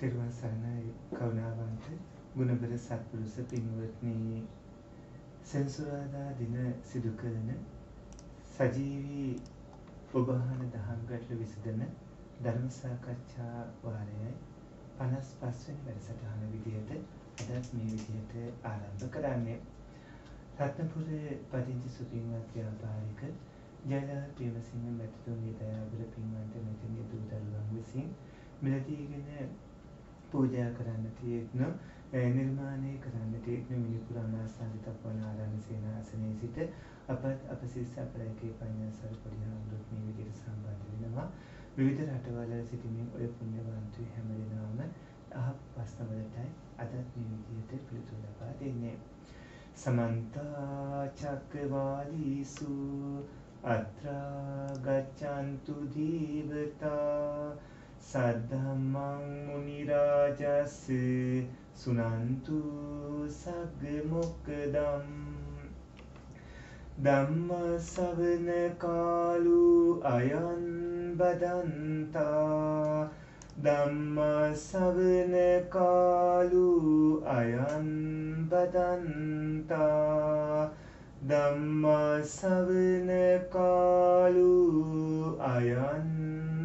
තෙරුවන් සරණයි කරුණාවන්ත ගුණබර සත්පුරුෂ පින්වත්නි සෙන්සුරාදා දින සිදු කරන සජීවී ඔබහන දහම් ගැටළු විසඳන ධර්ම සාකච්ඡා වාරයයි 55 වෙනි වැඩසටහන විදිහට අදත් මේ විදිහට ආරම්භ කරන්නේ රත්නපුරේ පදිංචි සුපින්වත් ව්‍යාපාරික ජයලා ප්‍රේමසිංහ මැතිතුන්ගේ දයාබර පින්වන්ත මැතිගේ දූ දරුවන් විසින් මිලදීගෙන පූජා කරන්න තියෙන නිර්මාණය කරන්න තියෙන මිනිපුරාණ ආස්ථාන තප්පනාරාණ සේනාසනයේ සිට අපත් අප සිස්ස අපලකේ පඤ්ඤාසාර පරිහාමුදුත් මේ විදිහට සම්බන්ධ වෙනවා විවිධ රටවල සිටින ඔය පුණ්‍යවන්තයෝ හැම දිනම අහපස්තවලටයි අදත් මේ විදිහට පිළිතුරු ලබා දෙන්නේ සමන්ත චක්කවාලීසු අත්‍රා ගච්ඡන්තු දීවතා සද්ධම්මං මුනි රාජස් සුනන්තු සග්ග මොක්කදම් ධම්ම සවන කාලු අයං බදන්තා ධම්ම සවන කාලු අයං බදන්තා ධම්ම සවන කාලු අයං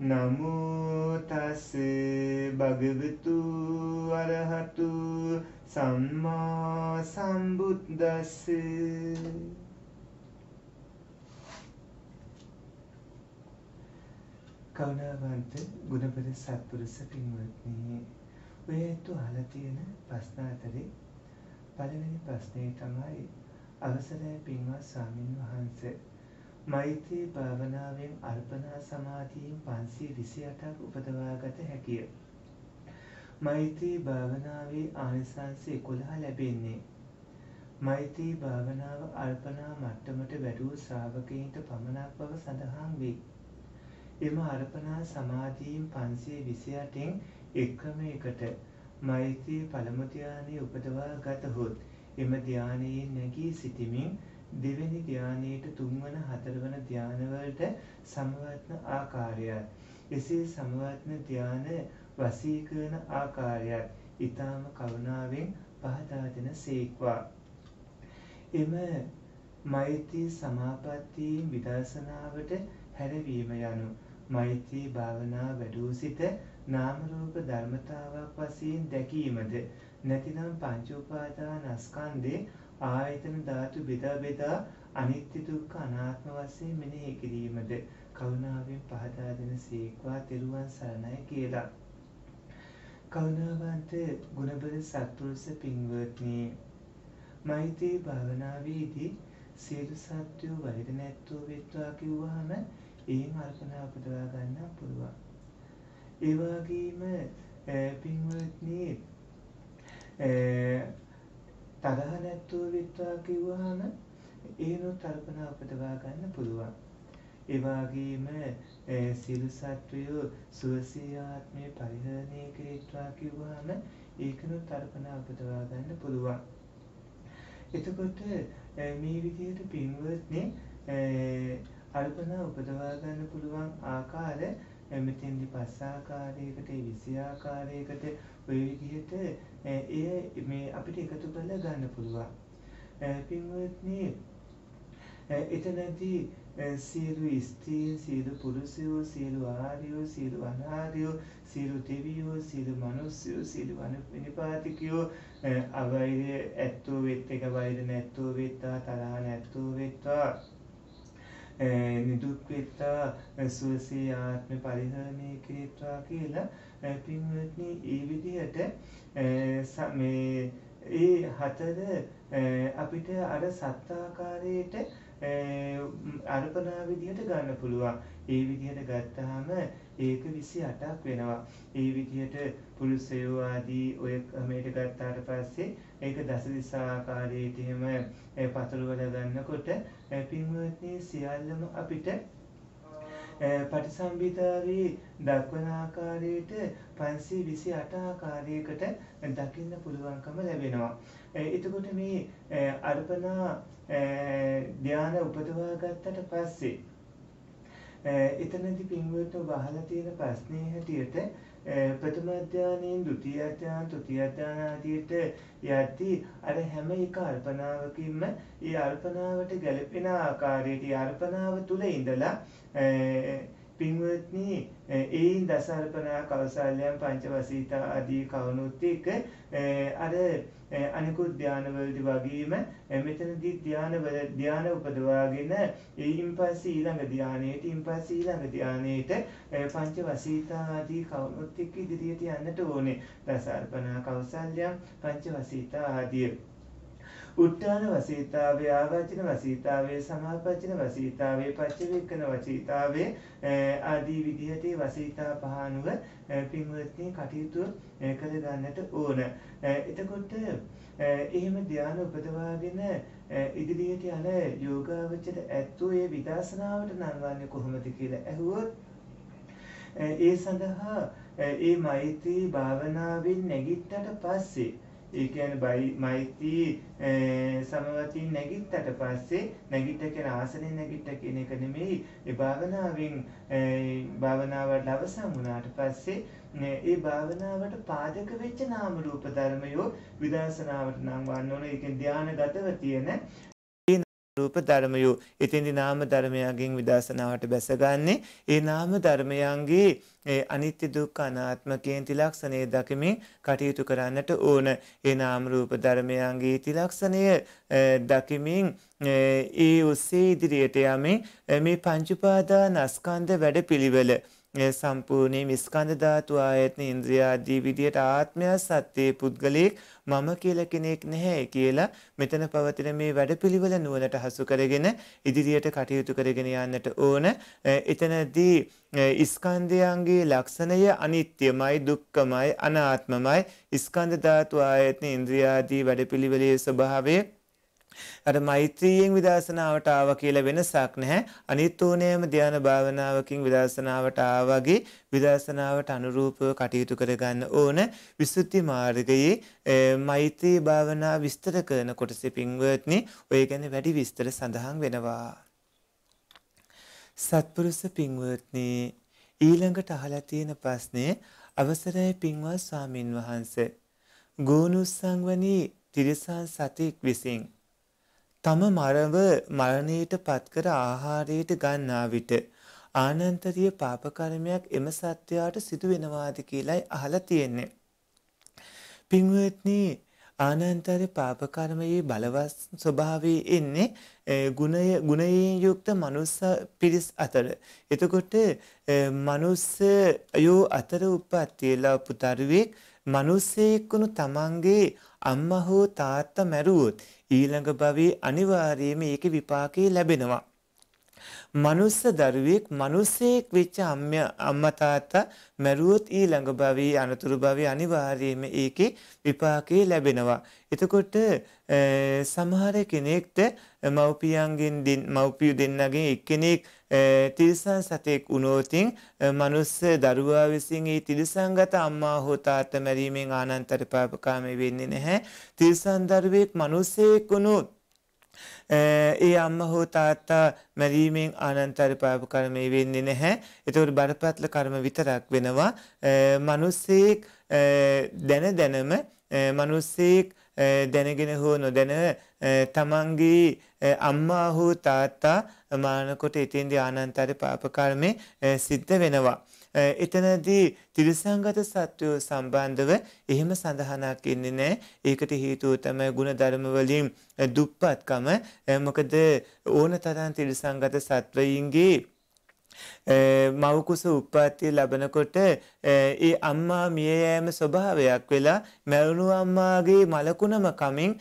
නමෝ තස් භගවතු අරහතු සම්මා සම්බුද්දස්ස කරුණාවන්ත ගුණපද සත්පුරුෂ පින්වත්නි ඔය තු අහලා තියෙන ප්‍රශ්න අතරේ පළවෙනි ප්‍රශ්නේ තමයි අවසරයි පින්වත් ස්වාමින් වහන්සේ මෛත්‍රී භාවනාවෙන් අර්පණා සමාධියෙන් 528ක් උපදවාගත හැකිය. මෛත්‍රී භාවනාවේ ආනිසංස 11 ලැබෙන්නේ මෛත්‍රී භාවනාව අර්පණා මට්ටමට වැඩූ ශ්‍රාවකයන්ට පමණක් බව සඳහන් වේ. එම අර්පණා සමාධියෙන් 528න් එක්‍රමයකට මෛත්‍රී පළමු ධානයේ උපදවා ගතහොත් එම ධානයේ නැගී සිටීමෙන් දෙවෙනි ධානයේට තුන්වන හතරවන ධානවලට සමවත්න ආකාරයත්. එසේ සමවත්න ධාන වසී කරන ආකාරයත් ඊටාම කරුණාවෙන් පහදා දෙන සීක්වා. එම මෛත්‍රී සමාපත්තියෙන් විදර්ශනාවට හැරවීම යනු මෛත්‍රී භාවනා වැඩූ සිට නාම රූප ධර්මතාවක් වශයෙන් දැකීමද නැතිනම් පංච උපාදානස්කන්ධේ ආයතන ධාතු බෙදා බෙදා අනිත්‍ය දුක්ඛ අනාත්ම වශයෙන් මෙනෙහි කිරීමද කරුණාවෙන් පහදා දෙන සීක්වා තෙරුවන් සරණයි කියලා. කරුණාවන්ත ගුණබල සත්පුරුෂ පින්වත්නි මෛත්‍රී භාවනාවේදී සියලු සත්‍යෝ වෛර නැත්තෝ වෙත්වා කිව්වහම ඒන් අර්පණා උපදවා ගන්න පුළුවන්. ඒ වගේම පින්වත්නි තරහ නැතුව විත්වා කිව්වහම ඒනොත් තර්පණ උපදවා ගන්න පුළුවන්. ඒ වගේම සිල් සත්වය සුවසේ ආත්මය පරිහරණය කෙරෙත්වා කිව්වහම ඒකනොත් තර්පණ උපදවා ගන්න පුළුවන්. එතකොට මේ විදිහට පින්වත්නේ අර්පණ උපදවා ගන්න පුළුවන් ආකාර මෙතෙන්දි පස් ආකාරයකට විසි ආකාරයකට ඔය විදිහට එය මේ අපිට එකතු කරලා ගන්න පුළුවන්. පින්වත්නි එතනදී සියලු ස්ත්‍රීන් සියලු පුරුෂයෝ සියලු ආර්යෝ සියලු අනාර්යෝ සියලු දෙවියෝ සියලු මිනිස්සුයෝ සියලු වනපිනිපාතිකයෝ අවෛරය ඇත්තෝ වෙත් එක වෛර නැත්තෝ වෙත්වා තරහ නැත්තෝ වෙත්වා නිදුක් වෙත්තා සුවසේ ආත්ම පරිහරණය කෙරෙත්වා කියලා පින්වත්නි ඒ විදිහට මේ ඒ හතර අපිට අර සත්තාකාරයට අර්පනා විදිහට ගන්න පුළුවන් ඒ විදිහට ගත්තාම ඒක 28ක් වෙනවා ඒ විදිහට කුරුසයෝ ආදී ඔය ක්‍රමයට ගත්තාට පස්සේ ඒක දස දිසා ආකාරයට එහෙම පතුරවලා ගන්නකොට පින්වත්නි සියල්ලම අපිට පටිසම්භිතාවේ දක්වන ආකාරයට 528 ආකාරයකට දකින්න පුළුවන්කම ලැබෙනවා. එතකොට මේ අර්පණා ධානය උපදවා ගත්තට පස්සේ එතනදී පින්වත්ව වහලා තියෙන ප්‍රශ්නේ හැටියට ප්‍රථම අධ්‍යානයෙන් ဒုတိ ය අධ්‍යාන තෘතිය අධ්‍යාන ආදියට යද්දී අර හැම එක අල්පනාවකින්ම ඒ අල්පනාවට ගැළපෙන ආකාරයට අල්පනාව තුල ඉඳලා පින්වත්නි ඒයින් දස අල්පනා කවසාලයන් පංචවසීත ආදී කවුණුත් එක්ක අර අනිකුත් ධානවලදී වගේම මෙතනදී ධානවල ධාන උපදවාගෙන ඊයින් පස්සේ ඊළඟ ධානයට ඊයින් පස්සේ ඊළඟ ධානයට පංච වසීතා ආදී කවුරුත් එක්ක ඉදිරියට යන්නට ඕනේ දසර්පණා කෞසල්‍යම් පංච වසීතා ආදී උට්ටාන වසීතාවේ ආවචන වසීතාවේ සමාපච්චන වසීතාවේ පච්චවේක්කන වචීතාවේ ආදී විදිහට වසීතා පහනුව පින්වත්නි කටයුතු කර ගන්නට ඕන. එතකොට එහෙම ධ්‍යාන උපදවාගෙන ඉදිරියට යන යෝගාවචර ඇත්තෝ ඒ විදර්ශනාවට නංවන්නේ කොහොමද කියලා ඇහුවොත් ඒ සඳහා ඒ මෛත්‍රී භාවනාවෙන් නැගිට්ටට පස්සේ ඒ කියන්නේ බයි මෛත්‍රී සමවතින් නැගිට්ටට පස්සේ නැගිට කියන ආසනෙන් නැගිට කියන එක නෙමෙයි ඒ භාවනාවෙන් භාවනාවට අවසන් වුණාට පස්සේ ඒ භාවනාවට පාදක වෙච්ච නාම රූප ධර්මයෝ විදර්ශනාවට නම් වන්න ඕන. ඒ කියන්නේ ධානයගතව තියෙන රූප ධර්මයෝ එතෙන්දි නාම ධර්මයන්ගෙන් විදර්ශනාවට බැසගන්නේ ඒ නාම ධර්මයන්ගේ අනිත්‍ය දුක්ඛ අනාත්ම කියන තිලක්ෂණය දකිමින් කටයුතු කරන්නට ඕන ඒ නාම රූප ධර්මයන්ගේ තිලක්ෂණය දකිමින් ඒ ඔස්සේ ඉදිරියට යමින් මේ පංච උපාදානස්කන්ධ වැඩපිළිවෙල සම්පූර්ණයෙන් ස්කන්ධ ධාතු ආයතන ඉන්ද්‍රිය ආදී විදියට ආත්මය සත්‍යයේ පුද්ගලෙක් මම කියලා කෙනෙක් නැහැ කියලා මෙතන පවතින මේ වැඩපිළිවෙල නුවණට හසු කරගෙන ඉදිරියට කටයුතු කරගෙන යන්නට ඕන එතනදී ස්කන්ධයන්ගේ ලක්ෂණය අනිත්‍යමයි දුක්ඛමයි අනාත්මමයි ස්කන්ධ ධාතු ආයතන ඉන්ද්‍රිය ආදී වැඩපිළිවෙලේ ස්වභාවය අර මෛත්‍රියෙන් විදර්ශනාවට ආවා කියලා වෙනසක් නැහැ. අනිත් ඕනෑම ධ්‍යාන භාවනාවකින් විදර්ශනාවට ආවාගේ විදර්ශනාවට අනුරූපව කටයුතු කරගන්න ඕන විසුද්ධි මාර්ගයේ මෛත්‍රී භාවනා විස්තර කරන කොටසේ පින්වත්නි ඔය ගැන වැඩි විස්තර සඳහන් වෙනවා. සත්පුරුෂ පින්වත්නි ඊළඟට අහලා තියෙන ප්‍රශ්නේ අවසරයි පින්වත් ස්වාමින් වහන්සේ ගෝනුස්සංවනී තිරසන් සතෙක් විසින් තම මරව මරණයට පත්කර ආහාරයට ගන්නා විට ආනන්තරීය පාප කර්මයක් එම සත්‍යයට සිදු වෙනවාද කියලයි අහලා තියෙන්නේ. පින්වත්නි ආනන්තර පාප කර්මයේ බලවත් ස්වභාවයේ එන්නේ ගුණය ගුණයෙන් යුක්ත මනුස්ස පිරිස් අතර. එතකොට මනුස්සයෝ අතර උප්පත්ති ලැබපු තරුවෙක් මනුස්සයෙක් වුණු තමන්ගේ අම්මා හෝ තාත්තා මැරුවොත් ඊළඟ භවයේ අනිවාර්යයෙන්ම ඒකේ විපාකේ ලැබෙනවා. මනුස්ස දරුවෙක් මිනිසෙක් වෙච්ච අම්මා තාත්තා මැරුවොත් ඊළඟ භවයේ අනතුරු භවයේ අනිවාර්යයෙන්ම ඒකේ විපාකේ ලැබෙනවා. එතකොට සමහර කෙනෙක්ට Eh, මව්පියන්ගෙන් මව්පිය දෙන්නගේ එක්කෙනෙක් eh, තිරිසන් සතෙක් වුණෝතින් eh, මනුස්ස දරුවා විසින් ඒ තිරිසන්ගත අම්මා හෝ තාත්තා මැරීමෙන් ආනන්තර පාපකාමී වෙන්නේ නැහැ. තිරිසන් දරුවෙක් මනුස්සයෙක් වුණොත් ඒ අම්මා හෝ තාත්තා මැරීමෙන් අනන්තර පාප කර්මය වෙන්නේ නැහැ. ඒතකොට බරපතල කර්ම විතරක් වෙනවා. මිනිස්සෙක් දැන දැනම මිනිස්සෙක් දැනගෙන හෝ නොදැන තමන්ගේ Eh, අම්මා හෝ තාත්තා eh, මානකොට ඉතින්දී ආනන්තර පාප කර්මේ eh, සිද්ධ වෙනවා. එතනදී තිරිසංගත සත්වෝ සම්බන්ධව එහෙම සඳහනක් ඉන්නේ නැහැ. ඒකට හේතුව තමයි ಗುಣධර්ම වලින් දුප්පත්කම. මොකද ඕනතරම් තිරිසංගත සත්වයින්ගේ මව කුස උප්පත්තිය ලැබනකොට ඒ අම්මා මිය යෑම ස්වභාවයක් වෙලා මැවුණු අම්මාගේ මලකුණම කමින්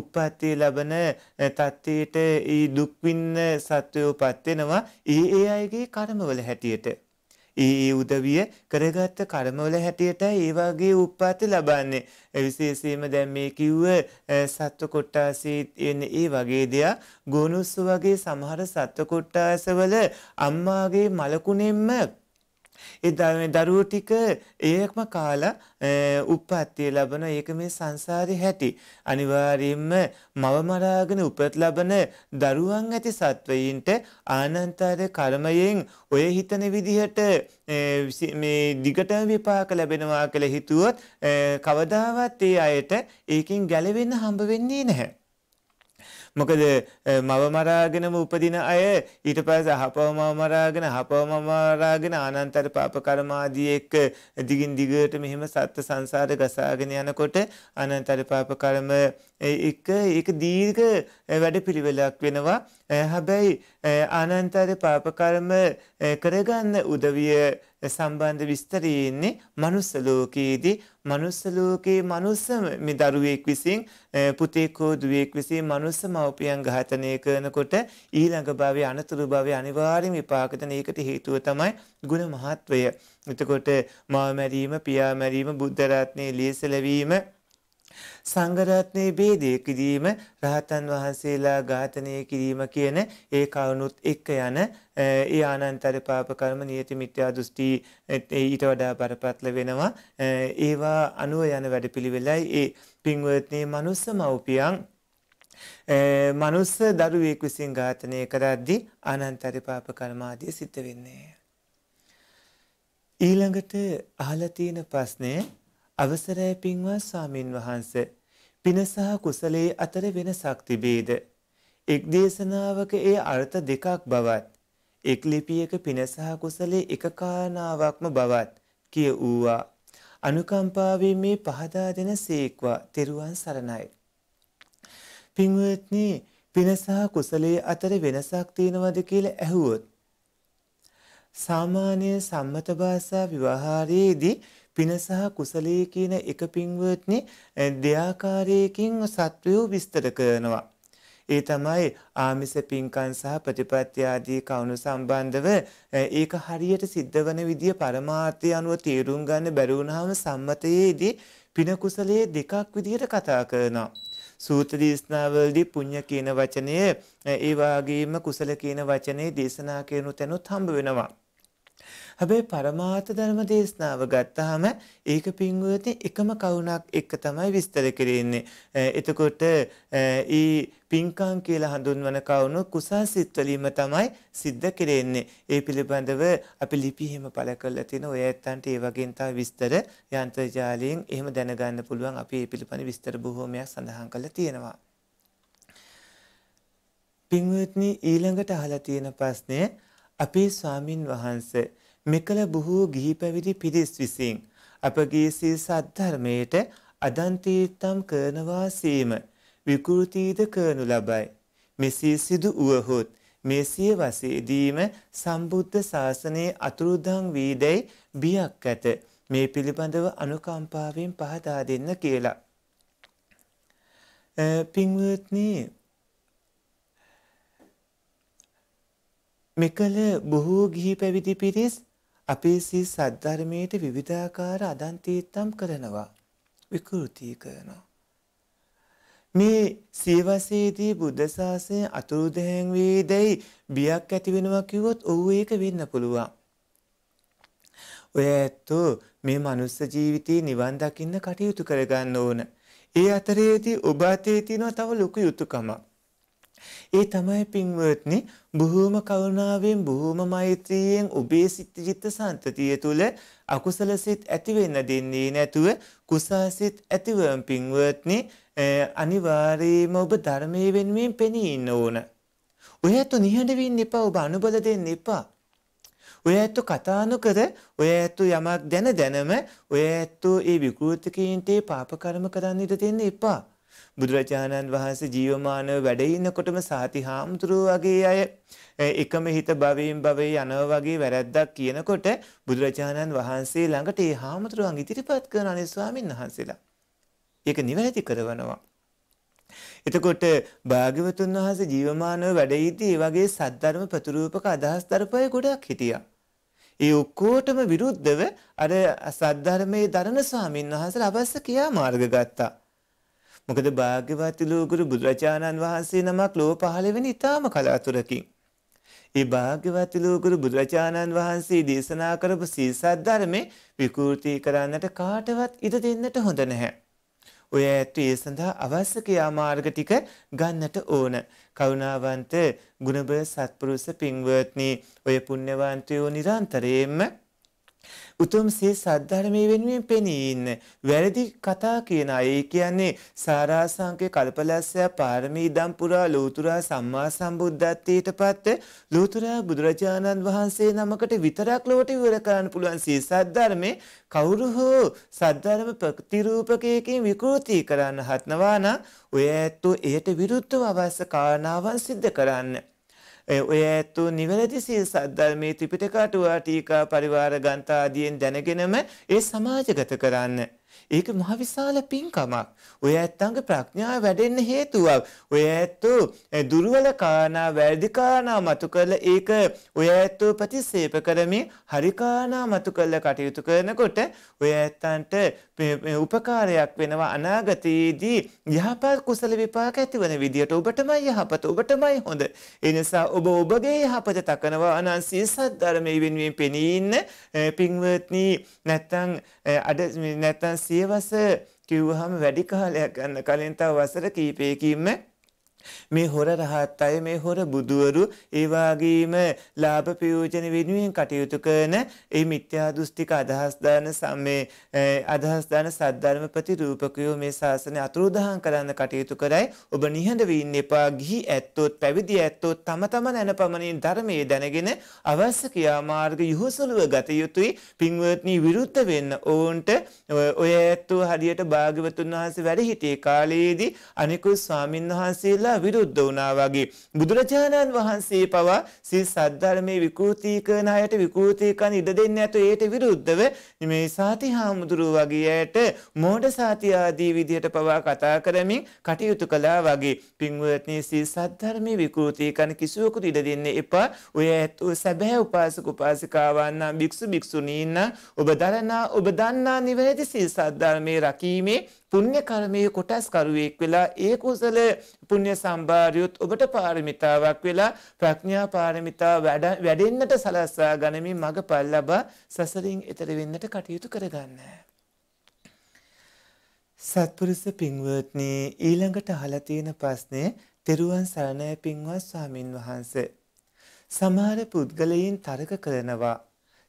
උප්පත්තිය ලැබන තත්ත්වයට ඊ දුක් විඳ සත්වයෝපත් වෙනවා ඊ ඒ අයගේ කර්මවල හැටියට ඒ උදවිය කරගත්ත කර්මවල හැටියට ඒ වගේ උප්පත්ති ලබන්නේ. විශේෂයෙන්ම දැන් මේ කිව්ව සත්ව කොටාසේ එන ඒ වගේ දෙයක් ගෝනුස්සු වගේ සමහර සත්ව කොටාසවල අම්මාගේ මලකුණෙන්ම ඒ දරුවෝ ටික ඒකම කාලා උප්පත්තිය ලබන ඒක මේ සංසාරේ හැටි. අනිවාර්යයෙන්ම මව මරාගෙන උපත් ලබන දරුවන් ඇති සත්වයින්ට ආනන්තර කර්මයෙන් ඔය හිතන විදිහට මේ දිගටම විපාක ලැබෙනවා කියලා හිතුවොත් කවදාවත් ඒ අයට ඒකෙන් ගැලවෙන්න හම්බ වෙන්නේ නැහැ. මොකද මව මරාගෙනම උපදින අය ඊට පස්සේ අහපව මව මරාගෙන අහපව මව මරාගෙන අනන්තර පාප කර්ම ආදී එක්ක දිගින් දිගට මෙහෙම සත්ත්ව සංසාර ගසාගෙන යනකොට අනන්තර පාප කර්ම එක ඒක දීර්ඝ වැඩපිළිවෙලක් වෙනවා. හැබැයි ආනන්තර පාප කර්ම කරගන්න උදවිය සම්බන්ධ විස්තරය ඉන්නේ මනුස්ස ලෝකයේදී මනුස්ස ලෝකයේ මනුස්ස මේ දරුවෙක් විසින් පුතෙක් හෝ දුවෙක් විසින් මනුස්ස මව්පියන් ඝාතනය කරනකොට ඊළඟ භවයේ අනතුරු භවයේ අනිවාර්යම විපාක දෙන එකට හේතුව තමයි ගුණ මහත්වය. එතකොට මව මැරීම, පියා මැරීම, බුද්ධ රත්නයේ ලේසලවීම සංඝරත්නයේ ભેදය කිරීම රහතන් වහන්සේලා ඝාතනය කිරීම කියන ඒ කවුණුත් එක්ක යන ඒ ආනන්තර පාප කර්ම නියති මිත්‍යා දෘෂ්ටි ඊට වඩා බරපතල වෙනවා ඒවා අනුව යන වැඩපිළිවෙලයි ඒ පින්වත්නි මනුස්ස මව්පියන් මනුස්ස දරුවෙක් විසින් ඝාතනය කරද්දී අනන්තර පාප කර්මාදී සිද්ධ වෙන්නේ. ඊළඟට අහලා තියෙන ප්‍රශ්නේ අවසරයි පින්වත් ස්වාමින් වහන්සේ පින සහ කුසලයේ අතර වෙනසක් තිබේද. එක් දේශනාවක ඒ අර්ථ දෙකක් බවත් එක් ලිපියක පින සහ කුසලයේ එක කාරණාවක්ම බවත් කිය වූවා. අනුකම්පාවේ මේ පහදා දෙන සේක්වා තෙරුවන් සරණයි. පින්වත්නි පින සහ කුසලයේ අතර වෙනසක් තියෙනවද කියලා ඇහුවොත් සාමාන්‍ය සම්මත භාෂා විවහාරයේදී පින සහ කුසලයේ කියන එක පින්වත්නි දෙයාකාරයකින් සත්වයෝ විස්තර කරනවා. ඒ තමයි ආමිස පින්කන් සහ ප්‍රතිපත්ති ආදී කවුණු සම්බන්ධව ඒක හරියට සිද්ධ වන විදිය පරමාර්ථය අනුව තේරුම් ගන්න බැරි වුණාම සම්මතයේදී පින කුසලයේ දෙකක් විදියට කතා කරනවා. සූත්‍ර දේශනාවලදී පුණ්‍ය කියන වචනය ඒ වගේම කුසල කියන වචනේ දේශනා කරනු තැනුත් හම්බ වෙනවා. හැබැයි පරමාර්ථ ධර්ම දේශනාව ගත්තාම ඒක පින්වුවති එකම කවුණක් එක්ක තමයි විස්තර කරන්නේ. එතකොට ඊ පින්කම් කියලා හඳුන්වන කවුණු කුසල් සිත්වලීම තමයි සිද්ධ කරන්නේ. ඒ පිළිබඳව අපි ලිපි එහෙම පළ කරලා තියෙන ඔය ඇත්තන්ට ඒ වගේන් තව විස්තර යන්ත්‍රජාලයෙන් එහෙම දැනගන්න පුළුවන්. අපි ඒ පිළිබඳ විස්තර බොහෝමයක් සඳහන් කරලා තියෙනවා. පින්වත්නි ඊළඟට අහලා තියෙන ප්‍රශ්නය අපේ ස්වාමින් වහන්සේ මෙකල බොහෝ ගිහි පැවිදි පිරිස් විසින් අපගේ සිල් සද්ධර්මයට අදන්තීත්තම් කරනවා සීම විකෘතිද කරනු ලබයි. මෙසේ සිදු වුවහොත් මේ සියවසේදීම සම්බුද්ධ ශාසනයේ අතුරුදන් වීදැයි බියක් ඇත. මේ පිළිබඳව අනුකම්පාවෙන් පහදා දෙන්න කියලා. පින්වත්නි මෙකල බොහෝ ගිහි පැවිදි පිරිස් අපේ සී සද්ධර්මයට විවිධාකාර අදන්තීත්තම් කරනවා විකෘති කරනවා. මේ සියවසේදී බුද්ධ ශාසනය අතුරුදැන් වේදයි බියක් ඇති වෙනවා කිව්වොත් ඔව් ඒක වෙන්න පුළුවන්. ඔය ඇත්තෝ මේ මනුස්ස ජීවිතේ නිවන් දකින්න කටයුතු කරගන්න ඕන. ඒ අතරේදී ඔබ අතේ තියෙනවා තව ලොකු යුතුයකමක්. ඒ තමයි පින්වත්නි බොහෝම කරුණාවෙන් බොහෝම මෛත්‍රියෙන් ඔබේ සිත් චිත්ත සන්තතිය තුළ අකුසල සිත් ඇති වෙන්න දෙන්නේ නැතුව කුසල සිත් ඇතිවම් පින්වත්නි අනිවාර්යයෙන්ම ඔබ ධර්මයේ වෙනුවෙන් පෙනී ඉන්න ඕන. ඔය ඇත්තු නිහඬ වෙන්න එපා ඔබ අනුබල දෙන්න එපා. ඔය ඇත්තු කතා නොකර ඔය ඇත්තු යමක් දැන දැනම ඔය ඇත්තු ඒ විකෘතිකීන්ට පාප කර්ම කරන්න ඉඩ දෙන්න එපා. බුදුරජාණන් වහන්සේ ජීවමානව වැඩ ඉන්නකොටම සාති හාමුදුරුවගේ අය එකම හිත භවයෙන් භවයේ යනවා වගේ වැරද්දක් කියනකොට බුදුරජාණන් වහන්සේ ළඟට ඒ හාමුදුරුවන් ඉදිරිපත් කරන අනේ ස්වාමීන් වහන්සේලා. ඒක නිවැරදි කරවනවා. එතකොට භාග්‍යවතුන් වහන්සේ ජීවමානව වැඩ ඉදී වගේ සද්ධර්ම ප්‍රතිරූපක අදහස් දරපය ගොඩක් හිටියා. ඒ ඔක්කොටම විරුද්ධව අර සද්ධර්මයේ දරණ ස්වාමීන් වහන්සේලා අවශ්‍ය කියා මාර්ග ගත්තා. මොකද භාග්‍යවත් ලෝගුරු බුදුරජාණන් වහන්සේ නමක් ලෝ පහළ වෙන ඉතාම කලාතුරකින්. ඒ භාග්‍යවත් ලෝගුරු බුදුරජාණන් වහන්සේ දේශනා කරපු සීසත් ධර්මේ විකෘති කරන්නට කාටවත් ඉඩ දෙන්නට හොඳ නැහැ. ඔය ඇත්තු ඒ සඳහා අවශ්‍ය ක්‍රියාමාර්ග ටික ගන්නට ඕන. කරුණාවන්ත ගුණබ සත්පුරුෂ පින්වත්නි ඔය පුණ්‍යවන්තයෝ නිරන්තරයෙන්ම උතුම් සිය සද්ධර්මයේ වෙනුවෙන් පෙනී ඉන්න වැරදි කතා කියන අය කියන්නේ සාරාසංක කල්පලස්සය පාරමී දම් පුරා ලෝතුරා සම්මා සම්බුද්ධත්වයට පත් ලෝතුරා බුදුරජාණන් වහන්සේ නමකට විතරක් ලොවට ඉවර කරන්න පුළුවන් සිය සද්ධර්මයේ කවුරු හෝ සද්ධර්ම ප්‍රතිරූපකයකින් විකෘති කරන්න හත්නවා නම් ඔය ඇත්තෝ එයට විරුද්ධව අවශ්‍ය කාරණාවන් සිද්ධ කරන්න ඔය ඇතු නිවැරදි සිල් සද්ධර්මයේ ත්‍රිපිටක අටුවා ටීකා පරිවාර ගන්ථ ආදියෙන් දැනගෙනම ඒ සමාජගත කරන්න. ඒක මහ විශාල පින්කමක්. ඔය ඇත්තන්ගේ ප්‍රඥාව වැඩෙන්න හේතුවක්. ඔය ඇත්තෝ දුර්වල කාරණා, වැරදි කාරණා මතු කරලා ඒක ඔය ඇත්තෝ ප්‍රතිසේප කරමින් හරි කාරණා මතු කරලා කටයුතු කරනකොට ඔය ඇත්තන්ට උපකාරයක් වෙනවා අනාගතයේදී යහපත් කුසල විපාක ඇතිවන විදියට ඔබටමයි යහපත, ඔබටමයි හොඳ. ඒ නිසා ඔබ ඔබගේ යහපත තකනවා නම් සීසත් ධර්මයේ වෙනුවෙන් පෙනී ඉන්න පින්වත්නි නැත්තම් අඩ නැත්තම් සියවස කිව්වහම වැඩි කාලයක් යන කලින් තව වසර කීපයකින්ම මේ හොර රහත් අය මේ හොර බුදුවරු ඒ වගේම ලාභ ප්‍රයෝජන වෙනුවෙන් කටයුතු කරන ඒ මිත්‍යා දෘෂ්ටික අදහස් දාන සමේ අදහස් දාන සද්ධර්ම ප්‍රතිරූපකයෝ මේ ශාසනය අතුරුදහන් කරන්න කටයුතු කරයි ඔබ නිහඬ වෙන්න එපා ගිහි ඇත්තොත් පැවිදි ඇත්තොත් තම තම නැනපමණින් ධර්මයේ දැනගෙන අවශ්‍ය ක්‍රියාමාර්ග යොහසලුව ගත යුතුයි පින්වත්නි විරුද්ධ වෙන්න ඕන්ට ඔය ඇත්තෝ හරියට භාග්‍යවතුන් වහන්සේ වැඩ සිටියේ කාලයේදී අනිකුත් ස්වාමින්වහන්සේලා වහන්සේලා විරුද්ධ වුණා වගේ බුදුරජාණන් වහන්සේ පවා සිල් සද්ධර්මයේ විකෘති කරන අයට විකෘති කරන ඉඩ දෙන්නේ නැතු ඒට විරුද්ධව මේ සාති හාමුදුරුව වගේ අයට මෝඩ සාති ආදී විදියට පවා කතා කරමින් කටයුතු කළා වගේ පින්වත්නි සිල් සද්ධර්මයේ විකෘති කරන කිසිවෙකුට ඉඩ දෙන්න එපා ඔය සැබෑ උපාසක උපාසිකාවන් නම් භික්ෂු භික්ෂුණීන් නම් ඔබ දරනා ඔබ දන්නා නිවැරදි සිල් සද්ධර්මයේ රකීමේ පුණ්‍ය කර්මයේ කොටස්කරුවෙක් වෙලා ඒ කුසල පුණ්‍ය සම්භාරියොත් ඔබට පාරමිතාවක් වෙලා ප්‍රඥා පාරමිතා වැඩෙන්නට සලස්වා ගනිමින් මඟපල් ලබා සසරින් එතර වෙන්නට කටයුතු කරගන්න. සත්පුරුෂ පින්වත්නි ඊළඟට අහලා තියෙන ප්‍රශ්නේ තෙරුවන් සරණයි පින්වත් ස්වාමින් වහන්සේ. සමහර පුද්ගලයන් තරක කරනවා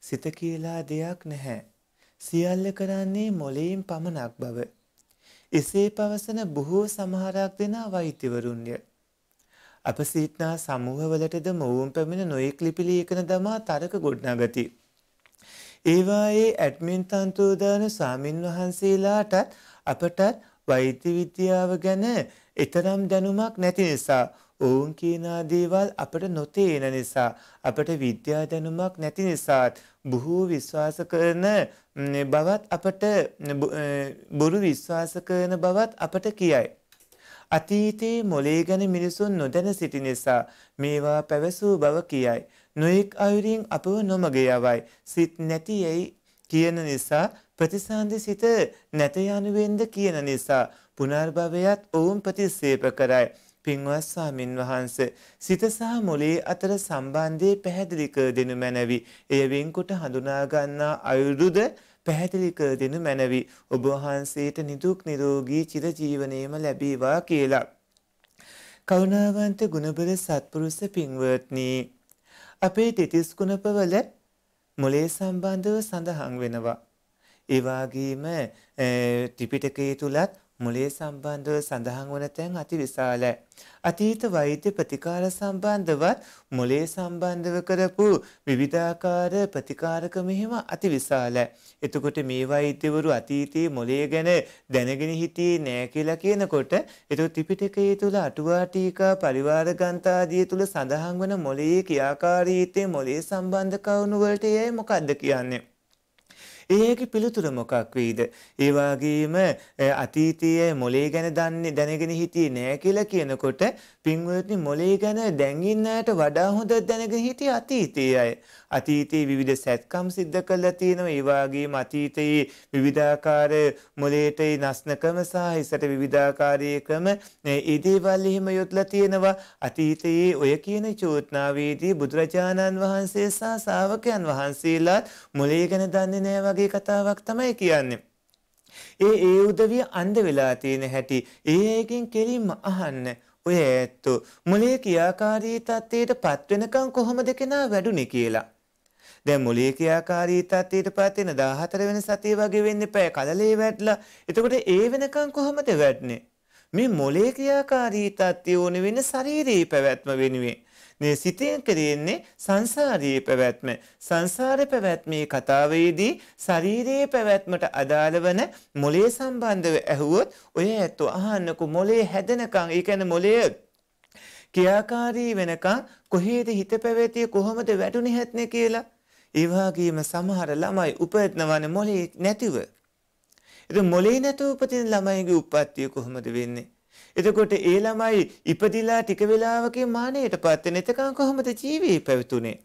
සිත කියලා දෙයක් නැහැ. සියල්ල කරන්නේ මොලයෙන් පමණක් බව. එසේ පවසන බොහෝ සමහරක් දෙනා වෛද්‍යවරුන්ය. අප සිටිනා සමූහවලටද මොවුන් පැමිණ නොයෙක් ලිපි ලේඛන දමා තරක ගොඩනගති. ඒවායේ ඇඩ්මින් තන්ත්‍රෝදාන ස්වාමින් වහන්සේලාටත් අපටත් වෛද්‍ය විද්‍යාව ගැන එතරම් දැනුමක් නැති නිසා ඔවුන් කියනා දේවල් අපට නොතේන නිසා අපට විද්‍යා දැනුමක් නැති නිසාත් බොහෝ විශ්වාස කරන බවත් අපට බොරු විශ්වාස කරන බවත් අපට කියයි. අතීතයේ මොලේ ගැන මිනිසුන් නොදැන සිටි නිසා මේවා පැවසූ බව කියයි. නොයෙක් අයුරින් අපව නොමග යවයි. සිත් නැති යැයි කියන නිසා ප්‍රතිසන්දි සිත නැත යනුවෙන්ද කියන නිසා පුනර්භවයත් ඔවුන් ප්‍රතිස්සේප කරයි. පින්වත් ස්වාමින් වහන්ස සිත සහ මොලේ අතර සම්බන්ධය පැහැදිලි කර දෙනු මැනවි. එය වෙන්කොට හඳුනා ගන්නා අයුරුද පැහැදිලි කර දෙනු මැනවි. ඔබ වහන්සේට නිදුක් නිරෝගී චිරජීවනයේම ලැබේවා කියලා. කරුණාවන්ත ගුණබර සත්පුරුෂ පින්වත්නි අපේ තිතිස් කුණපවල මොලේ සම්බන්ධව සඳහන් වෙනවා. ඒ වගේම ත්‍රිපිටකයේ තුලත් මොලේ සම්බන්ධව සඳහන් වන තැන් අති විශාලයි. අතීත වෛද්‍ය ප්‍රතිකාර සම්බන්ධවත් මොලේ සම්බන්ධව කරපු විවිධාකාර ප්‍රතිකාරක මෙහෙම අති විශාලයි. එතකොට මේ වෛද්‍යවරු අතීතයේ මොලේ ගැන දැනගෙන හිටියේ නෑ කියලා කියනකොට එතකොට ත්‍රිපිටකයේ තුල අටුවා ටීකා පරිවාර ග්‍රන්ථාදිය තුල සඳහන් වන මොලේ ක්‍රියාකාරීත්වය මොලේ සම්බන්ධ කවුණු වලට යයි මොකද්ද කියන්නේ? ඒගේ පිළිතුර මොකක් වෙයිද? ඒ වගේම අතීතයේ මොලේ ගැන දන්නේ දැනගෙන හිටියේ නෑ කියලා කියනකොට පින්වත්නි මොලේ ගැන දැඟින්නට වඩා හොඳ දැනගෙන හිටිය අතීතයේ අය. අතීතයේ විවිධ සැත්කම් සිද්ධ කළා තියෙනවා. ඒ වගේම අතීතයේ විවිධාකාර මොලේට නස්නකම සහ ඉසට විවිධාකාරයේ ක්‍රම ඒ දේවල් එහෙම යොත්ලා තියෙනවා. අතීතයේ ඔය කියන චෝදනාවේදී බුදුරජාණන් වහන්සේ සහ ශ්‍රාවකයන් වහන්සේලාත් මොලේ ගැන දන්නේ නැහැ වගේ කතාවක් තමයි කියන්නේ. ඒ ඒ උදවිය අන්ධ වෙලා තියෙන හැටි ඒ එකෙන් කෙලින්ම අහන්න ඔය ඇත්තු මොලේ කියාකාරී තත්ත්වයට පත්වෙනකම් කොහොමද කෙනා වැඩුණේ කියලා. දැන් මොලේ කියාකාරී තත්ත්වයට පත් වෙන 14 වෙනි සතිය වගේ වෙන්න එපා. කලලේ වැටලා. එතකොට ඒ වෙනකම් කොහොමද වැටන්නේ? මේ මොලේ ක්‍රියාකාරී තත්ත්වය ඕන වෙන ශරීරයේ පැවැත්ම වෙනුවෙන් මේ සිතේ කරන්නේ සංසාරයේ පැවැත්ම. සංසාර පැවැත්මේ කතාවේදී ශරීරයේ පැවැත්මට අදාළ වන මොලේ සම්බන්ධව ඇහුවොත් ඔය ඇත්තෝ අහන්නකෝ මොලේ හැදෙනකන්, ඒ කියන්නේ මොලේ ක්‍රියාකාරී වෙනකන් කොහේද හිත පැවැතිය කොහොමද වැටුනේ හැත්නේ කියලා. ඒ වගේම සමහර ළමයි උපදනවන මොලේ නැතිව. ඒක මොලේ නැතුව උපදින ළමයිගේ උප්පත්තිය කොහොමද වෙන්නේ? එතකොට ඒ ළමයි ඉපදිලා ටික වෙලාවකින් මරණයටපත් වෙන එතකන් කොහොමද ජීවී පැවතුනේ?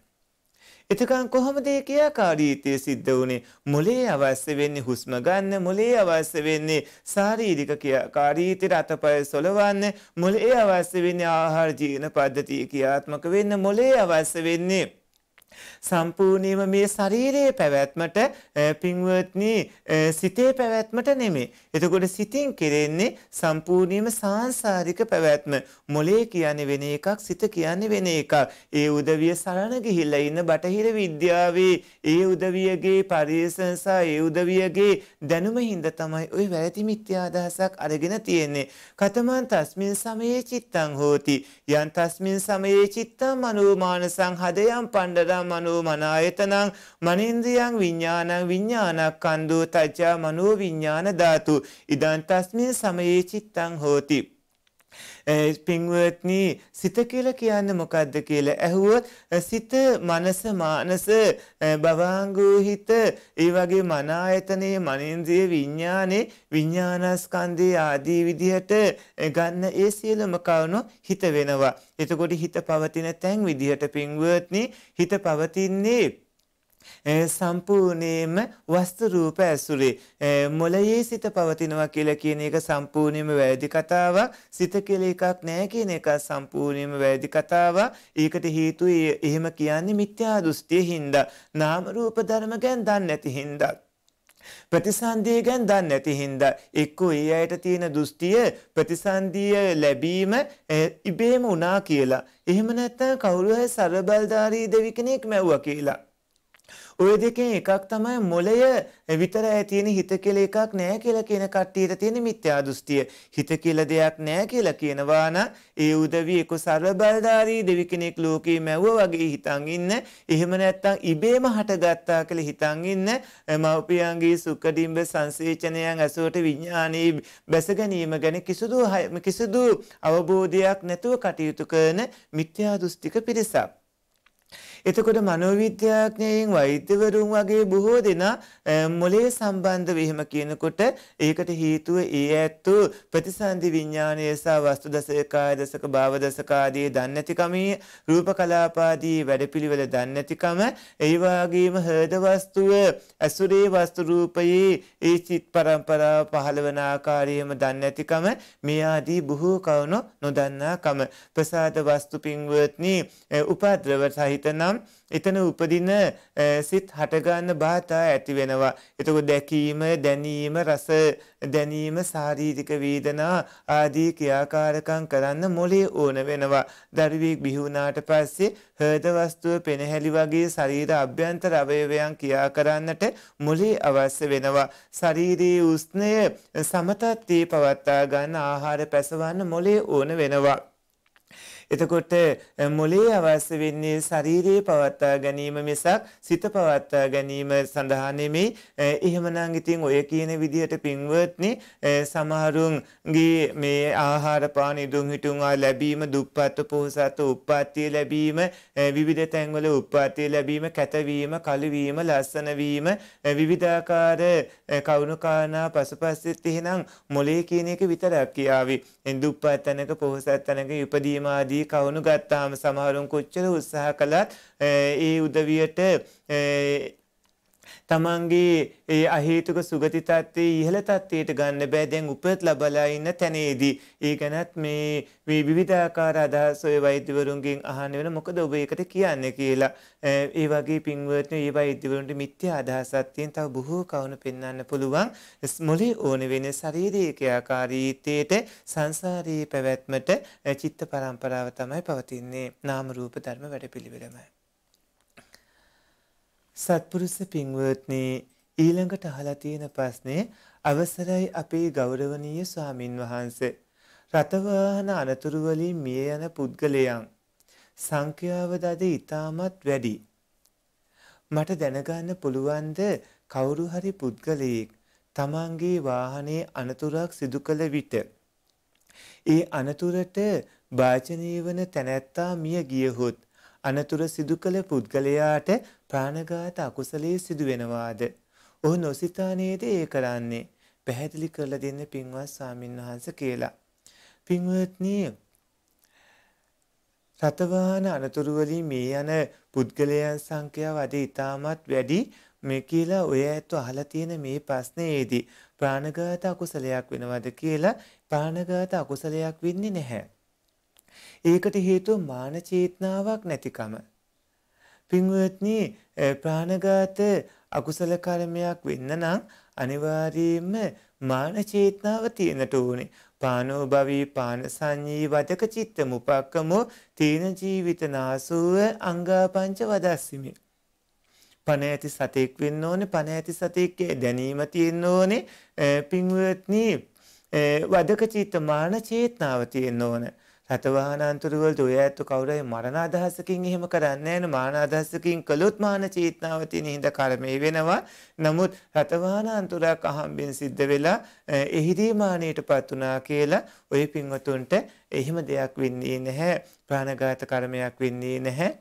එතකන් කොහොමද ඒ ක්‍රියාකාරීත්වය සිද්ධ වුනේ? මොලේ අවශ්‍ය වෙන්නේ හුස්ම ගන්න, මොලේ අවශ්‍ය වෙන්නේ ශාරීරික ක්‍රියාකාරීත්වයට අතපය සොලවන්න, මොලේ අවශ්‍ය වෙන්නේ ආහාර ජීර්ණ පද්ධතිය ක්‍රියාත්මක වෙන්න, මොලේ අවශ්‍ය වෙන්නේ සම්පූර්ණයෙන්ම මේ ශරීරයේ පැවැත්මට පින්වත්නි සිතේ පැවැත්මට නෙමෙයි. එතකොට සිතින් කෙරෙන්නේ සම්පූර්ණයෙන්ම සාංශාරික පැවැත්ම. මොලේ කියන්නේ වෙන එකක්, සිත කියන්නේ වෙන එකක්. ඒ උදවිය සරණ ගිහිල්ලා ඉන්න බටහිර විද්‍යාවේ ඒ උදවියගේ පරිසං සහ ඒ උදවියගේ දැනුම හින්දා තමයි ওই වැරදි මිත්‍යා අදහසක් අරගෙන තියෙන්නේ. කතමන් තස්මින් සමයේ චිත්තං හෝති. යන් තස්මින් සමයේ චිත්තං මනෝමානසං හදයන් පණ්ඩරා මනෝ මනෝ මනායතනං මනින්ද්‍රියං විඥානං විඥානක්ඛන්‍தோ තජ්ජා මනෝ විඥාන ධාතු ඉදන් තස්මින් සමයේ චිත්තං හෝති පින්වත්නි සිත කියලා කියන්නේ මොකද්ද කියලා ඇහුවොත් සිත මනස මානස භවාංගෝ හිත ඒ වගේ මන ආයතනයේ මනේන්ද්‍රිය විඥානේ විඥානස්කන්ධය ආදී විදිහට ගන්න ඒ සියලුම කරුණු හිත වෙනවා එතකොට හිත පවතින තැන් විදිහට පින්වත්නි හිත පවතින්නේ සම්පූර්ණයෙන්ම වස්තු රූප ඇසුරේ මොළයේ සිත පවතිනවා කියලා කියන එක සම්පූර්ණයෙන්ම වැරදි කතාවක් සිත කියලා එකක් නැහැ කියන එක සම්පූර්ණයෙන්ම වැරදි කතාවක් ඒකට හේතුව එහෙම කියන්නේ මිත්‍යා දෘෂ්ටිය හින්දා නාම රූප ධර්ම ගැන දන්නේ නැති හින්දා ප්‍රතිසන්දිය ගැන දන්නේ නැති හින්දා එක්කෝ ඒ අයට තියෙන දෘෂ්ටිය ප්‍රතිසන්දිය ලැබීම ඉබේම වුණා කියලා. එහෙම නැත්නම් කවුරු හරි සරබල්ධාරී දෙවි කෙනෙක් මැව්වා කියලා. ওය දෙකෙන් එකක් තමයි මොළය විතර ඇතියෙන හිත කියලා එකක් නැහැ කියලා කියන කට්ටියට තියෙන මිත්‍යා දෘෂ්ටිය. හිත කියලා දෙයක් නැහැ කියලා කියනවා නම් ඒ උදවිය එක ਸਰව බලධාරී දෙවි කෙනෙක් ලෝකේ මැවුවා වගේ හිතන් ඉන්න. එහෙම නැත්තම් ඉබේම හටගත්තා කියලා හිතන් ඉන්න මව්පියන්ගේ සුඛ ඩිම්බ සංසේචනයන් ඇසුරට විඥානයේ බැස ගැනීම ගැන කිසිදු කිසිදු අවබෝධයක් නැතුව කටයුතු කරන මිත්‍යා දෘෂ්ටික පිරිසක්. එතකොට මනෝවිද්‍යාඥයන් වෛද්‍යවරුන් වගේ බොහෝ දෙනා මොලේ සම්බන්ධ වෙහෙම කියනකොට ඒකට හේතුව ඒ ඇත්තු ප්‍රතිසන්දි විඥානය සහ වස්තු දසක කාය දසක භාව දසක ආදී දන්නේතිකමී රූප කලාප ආදී වැඩපිළිවෙල දන්නේතිකම ඒ වගේම හෘද වස්තුව අසුරේ වස්තු රූපයේ ඒ චිත් පරම්පරාව පහළවන ආකාරයම දන්නේතිකම මේ ආදී බොහෝ කවුන නොදන්නාකම ප්‍රසාද වස්තු පින්වත්නි උපද්‍රව සහිත නම් ගියහම එතන උපදින සිත් හටගන්න බාධා ඇති වෙනවා. එතකොට දැකීම, දැනීම, රස දැනීම, ශාරීරික වේදනා ආදී ක්‍රියාකාරකම් කරන්න මොලේ ඕන වෙනවා. දරුවෙක් බිහි වුණාට පස්සේ හෘද වස්තුව, පෙනහැලි වගේ ශරීර අභ්‍යන්තර අවයවයන් ක්‍රියා කරන්නට මොලේ අවශ්‍ය වෙනවා. ශාරීරියේ උෂ්ණය සමතත්ත්වයේ පවත්වා ගන්න ආහාර පැසවන්න මොලේ ඕන වෙනවා. එතකොට මොලේ අවශ්‍ය වෙන්නේ ශරීරයේ පවත්වා ගැනීම මිසක් සිත පවත්වා ගැනීම සඳහා නෙමෙයි. එහෙමනම් ඉතින් ඔය කියන විදිහට පින්වත්නි සමහරුන්ගේ මේ ආහාර පාන ඉදුම් හිටුම් ලැබීම දුප්පත් පොහසත් උප්පත්ති ලැබීම විවිධ තැන්වල උප්පත්ති ලැබීම කැතවීම කලවීම ලස්සන වීම විවිධාකාර කවුණු කාරණා පසුපස්සෙත් එහෙනම් මොලේ කියන එක විතරක් කියාවි. දුප්පත් තැනක පොහසත් තැනක ඉපදීම ආදී ඒ කවුණු ගත්තාම සමහරුන් කොච්චර උත්සාහ කළත් ඒ උදවියට තමන්ගේ ඒ අහේතුක සුගතිතත්වේ ඉහළ තත්ත්වයට ගන්න බෑ දැන් උපත් ලබලා ඉන්න තැනේදී. ඒ ගැනත් මේ මේ විවිධාකාර අදහස් ඔය වෛද්‍යවරුන්ගෙන් අහන්න වෙන මොකද ඔබ ඒකට කියන්නේ කියලා. ඒ වගේ පින්වත්නි ඒ වෛද්‍යවරුන්ට මිත්‍යා අදහසක් තියෙන තව බොහෝ කවුණු පෙන්වන්න පුළුවන්. මොලේ ඕන වෙන ශාරීරික ආකාරීත්වයට සංසාරී පැවැත්මට චිත්ත පරම්පරාව තමයි පවතින්නේ. නාම රූප ධර්ම වැඩපිළිවෙලමයි. සත්පුරුෂ පින්වත්නි ඊළඟට අහලා තියෙන ප්‍රශ්නේ අවසරයි අපේ ගෞරවනීය ස්වාමින් වහන්සේ රතවාහන අනතුරු වලින් මිය යන පුද්ගලයන් සංඛ්‍යාව දද ඊටමත් වැඩි මට දැනගන්න පුළුවන්ද කවුරු හරි පුද්ගලයෙක් තමන්ගේ වාහනේ අනතුරක් සිදු කළ විට ඒ අනතුරට භාජනය වන තැනැත්තා මිය ගියහොත් අනතුර සිදු කළ පුද්ගලයාට ප්‍රාණඝාත අකුසලයේ සිදුවෙනවාද? ඔහු නොසිතා නේද ඒ කරන්නේ? පැහැදිලි කරලා දෙන්න පින්වත් ස්වාමින්වහන්ස කියලා. පින්වත්නි රතවාහන අනතුරු වලින් මේ යන පුද්ගලයන් සංඛ්‍යාව අද ඉතාමත් වැඩි මේ කියලා ඔය ඇත්ත අහලා තියෙන මේ ප්‍රශ්නයේදී ප්‍රාණඝාත අකුසලයක් වෙනවද කියලා ප්‍රාණඝාත අකුසලයක් වෙන්නේ නැහැ. ඒකට හේතුව මාන චේතනාවක් නැතිකම. පින්වත්නි ප්‍රාණඝාත අකුසල කර්මයක් වෙන්න නම් අනිවාර්යයෙන්ම මාන චේතනාව තියෙනට ඕනේ. පානෝ භවී පාන සංඤී වදක චිත්ත මුපක්කමෝ තීන ජීවිත නාසුව අංගාපංච වදස්සිමි. පණ ඇති සතෙක් වෙන්න ඕනේ පණ ඇති සතෙක්ගේ දැනීම තියෙන්න ඕනේ පින්වත්නි වදක චිත්ත මාන චේතනාව තියෙන්න ඕනේ සතවාහනන්තුරවලට ඔය ඇත්තු කවුරයි මරණ අදහසකින් එහෙම කරන්නේ නෑන මාන අදහසකින් කළොත් මාන චේතනාව තියෙන හිඳ කර්මය වෙනවා. නමුත් රතවාහනන්තුරක් අහම්බෙන් සිද්ධ වෙලා එහිදී මානයටපත් වුණා කියලා ඔය පින්වතුන්ට එහෙම දෙයක් වෙන්නේ නැහැ. ප්‍රාණඝාත කර්මයක් වෙන්නේ නැහැ.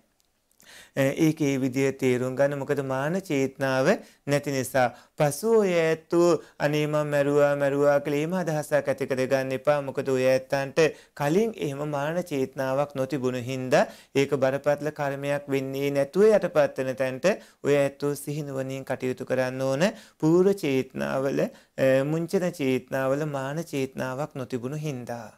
ඒක ඒ විදිහේ තේරුම් ගන්න මොකද මාන චේතනාව නැති නිසා පසු ඔය ඇත්තු අනේ මම මැරුවා මැරුවා කියලා එහෙම අදහසක් ඇති කරගන්න එපා මොකද ඔය ඇත්තන්ට කලින් එහෙම මාන චේතනාවක් නොතිබුණු හින්දා ඒක බරපතල කර්මයක් වෙන්නේ නැතුව යටපත් වෙන තැනට ඔය ඇත්තු සිහිනුවණින් කටයුතු කරන්න ඕන පූර්ව චේතනාවල මුංචන චේතනාවල මාන චේතනාවක් නොතිබුණු හින්දා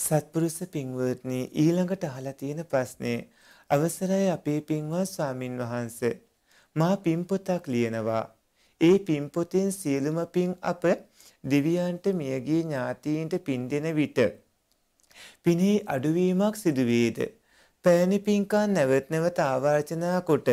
සත්පුරුෂ පින්වත්නි ඊළඟට අහලා තියෙන ප්‍රශ්නේ අවසරයි අපේ පින්වත් ස්වාමින් වහන්සේ මා පින් පොතක් ලියනවා ඒ පින් පොතෙන් සියලුම පින් අප දිව්‍යයන්ට මියගිය ඥාතීන්ට පින් දෙන විට පිනේ අඩුවීමක් සිදු වේද පෑණි පින්කම් නැවත නැවත ආවර්ජනා කොට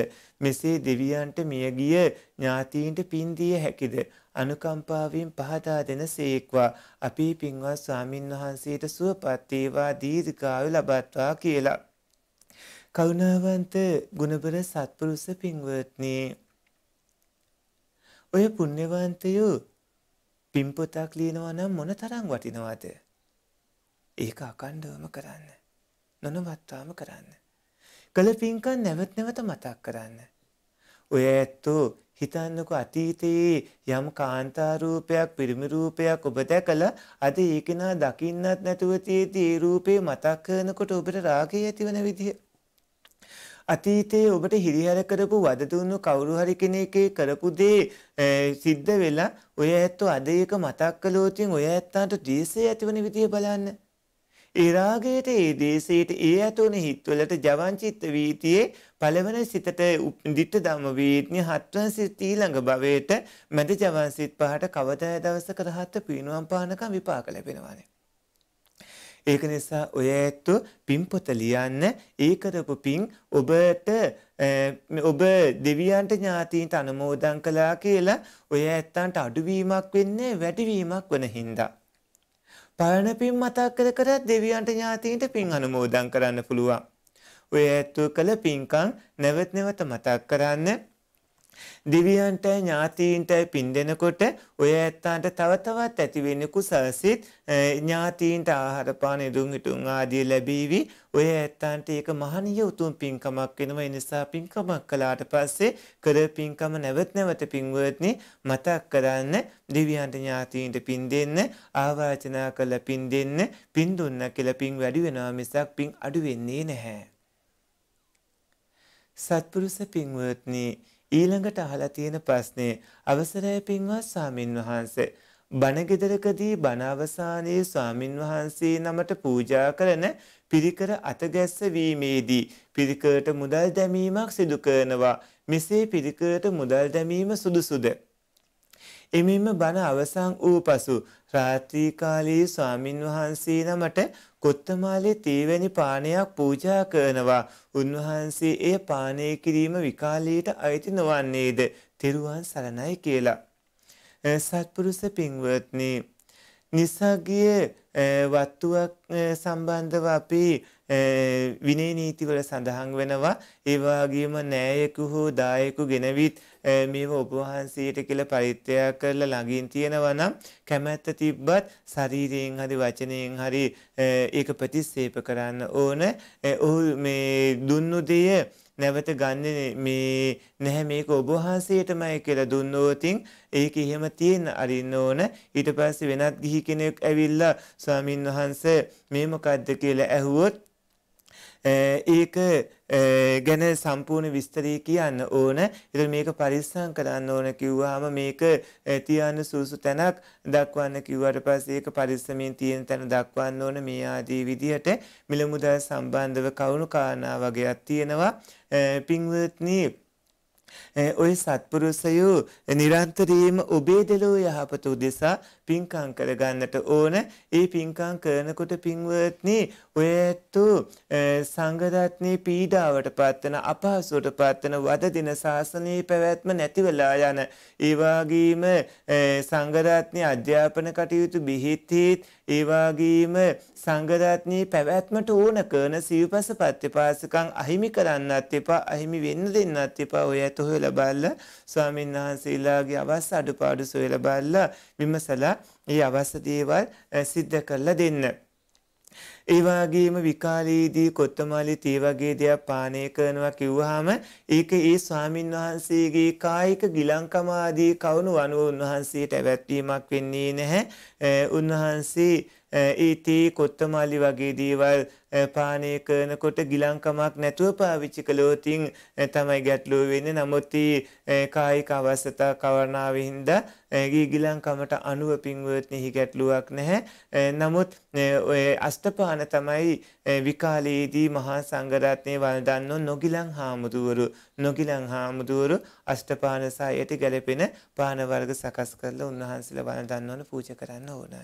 මෙසේ දෙවියන්ට මියගිය ඥාතීන්ට පින් දිය හැකිද අනුකම්පාවෙන් පහදා දෙන සේක්වා අපේ පින්වත් ස්වාමින් වහන්සේට සුවපත් වේවා දීර්ඝායු ලබත්වා කියලා කරුණාවන්ත ගුණබර සත්පුරුෂ පින්වත්නි ඔය පුණ්‍යවන්තයෝ පින් පොතක් ලියනවා නම් මොන තරම් වටිනවද ඒක අකණ්ඩවම කරන්න නොනවත්තාම කරන්න. කළ පින්කම් නැවත නැවත මතක් කරන්න. ඔය ඇත්තෝ හිතන්නකො අතීතයේ යම් කාන්තාරූපයක් පිරිමි රූපයක් ඔබ දැකලා අද ඒකෙනා දකින්නත් නැතුව තියෙති ඒ රූපේ මතක් කරනකොට ඔබට රාගය ඇතිවන විදිය. අතීතයේ ඔබට හිරිහැර කරපු වද දුන්නු කවුරු හරි කෙනෙක්ගේ කරපු දේ සිද්ධ වෙලා ඔය ඇත්තෝ අද ඒක මතක් කළොතින් ඔය ඇත්තාට ද්වේෂය ඇතිවන විදිය බලන්න. ඒ රාගයට ඒ දේශයට ඒ ඇතුණ හිත්වලට ජවංචිත්ත වීතියේ පළවන සිතට දිට්ඨ ධම්ම වීත්‍ය හත්වන සිත ඊළඟ භවයට මැද ජවන් සිත් පහට කවදා දවසක රහත් පිනුවම් පානකම් විපාක ලැබෙනවානේ. ඒක නිසා ඔය ඇත්තු පින් පොත ලියන්න ඒ කරපු පින් ඔබට ඔබ දෙවියන්ට ඥාතීන්ට අනුමෝදන් කළා කියලා ඔය ඇත්තන්ට අඩුවීමක් වෙන්නේ වැඩිවීමක් වන හින්දා පරණ පින් මතක් කර කර දෙවියන්ට ඥාතීන්ට පින් අනුමෝදන් කරන්න පුළුවන්. ඔය ඇත්තු කළ පින්කම් නැවත් නැවත මතක් කරන්න දිවියන්ටයි ඥාතීන්ටයි පින් දෙනකොට ඔය ඇත්තන්ට තව තවත් ඇති වෙන්නේ කුසල්සිත ඥාතීන්ට ආහාර පාන ඉදුම් හිටුම් ආදී ලැබීවි ඔය ඇත්තන්ට ඒක මහණීය උතුම් පින්කමක් වෙනවා ඒ නිසා පින්කමක් කළාට පස්සේ කර පින්කම නැවත නැවත පින්වත්නි මතක් කරන්න දිවියන්ට ඥාතීන්ට පින් දෙන්න ආවාචනා කළ පින් දෙන්න පින් දුන්නා කියලා පින් වැඩි වෙනවා මිසක් පින් අඩු වෙන්නේ නැහැ සත්පුරුෂ පින්වත්නි ඊළඟට අහලා තියෙන ප්‍රශ්නේ අවසරය පින්වත් ස්වාමින් වහන්සේ බණගෙදරකදී බණ අවසානයේ ස්වාමින් වහන්සේ නමට පූජා කරන පිරිකර අතගැස්සවීමේදී පිරිකරට මුදල් දැමීමක් සිදු කරනවා මෙසේ පිරිකරට මුදල් දැමීම සුදුසුද එමෙන්ම බණ අවසන් වූ පසු රාත්‍රී කාලයේ ස්වාමින් වහන්සේ නමට කොත්තමාලේ තේවැනි පානයක් පූජා කරනවා. උන්වහන්සේ ඒ පානය කිරීම විකාලීට අයිති නොවන්නේද? තෙරුවන් සරණයි කියලා. සත්පුරුෂ පින්වත්නි, නිසගිය වත්තුවක් සම්බන්ධව අපි විනය නීතිවල සඳහන් වෙනවා ඒ වගේම නෑයෙකු හෝ දායෙකු ගෙනවිත් මේව ඔබ වහන්සේට කියලා පරිත්‍යාග කරලා ළඟින් තියෙනවා නම් කැමැත්ත තිබ්බත් ශරීරයෙන් හරි වචනයෙන් හරි ඒක ප්‍රතික්ෂේප කරන්න ඕන ඔහු මේ දුන්නු දෙය නැවත ගන්න මේ නැහැ මේක ඔබ වහන්සේටමයි කියලා දුන්නෝතින් ඒක එහෙම තියෙන අරින්න ඕන ඊට පස්සේ වෙනත් ගිහි කෙනෙක් ඇවිල්ලා ස්වාමින් වහන්සේ මේ මොකද්ද කියලා ඇහුවොත් ඒක ගැන සම්පූර්ණ විස්තරය කියන්න ඕන. ඉතින් මේක පරිස්සම් කරන්න ඕන කිව්වහම මේක තියන්න සූසු තැනක් දක්වන්න කිව්වට පස්සේ ඒක පරිස්සමෙන් තියෙන තැන දක්වන්න ඕන මේ ආදී විදිහට මිලමුදල් සම්බන්ධව කවුණු කාරණා වගේක් තියෙනවා. පින්වත්නි ඔය සත්පුරුෂයෝ නිරන්තරයෙන්ම ඔබේ දෙලෝ යහපත උදෙසා පින්කම් කරගන්නට ඕන. ඒ පින්කම් කරනකොට පින්වත්නි ඔය ඇත්තෝ සංඝ රත්නේ පීඩාවට පත්වන අපහසුවට පත්වන වද දින ශාසනයේ පැවැත්ම නැති වෙලා යන ඒ වගේම සංඝ රත්නේ අධ්‍යාපන කටයුතු බිහිතීත් ඒ වගේම සංඝ රත්නේ පැවැත්මට ඕන කරන සිව්පස පත්‍යපාසකම් අහිමි කරන්නත් එපා අහිමි වෙන්න දෙන්නත් එපා ඔය ඇතෝ සොයලා බලලා ස්වාමීන් වහන්සේලාගේ අවශ්‍ය අඩුපාඩු සොයලා බලලා විමසලා ඒ අවශ්‍ය දේවල් සිද්ධ කරලා දෙන්න. ඒ වගේම විකාලීදී කොත්තමාලි තේ වගේ දේවල් පානය කරනවා කිව්වහම ඒක ඒ ස්වාමින් වහන්සේගේ කායික ගිලංකම ආදී කවුණු අනුව උන්වහන්සේට ඇවැත්වීමක් වෙන්නේ නැහැ. උන්වහන්සේ ඒ තේ කොත්තමල්ලි වගේ දේවල් පානය කරනකොට ගිලංකමක් නැතුව පාවිච්චි කළොතින් තමයි ගැටලුව වෙන්නේ. නමුත් කායික අවස්ථා කවරණාවෙ හින්දා ඒ ගිලංකමට අනුව පින්වත්නි ගැටලුවක් නැහැ. නමුත් ඔය අස්තපාන තමයි විකාලයේදී මහා සංඝරත්නයේ වළඳන්න නොගිලං හාමුදුවරු නොගිලං හාමුදුවරු අස්තපාන සායයට ගැලපෙන පාන වර්ග සකස් කරලා උන්වහන්සේලා වළඳන්න ඕන පූජා කරන්න ඕන.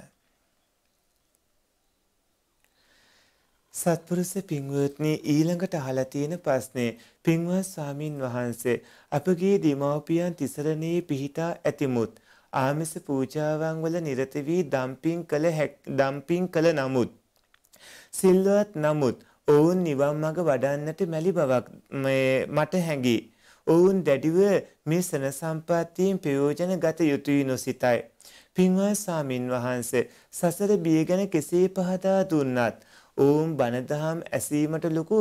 සත්පුරුෂ පින්වත්නි ඊළඟට අහලා තියෙන ප්‍රශ්නේ පින්වත් ස්වාමින් වහන්සේ අපගේ දීමෝපියන් තිසරණේ පිහිටා ඇතිමුත් ආමස පූජාවන් වල නිරත වී දම්පින් කළ දම්පින් කළ නමුත් සිල්වත් නමුත් ඔවුන් නිවන් මඟ වඩන්නට මැලි බවක් මට හැඟි. ඔවුන් දැඩිව මේ සන සම්පත්තියෙන් ප්‍රයෝජන ගත යුතුය නොසිතයි. පින්වත් ස්වාමින් වහන්සේ සසර බිය ගැන කෙසේ පහදා දුන්නත් ඔවුන් බණදහම් ඇසීමට ලොකු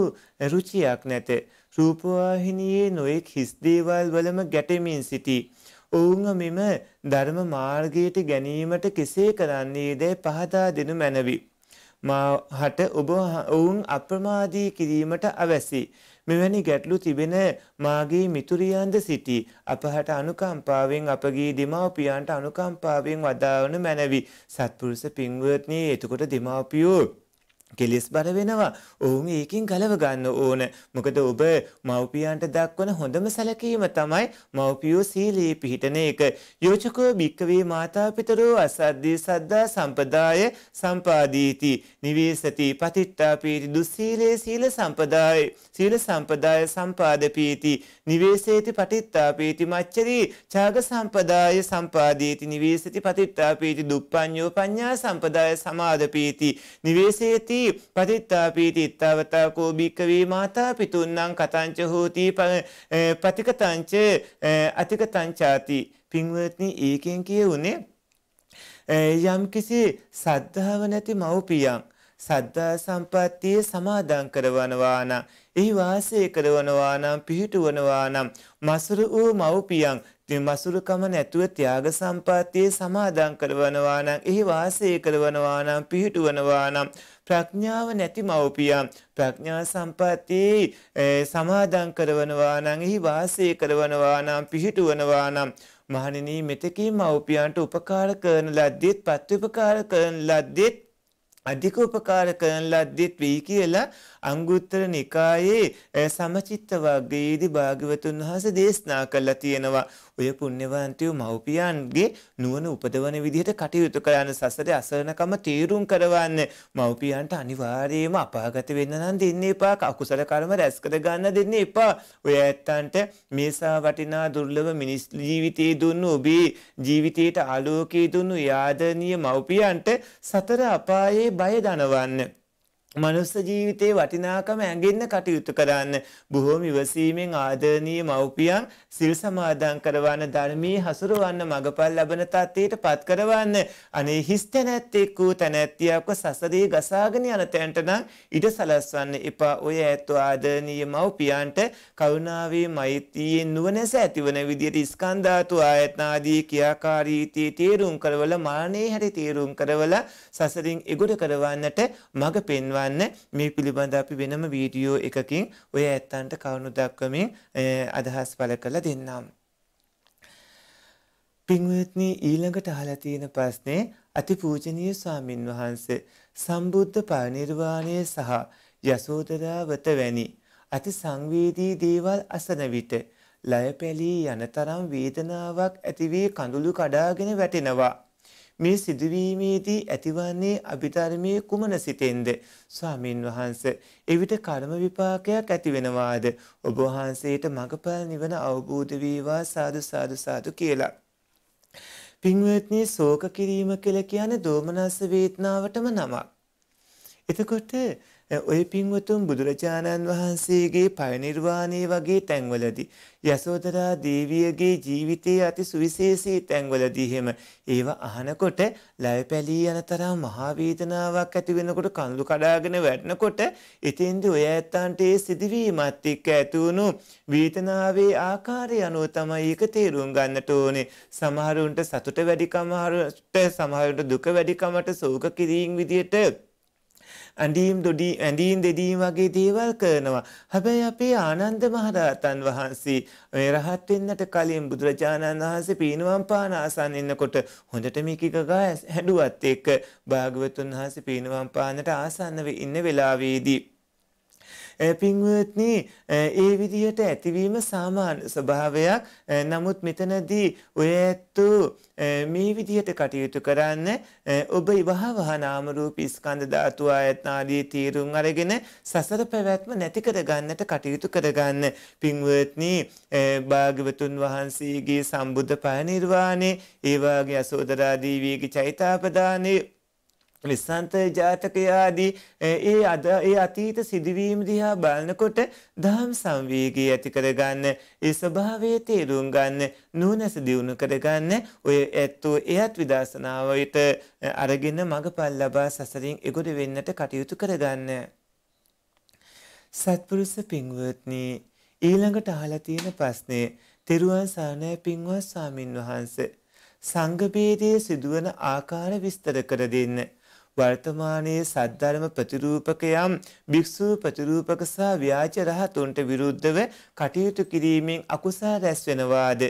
රුචියක් නැත. රූපවාහිනියේ නොයෙක් හිස් දේවල් වලම ගැටෙමින් සිටී. ඔවුන් මෙම ධර්ම මාර්ගයට ගැනීමට කෙසේ කරන්නේ දැයි පහදා දෙනු මැනවි. මාහට ඔබ ඔවුන් අප්‍රමාදී කිරීමට අවැසි. මෙවැනි ගැටලු තිබෙන මාගේ මිතුරියන්ද සිටි. අපහට අනුකම්පාවෙන් අපගේ දෙමව්පියන්ට අනුකම්පාවෙන් වදාවන මැනවි. සත්පුරුෂ පින්වත්නි එතකොට දෙමව්පියෝ කෙලෙස් බර වෙනවා. ඔවුන් ඒකින් ගලව ගන්න ඕන. මොකද ඔබ මව්පියන්ට දක්වන හොඳම සැලකීම තමයි මව්පියෝ සීලයේ පිහිටන එක. යෝජකෝ භික්කවේ මාතාපිතරෝ අසද්දී සද්දා සම්පදාය සම්පාදීති. නිවේසති පතිට්ඨාපීති දුස්සීලේ සීල සම්පදාය සීල සම්පදාය සම්පාදපීති. නිවේසේති පටිත්තාපීති මච්චරී චාග සම්පදාය සම්පාදීති නිවේසති පතිට්ඨාපීති දුප්පඤ්ඤෝ පඤ්ඤා සම්පදාය සමාදපීති. නිවේසේති පතිත්තාපී තිත්තාවතා කෝභික්කවී මාතා පිතුන්නං කතංච හෝතී පතිකතංච අතිකතංචාති පින්වත්නි ඒකෙන් කියවුනේ යම්කිසි සද්ධාව නැති මව්පියන් සද්ධා සම්පත්තිය සමාදන් කරවනවා නම් එහි වාසය කරවනවා නම් පිහිටුවනවා නම් මසුරු වූ මව්පියන් මසුරුකම නැතුව ත්‍යාග සම්පාතියේ සමාදන් කරවනවා නම් එහි වාසය කරවනවා නම් පිහිටුවනවා නම් ප්‍රඥාව නැති මව්පියන් ප්‍රඥා සම්පත්තියේ සමාදන් කරවනවා නම් එහි වාසය කරවනවා නම් පිහිටුවනවා නම් මහණෙනි මෙතකී මව්පියන්ට උපකාර කරන ලද්දෙත් පත්‍යපකාර කරන ලද්දෙත් අධික උපකාර කරන ලද්දෙත් වෙයි කියලා අංගුත්තර නිකායේ සමචිත්ත වර්ගයේදී භාග්‍යවතුන් වහන්සේ දේශනා කළා තියෙනවා. ඔය පුණ්‍යවන්තයෝ මව්පියන්ගේ නුවණ උපදවන විදිහට කටයුතු කරන සසරේ අසරණකම තීරුම් කරවන්න මව්පියන්ට අනිවාර්යයෙන්ම අපාගත වෙන්න නම් දෙන්න එපා අකුසල කර්ම රැස් කර ගන්න දෙන්න එපා ඔය ඇත්තන්ට මේසා වටිනා දුර්ලභ මිනිස් ජීවිතේ දුන්නු ඔබේ ජීවිතයට ආලෝකයේ දුන්නු යාදනීය මව්පියන්ට සතර අපායේ බය දනවන්න මනුස්ස ජීවිතේ වටිනාකම ඇඟෙන්න කටයුතු කරන්න බොහෝම ඉවසීමෙන් ආදරණීය මව්පියන් සිල් සමාදන් කරවන ධර්මයේ හසුරවන්න මගපල් ලබන තත්ත්වයට පත් කරවන්න අනේ හිස් තැනැත්තෙක් වූ තැනැත්තියක්ව සසරේ ගසාගෙන යන තැනට නම් ඉඩ සලස්වන්න එපා ඔය ඇත්තෝ ආදරණීය මව්පියන්ට කරුණාවේ මෛත්‍රියේ නුවණැස ඇතිවන විදියට ස්කන්ධ ධාතු ආයතන ආදී ක්‍රියාකාරීත්වයේ තේරුම් කරවල මානෙ හැටි තේරුම් කරවල සසරින් එගොඩ කරවන්නට මඟ පෙන්වා බලන්න මේ පිළිබඳ අපි වෙනම වීඩියෝ එකකින් ඔය ඇත්තන්ට කවුණු දක්වමින් අදහස් පල කළ දෙන්නම්. පින්වත්නී ඊළඟට අහලා තියෙන ප්‍රශ්නේ අතිපූජනීය ස්වාමින් වහන්සේ සම්බුද්ධ පරිනිර්වාණය සහ යසෝදරාවත වැනි අති සංවේදී දේවල් අසන විට ලය පැලී යන තරම් වේදනාවක් ඇති වී කඳුළු කඩාගෙන වැටෙනවා. මේ සිදුවීමේදී ඇතිවන්නේ අභිධර්මයේ කුමන සිතෙන්ද? ස්වාමින් වහන්සේ එවිට කර්ම විපාකයක් ඇති වෙනවාද? ඔබ වහන්සේට මඟපල් නිවන අවබෝධ වේවා සාදු සාදු සාදු කියලා. පින්වත්නි ශෝක කිරීම කියලා කියන්නේ දෝමනස් වේදනාවටම නමක්. එතකොට ඔය පින්වතුන් බුදුරජාණන් වහන්සේගේ පයනිර්වාණය වගේ තැන්වලදී යසෝදරා දේවියගේ ජීවිතයේ අති සුවිශේෂී තැන්වලදී හැම ඒව අහනකොට ලයපැලී යන තරම් මහා වේදනාවක් ඇති වෙනකොට කඳු කඩාගෙන වැටෙනකොට එතෙන්දී ඔය ඇත්තන්ට ඒ සිදුවීමත් එක්ක ඇති වුණු වේදනාවේ ආකාරය අනුව තමයි ඒක තේරුම් ගන්නට ඕනේ සමහරුන්ට සතුට වැඩිකම සමහරුන්ට දුක වැඩිකමට ශෝක කිරීම විදියට අඩීම් දොඩී ඇඳීම් දෙදීම් වගේ දේවල් කරනවා. හැබැයි අපේ ආනන්ද මහරහතන් වහන්සේ මේ රහත් වෙන්නට කලින් බුදුරජාණන් වහන්සේ පීනුවම් පාන ආසන්න ඉන්නකොට හොඳට මේක ගා හැඩුවත් එක්ක භාගවතුන් වහන්සේ පීනුවම් පානට ආසන්න වෙ ඉන්න වෙලාවේදී පින්වත්නි ඒ විදිහට ඇතිවීම සාමාන්‍ය ස්වභාවයක්. නමුත් මෙතනදී ඔය ඇත්තෝ මේ විදිහට කටයුතු කරන්න ඔබ ඉවහවහ නාම රූප ස්කන්ධ ධාතු ආයතන ආදී තීරුම් අරගෙන සසර පැවැත්ම නැති කර ගන්නට කටයුතු කරගන්න පින්වත්නි භාග්‍යවතුන් වහන්සේගේ සම්බුද්ධ පරිනිර්වාණය ඒ වාගේ අසෝදරා දේවියගේ චෛතාපදානයේ නිස්සන්ත ජාතකය ආදී ඒ අද ඒ අතීත සිදුවීම් දිහා බලනකොට දහම් සංවේගී ඇති කරගන්න ඒ ස්වභාවයේ තේරුම් ගන්න නුවණැස දියුණු කරගන්න ඔය ඇත්තෝ එයත් විදර්ශනාවට අරගෙන මඟපල් ලබා සසරින් එගොඩ වෙන්නට කටයුතු කරගන්න සත්පුරුෂ පින්වත්නි ඊළඟට අහලා තියෙන ප්‍රශ්නේ තෙරුවන් සරණයි පින්වත් ස්වාමින් වහන්සේ සංඝ බේදයේ සිදුවන ආකාර විස්තර කර දෙන්න වර්තමානයේ සද්ධර්ම ප්‍රතිරූපක යම් භික්ෂු ප්‍රතිරූපක සහ ව්‍යාජ රහතුන්ට විරුද්ධව කටයුතු කිරීමෙන් අකුසල් රැස් වෙනවාද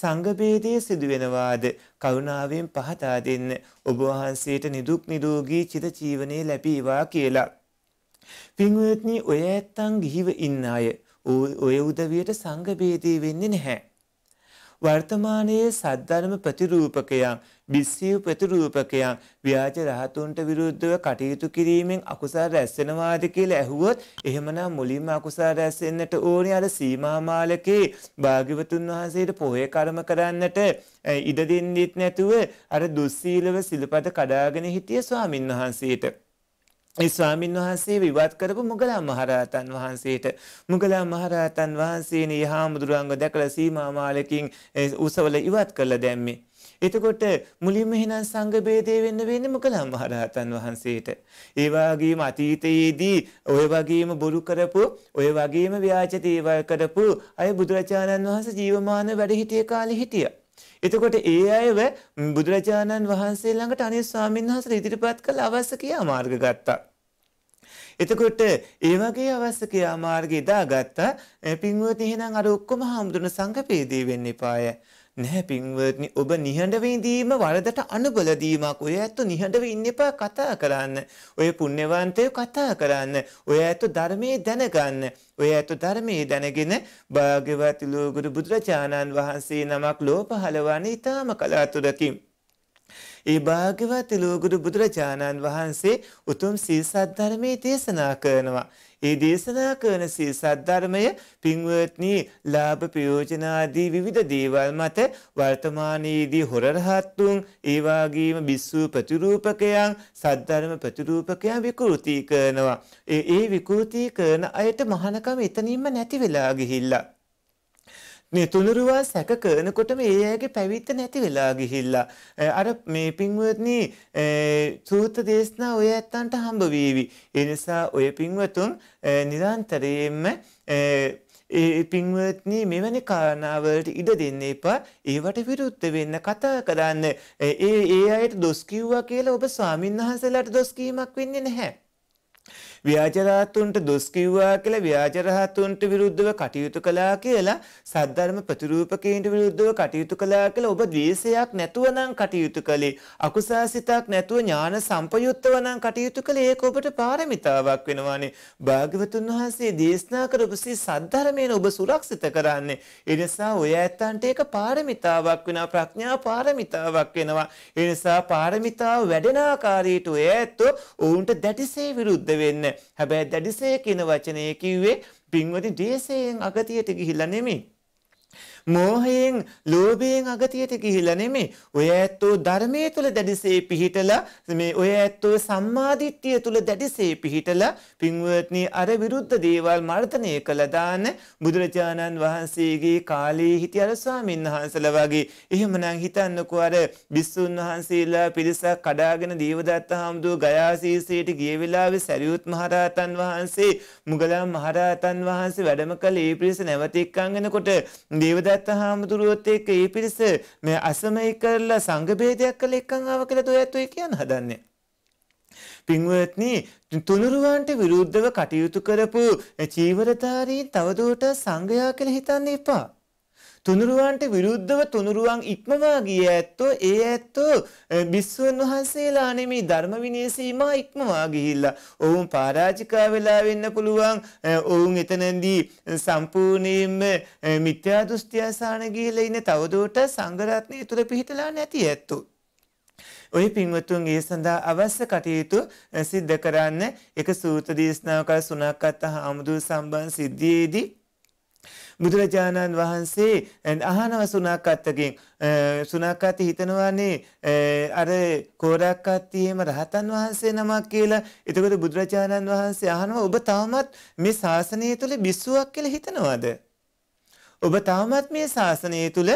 සංඝ ભેදයේ සිදු වෙනවාද කරුණාවෙන් පහදා දෙන්න ඔබ වහන්සේට නිදුක් නිරෝගී චිර ජීවනයේ ලැබීවා කියලා පින්වත්නි ඔය ඇත්තන් ගිහිව ඉන්න අය ඔය උදවියට සංඝ ભેදේ වෙන්නේ නැහැ වර්තමානයේ සද්ධර්ම ප්‍රතිරූපකයන් බිස්සීව ප්‍රතිරූපකයන් ව්‍යාජ රහතුන්ට විරුද්ධව කටයුතු කිරීමෙන් අකුසල් රැස්වෙනවාද කියලා ඇහුවොත් එහෙමනම් මුලින්ම අකුසල් රැස්වෙන්නට ඕනේ අර සීමා මාලකේ භාග්‍යවතුන් වහන්සේට පොහේ කර්ම කරන්නට ඉඩ දෙන්නෙත් නැතුව අර දුස්සීලව සිල්පද කඩාගෙන හිටිය ස්වාමින් වහන්සේට ඒ ස්වාමින් වහන්සේ විවාත් කරපු මුගලා මහරහතන් වහන්සේට මුගලා මහරහතන් වහන්සේනේ යහමුදුරංග දැකලා සීමා මාලකින් උසවල ඉවත් කළ දැම්මේ. එතකොට මුලින්ම එහෙනම් සංඝ ભેදේ වෙන්න වෙන්නේ මුගලා මහරහතන් වහන්සේට. ඒ වගේම අතීතයේදී ඔය වගේම බොරු කරපු, ඔය වගේම ව්‍යාජ දේවල් කරපු අය බුදුරජාණන් වහන්සේ ජීවමාන වැඩ හිටිය කාලේ හිටියා. එතකොට ඒ අයව බුදුරජාණන් වහන්සේ ළඟට අනේ ස්වාමීන් වහන්සේ ඉදිරිපත් කළ අවශ්‍ය කියා මාර්ග ගත්තා. එතකොට ඒ වගේ අවශ්‍ය කියා මාර්ගය දාගත්තා. පින්වත එහෙනම් අර ඔක්කොම හාමුදුරන සංඝ වේදී වෙන්න එපාය. නැහැ පින්වත්නි ඔබ නිහඬ වෙඳීම වරදට අනුබල දීමක්. ඔය ඇත්තෝ නිහඬව ඉන්න එපා කතා කරන්න. ඔය පුණ්‍යවන්තයෝ කතා කරන්න. ඔය ඇත්තෝ ධර්මයේ දැනගන්න. ඔය ඇත්තෝ ධර්මයේ දැනගෙන භාග්‍යවත් ලෝගුරු බුදුරජාණන් වහන්සේ නමක් ලෝ පහළවන්නේ ඊටාම කලාතුරකින්. ඒ භාග්‍යවත් ලෝගුරු බුදුරජාණන් වහන්සේ උතුම් සීසත් ධර්මයේ දේශනා කරනවා. ඒ දේශනා කරන සිය සද්ධර්මය පින්වත්නි ලාභ ප්‍රයෝජන ආදී විවිධ දේවල් මත වර්තමානයේදී හොර රහත්තුන් ඒ වගේම බිස්සු ප්‍රතිරූපකයන් සද්ධර්ම ප්‍රතිරූපකයන් විකෘති කරනවා. ඒ ඒ විකෘති කරන අයට මහානකම එතනින්ම නැති වෙලා ගිහිල්ලා මේ තුනුරුවා සැක කරනකොටම ඒ අයගේ පැවිත්ත නැති වෙලා ගිහිල්ලා අර මේ පින්වත්නි සූත්‍ර දේශනා ඔය ඇත්තන්ට හම්බ වීවි. ඒ නිසා ඔය පින්වතුන් නිරන්තරයෙන්ම ඒ පින්වත්නි මෙවැනි කාරණාවලට ඉඩ දෙන්න එපා ඒවට විරුද්ධ වෙන්න කතා කරන්න ඒ ඒ අයට දොස් කිව්වා කියලා ඔබ ස්වාමින්වහන්සේලාට දොස් කීමක් වෙන්නේ නැහැ ව්‍යාජරහතුන්ට දොස් කිව්වා කියලා ව්‍යාජරහතුන්ට විරුද්ධව කටයුතු කළා කියලා සද්ධර්ම ප්‍රතිරූපකයන්ට විරුද්ධව කටයුතු කළා කියලා ඔබ ද්වේෂයක් නැතුව නම් කටයුතු කළේ අකුසාසිතක් නැතුව ඥාන සම්පයුත්තව නම් කටයුතු කළේ ඒක ඔබට පාරමිතාවක් වෙනවානේ භාග්‍යවතුන් වහන්සේ දේශනා කරපු සද්ධර්මයෙන් ඔබ සුරක්ෂිත කරන්නේ එනිසා ඔය ඇත්තන්ට ඒක පාරමිතාවක් වෙනවා ප්‍රඥා පාරමිතාවක් වෙනවා එනිසා පාරමිතාව වැඩෙන ආකාරයට ඔය ඇත්තෝ ඔවුන්ට දැටිසේ විරුද්ධ වෙන්න හැබැයි දැඩිසේ කියන වචනය කිව්වේ පින්වති දේශයෙන් අගතියට ගිහිල්ලා නෙමෙයි. මෝහයෙන් ලෝභයෙන් අගතියට ගිහිලා නෙමෙයි. ඔය ඇත්තෝ ධර්මයේ තුල දැඩිසේ පිහිටලා මේ ඔය ඇත්තෝ සම්මාදිට්ඨිය තුල දැඩිසේ පිහිටලා පින්වත්නි අර විරුද්ධ දේවල් මර්ධනය කළ දාන බුදුරජාණන් වහන්සේගේ කාලේ හිටිය අර ස්වාමීන් වහන්සලා වගේ. එහෙමනම් හිතන්නකෝ අර බිස්සුන් වහන්සේලා පිරිසක් කඩාගෙන දේවදත්ත හාමුදුරුවෝ ගයා සීසේට ගිය වෙලාවේ සරියුත් මහරහතන් වහන්සේ මුගලන් මහරහතන් වහන්සේ වැඩම කළ ඒ පිරිස නැවත එක්කන් එනකොට දේවදත්ත සුජාත හාමුදුරුවොත් එක්ක ඒ පිරිස මේ අසමයි කරලා සංඝ බේදයක් කළ එකන් ආව කියලා දොයත්වයි කියන හදන්නේ. පින්වත්නි තුනුරුවන්ට විරුද්ධව කටයුතු කරපු චීවරධාරීන් තවදුරටත් සංඝයා කියලා හිතන්න එපා. තුනුරුවන්ට විරුද්ධව තුනුරුවන් ඉක්මවා ගිය ඇත්තෝ ඒ ඇත්තෝ බිස්සුවන් වහන්සේලා නෙමේ ධර්ම විනය සීමා ඉක්මවා ගිහිල්ලා. ඔවුන් පරාජිකා වෙලා වෙන්න පුළුවන්. ඔවුන් එතනදී සම්පූර්ණයෙන්ම මිත්‍යා දෘෂ්ටි අසාන ගිහිලා ඉන්න තවදුරට සංඝ රත්නය තුල පිහිටලා නැති ඇත්තෝ. ඔය පින්වතුන් ඒ සඳහා අවශ්‍ය කටයුතු සිද්ධ කරන්න එක සූත්‍ර දේශනාවක සුණක්කත් හාමුදුර සම්බන් සිද්ධියේදී බුදුරජාණන් වහන්සේ අහනව සුනාකත්තකින් සුනාකත්ති හිතනවානේ අර කෝරක්කත්තියේම රහතන් වහන්සේ නමක් කියලා. එතකොට බුදුරජාණන් වහන්සේ අහනවා ඔබ තවමත් මේ ශාසනය තුල බිස්සුවක් කියලා හිතනවාද? ඔබ තවමත් මේ ශාසනය තුල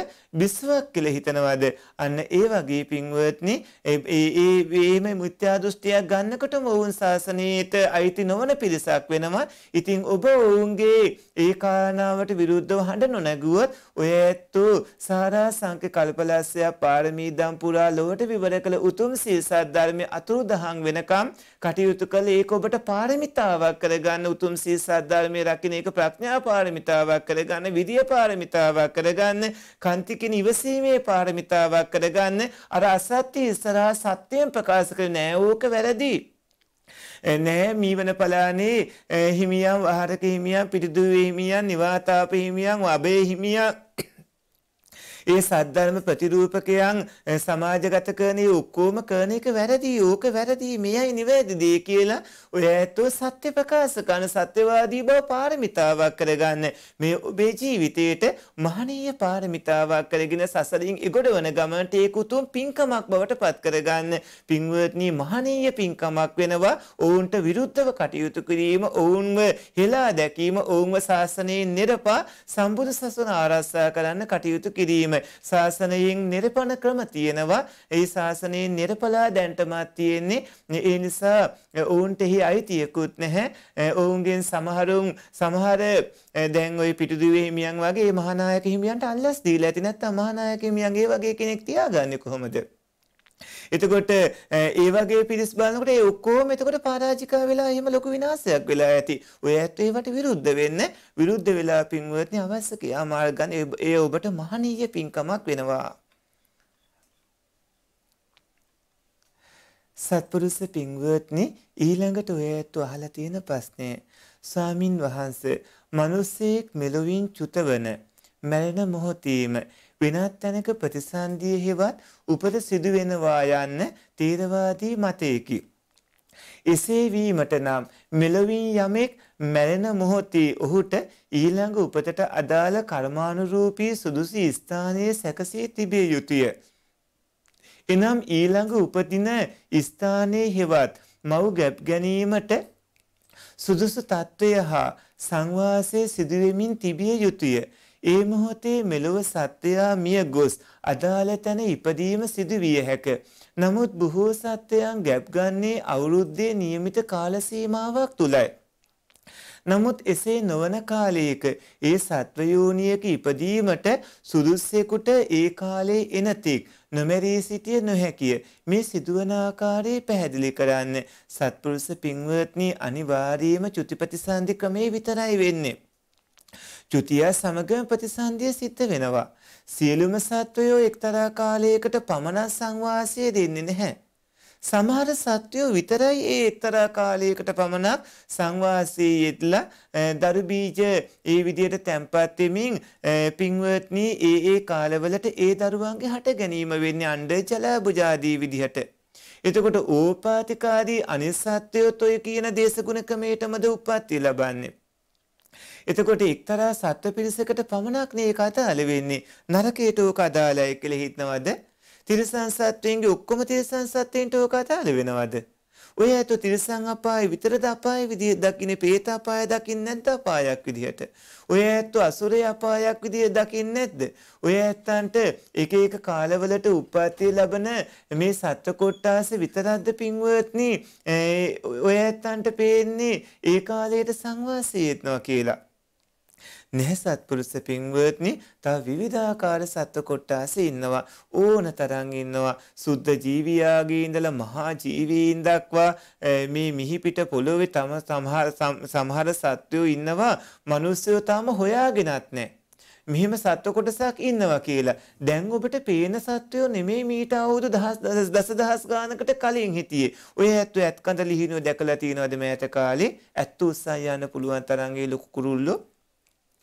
විශ්වක් කියලා හිතනවද? අන්න ඒ වගේ පින්වත්නි ඒ මේ මිත්‍යා දෘෂ්ටියක් ගන්නකොටම ඔවුන් ශාසනයට අයිති නොවන පිරිසක් වෙනවා. ඉතින් ඔබ ඔවුන්ගේ ඒ කාරණාවට විරුද්ධව හඬ නොනැගුවොත් ඔය ඇත්තෝ සාරා සංක කල්පලස්සය පාරමී දම් පුරා ලොවට විවර කළ උතුම් සීසත් ධර්මයේ අතුරුදහන් වෙනකම් කටයුතු කළ ඒක ඔබට පාරමිතාවක් කරගන්න උතුම් සීසත් ධර්මයේ රකින්න ඒක ප්‍රඥා පාරමිතාවක් කරගන්න විදිය පාරමිතාවක් කරගන්න කන්තිකින ඉවසීමේ පාරමිතාවක් කරගන්න අර අසත්‍ය ඉස්සරහා සත්‍යයෙන් ප්‍රකාශ කර නෑ ඕක වැරදි. නෑ මීවන පලානේ හිමියම් වහරක හිමියම් පිටිදුවේ හිමියන් නිවාතාප හිමියන් අබේ හිමියන් ඒ සද්ධර්ම ප්‍රතිරූපකයන් සමාජගත කරනේ ඔක්කොම කරන එක වැරදි. ඕක වැරදි. මෙයයි නිවැරදි කියලා ඔය ඇත්තෝ සත්‍ය ප්‍රකාශ කරන සත්‍යවාදී බව පාරමිතාවක් කරගන්න. මේ ඔබේ ජීවිතේට මහනීය පාරමිතාවක් කරගෙන සසරින් එගොඩවන ගමනට ඒක උතුම් පින්කමක් බවට පත් කරගන්න. පින්වත්නි මහනීය පින්කමක් වෙනවා. ඔවුන්ට විරුද්ධව කටයුතු කිරීම, ඔවුන්ව හෙලා දැකීම, ඔවුන්ව ශාසනයෙන් නිරපා සම්බුදු සසුන ආරක්ෂා කරන්න කටයුතු කිරීම ශාසනයෙන් නිර්පණ ක්‍රම තියෙනවා. ඒ ශාසනයෙන් නිර්පලා දැන්ටමත් තියෙන්නේ. ඒ නිසා ඔවුන්ට එහි අයිතියකුත් නැහැ. ඔවුන්ගෙන් සමහරුන් සමහර දැන් ওই පිටුදුවේ හිමියන් වගේ මහානායක හිමියන්ට අල්ලස් දීලා ඇති නැත්නම් මහානායක හිමියන්ගේ වගේ කෙනෙක් තියාගන්නේ කොහොමද? එතකොට ඒ වගේ පිරිස් බලනකොට ඒ ඔක්කොම එතකොට පරාජිකා වෙලා එහෙම ලොකු විනාශයක් වෙලා ඇති. ඔය ඇත්ත ඒවට විරුද්ධ වෙන්න විරුද්ධ වෙලා පින්වත්නි අවශ්‍ය කියා මාර්ග ගන්න ඒ ඔබට මහනීය පින්කමක් වෙනවා. සත්පුරුෂ පින්වත්නි ඊළඟට ඔය ඇත්තු අහලා තියෙන ප්‍රශ්නය ස්වාමින් වහන්සේ මිනිසෙක් මෙලොවින් චුතවන මැරෙන මොහොතේම වෙනත් තැනක ප්‍රතිසන්දිය හෙවත් උපත සිදුවෙනවා යන්න තේරවාදී මතයකි. එසේ වීමට නම් මෙලොවින් යමෙක් මැරෙන මොහොතේ ඔහුට ඊළඟ උපතට අදාළ කර්මානුරූපී සුදුසු ස්ථානයේ සැකසී තිබිය යුතුය. එනම් ඊළඟ උපදින ස්ථානයේ හෙවත් මව් ගැප් ගැනීමට සුදුසු තත්ත්වය හා සංවාසය සිදුවෙමින් තිබිය යුතුය. ඒ මොහොතේ මෙලොව සත්වයා මිය ගොස් අදාළ තැන ඉපදීම සිදු විය හැක. නමුත් බොහෝ සත්වයන් ගැබ් ගන්නේ අවුරුද්දේ નિયમિત කාල සීමාවක් තුලයි. නමුත් එසේ නොවන කාලයක ඒ සත්ව යෝනියක ඉපදීමට සුදුස්සෙකුට ඒ කාලේ එනතික් නොමැරී සිටිය නොහැකිය මේ සිදුවන ආකාරයේ පැහැදිලි කරන්න සත්පුරුෂ පින්වත්නි අනිවාර්යයෙන්ම චුතිපටිසන්ධි ක්‍රමේ විතරයි වෙන්නේ චුතිය සමග ප්‍රතිසන්දිය සිද්ධ වෙනවා. සියලුම සත්වයෝ එක්තරා කාලයකට පමණ සංවාසය දෙන්නේ නැහැ. සමහර සත්වයෝ විතරයි ඒ එක්තරා කාලයකට පමණක් සංවාසයේ යෙදලා දරු බීජ ඒ විදියට තැම්පත් වෙමින් පින්වත්නි ඒ ඒ කාලවලට ඒ දරුවන්ගේ හට ගැනීම වෙන්නේ අණ්ඩ ජලාබුජ ආදී විදිහට. එතකොට ඕපාතිකාදී අනිසත්වයොත් ඔය කියන දේශගුණ ක්‍රමයටමද උප්පත්ති ලබන්නේ. එතකොට එක්තරා සත්ව පිරිසකට පමණක් නේ ඒක අදාළ වෙන්නේ. නරකයට ඕක අදාළයි කියලා හිතනවද? තිරසන් සත්වයන්ගේ ඔක්කොම තිරසන් සත්වයන්ට ඕක අදාළ වෙනවද? ඔය ඇතු තිරසන් අපාය විතරද අපාය විදිහ දකින්නේ പ്രേත අපාය දකින්නේ නැද්ද අපායක් විදිහට? ඔය ඇතු අසුරේ අපායක් විදිහ දකින්නේ නැද්ද? ඔය ඇත්තන්ට එක එක කාලවලට උප්පත්ති ලැබෙන මේ සත්ව කොටාස විතරක්ද පින්වත්නි? ඔය ඇත්තන්ට පේන්නේ ඒ කාලයට සංවාසී වෙනවා කියලා. නැහැ සත්පුරුෂ පින්වත්නි තව විවිධාකාර සත්ව කොට්ටාස ඉන්නවා ඕන තරම් ඉන්නවා සුද්ධ ජීවියාගේ ඉඳලා මහා ජීවීන් දක්වා මේ මිහිපිට පොළොවේ තම සමහර සමහර සත්වයෝ ඉන්නවා මිනිස්සුયો තාම හොයාගෙනත් නැහැ මෙහෙම සත්ව කොටසක් ඉන්නවා කියලා. දැන් ඔබට පේන සත්වයෝ නෙමෙයි මීට අවුරුදු දහස් දසදහස් ගානකට කලින් හිටියේ. ඔය ඇත්තු ඇත්කඳ ලිහිනුව දැකලා තියෙනවද මෑත කාලේ? ඇත්තු උස්සන් යන්න පුළුවන් තරම්ගේ ලොකු කුරුල්ලෝ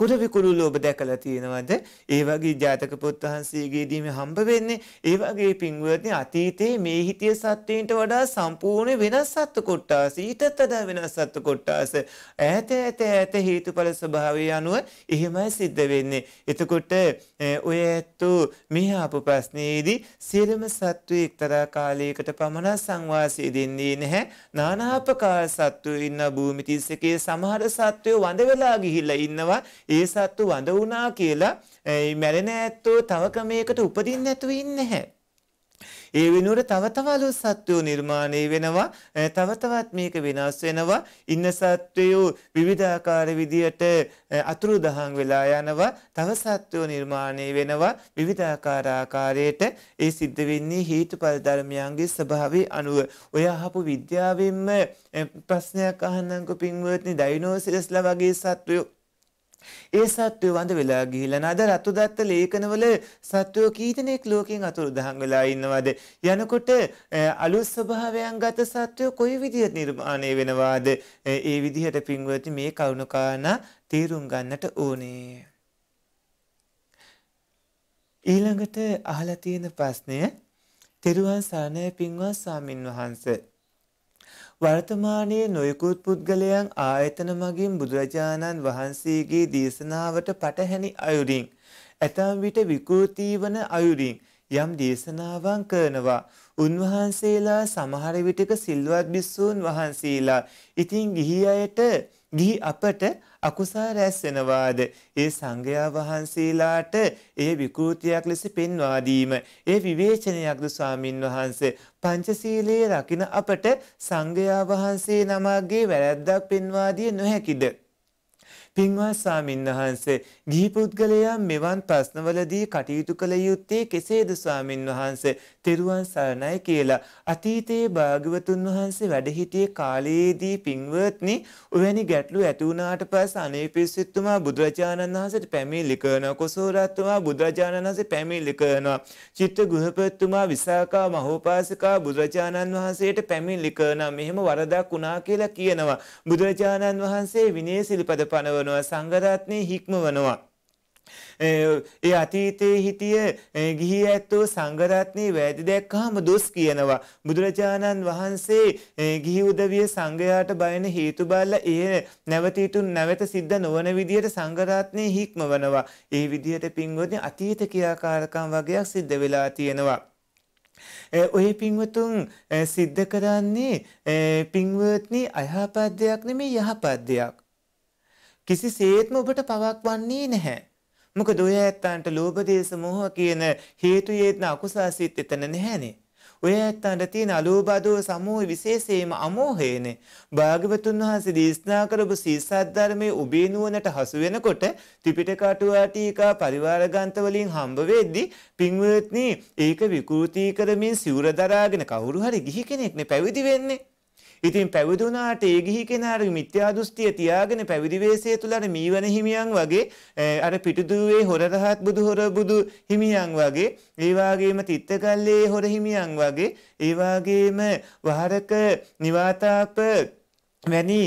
කුර විකුරුළු ඔබ දැකලා තියෙනවද? ඒ වගේ ජාතක පොත් වහන්සේගේදී මේ හම්බ වෙන්නේ ඒ වගේ පින්වත්නි අතීතයේ මේ හිටිය සත්වයින්ට වඩා සම්පූර්ණ වෙනස් සත්ත්ව කොට්ටාස ඊටත් වඩා වෙනස් සත්ත්ව කොට්ටාස ඈත ඈත ඈත හේතුඵල ස්වභාවය අනුව එහෙමයි සිද්ධ වෙන්නේ. එතකොට ඔය ඇත්තෝ මේ ආපු ප්‍රශ්නයේදී සියලුම සත්ව එක්තරා කාලයකට පමණ සංවාසය දෙන්නේ නැහැ. නානාපකාර සත්වෝ ඉන්න භූමි 31 සමහර සත්වෝ වඳ වෙලා ගිහිල්ලා ඉන්නවා. ඒ සත්තු වඳ වුණා කියලා මැරෙන ඇත්තෝ තව ක්‍රමයකට උපදින්න නැතුව ඉන්නේ නැහැ. ඒ වෙනුවට තව තව අලුත් සත්වෝ නිර්මාණය වෙනවා තව තවත් මේක වෙනස් වෙනවා ඉන්න සත්වයෝ විවිධාකාර විදියට අතුරුදහන් වෙලා යනවා තව සත්වෝ නිර්මාණය වෙනවා විවිධාකාර ආකාරයට ඒ සිද්ධ වෙන්නේ හේතුඵල ධර්මයන්ගේ ස්වභාවය අනුව ඔය අහපු විද්‍යාවෙන්ම ප්‍රශ්නයක් අහන්නම්කෝ පින්වත්නි ඩයිනෝසරස්ලා වගේ සත්වයෝ ඒ සත්වය වඳ වෙලා ගිහිලා නද රතුදත්ත ලේඛනවල සත්වය කී දෙනෙක් ලෝකෙන් අතුරුදහන් වෙලා ඉන්නවද යනකොට අලුත් ස්වභාවයන් ගත සත්වය කොයි විදිහට නිර්මාණය වෙනවාද ඒ විදිහට පින්වත්නි මේ කරුණකාරණා තේරුම් ගන්නට ඕනේ ඊළඟට අහලා තියෙන ප්‍රශ්නය තෙරුවන් සරණයි පින්වත් ස්වාමින් වහන්සේ වර්තමානයේ නොයෙකුත් පුද්ගලයන් ආයතන මගින් බුදුරජාණන් වහන්සේගේ දේශනාවට පටහැනි අයුරින් ඇතම් විට විකෘති වන අයුරින් යම් දේශනාවන් කරනවා උන්වහන්සේලා සමහර විටක සිල්වත් බිස්සූන් වහන්සේලා ඉතින් ගිහි අයට ගිහි අපට අකුසා රැස්වෙනවාද ඒ සංඝයා වහන්සේලාට ඒ විකෘතියක් ලෙස පෙන්වා දීම ඒ විවේචනයක්ද ස්වාමින් වහන්සේ පංචශීලයේ රකින අපට සංඝයා වහන්සේ නමගේ වැරැද්දක් පෙන්වා දිය නොහැකිද පින්වත් ස්වාමින් වහන්සේ ගිහි පුද්ගලයා මෙවන් ප්‍රශ්නවලදී කටයුතු කළ යුත්තේ කෙසේද ස්වාමින් වහන්සේ තෙරුවන් සරණයි කියලා අතීතයේ භාග්‍යවතුන් වහන්සේ වැඩ සිටියේ කාලයේදී පින්වත්නි උවැනි ගැටලු ඇති වුණාට පස්සේ අනේ පිස්සුතුමා බුදුරජාණන් වහන්සේට පැමිණිලි කරනවා කොසෝරත්තුමා බුදුරජාණන් වහන්සේ පැමිණිලි කරනවා චිත්ත ගෘහපතිතුමා විසාකා මහෝපාසිකා බුදුරජාණන් වහන්සේට පැමිණිලි කරනවා මෙහෙම වරදක් වුණා කියලා කියනවා බුදුරජාණන් වහන්සේ විනය සිල්පද පනවන වෙනවා සංඝරත්නය හික්මවනවා ඒ අතීතයේ හිටිය ගිහි ඇත්තෝ සංඝරත්නයේ වැරදි දැක්කහම දොස් කියනවා බුදුරජාණන් වහන්සේ ගිහි උදවිය සංඝයාට බයන හේතු බලලා ඒ නැවතීතු නැවත සිද්ධ නොවන විදියට සංඝරත්නයේ හික්මවනවා ඒ විදියට පින්වත්නි අතීත ක්‍රියාකාරකම් වගේක් සිද්ධ වෙලා තියෙනවා ඔය පින්වතුන් සිද්ධ කරන්නේ පින්වත්නි අයහපත් දෙයක් නෙමෙයි යහපත් දෙයක් කිසිසේත්ම ඔබට පවක් වන්නේ නැහැ. මොකද ඔය ඇත්තන්ට ලෝභ දේශ මොහ කියන හේතු යේත්න අකුසාසිත එතන නැහැනේ. ඔය ඇත්තන්ට තියෙන අලෝභදෝ සමෝහ විශේෂයෙන්ම අමෝහයනේ. භාග්‍යවතුන් වහන්සේ දේශනා කරපු සීසත් ධර්මයේ ඔබේ නුවණට හසු වෙනකොට ත්‍රිපිටක අටුවා ටීකා පරිවාර ග්‍රන්ථ වලින් හම්බ වෙද්දී පින්වත්නි ඒක විකෘති කරමින් සිවුර දරාගෙන කවුරු හරි ගිහි කෙනෙක්නේ පැවිදි වෙන්නේ. ඉතින් පැවිදුනාට ඒ ගිහි කෙනාට මිත්‍යා දෘෂ්ටිය තියාගෙන පැවිදි වෙස්යේ තුල අර මීවන හිමියන් වගේ අර පිටිදුවේ හොර රහත් බුදු හොර බුදු හිමියන් වගේ ඒ වගේම තිත්තකල්ලේ හොර හිමියන් වගේ ඒ වගේම වහරක නිවාතාප වැනි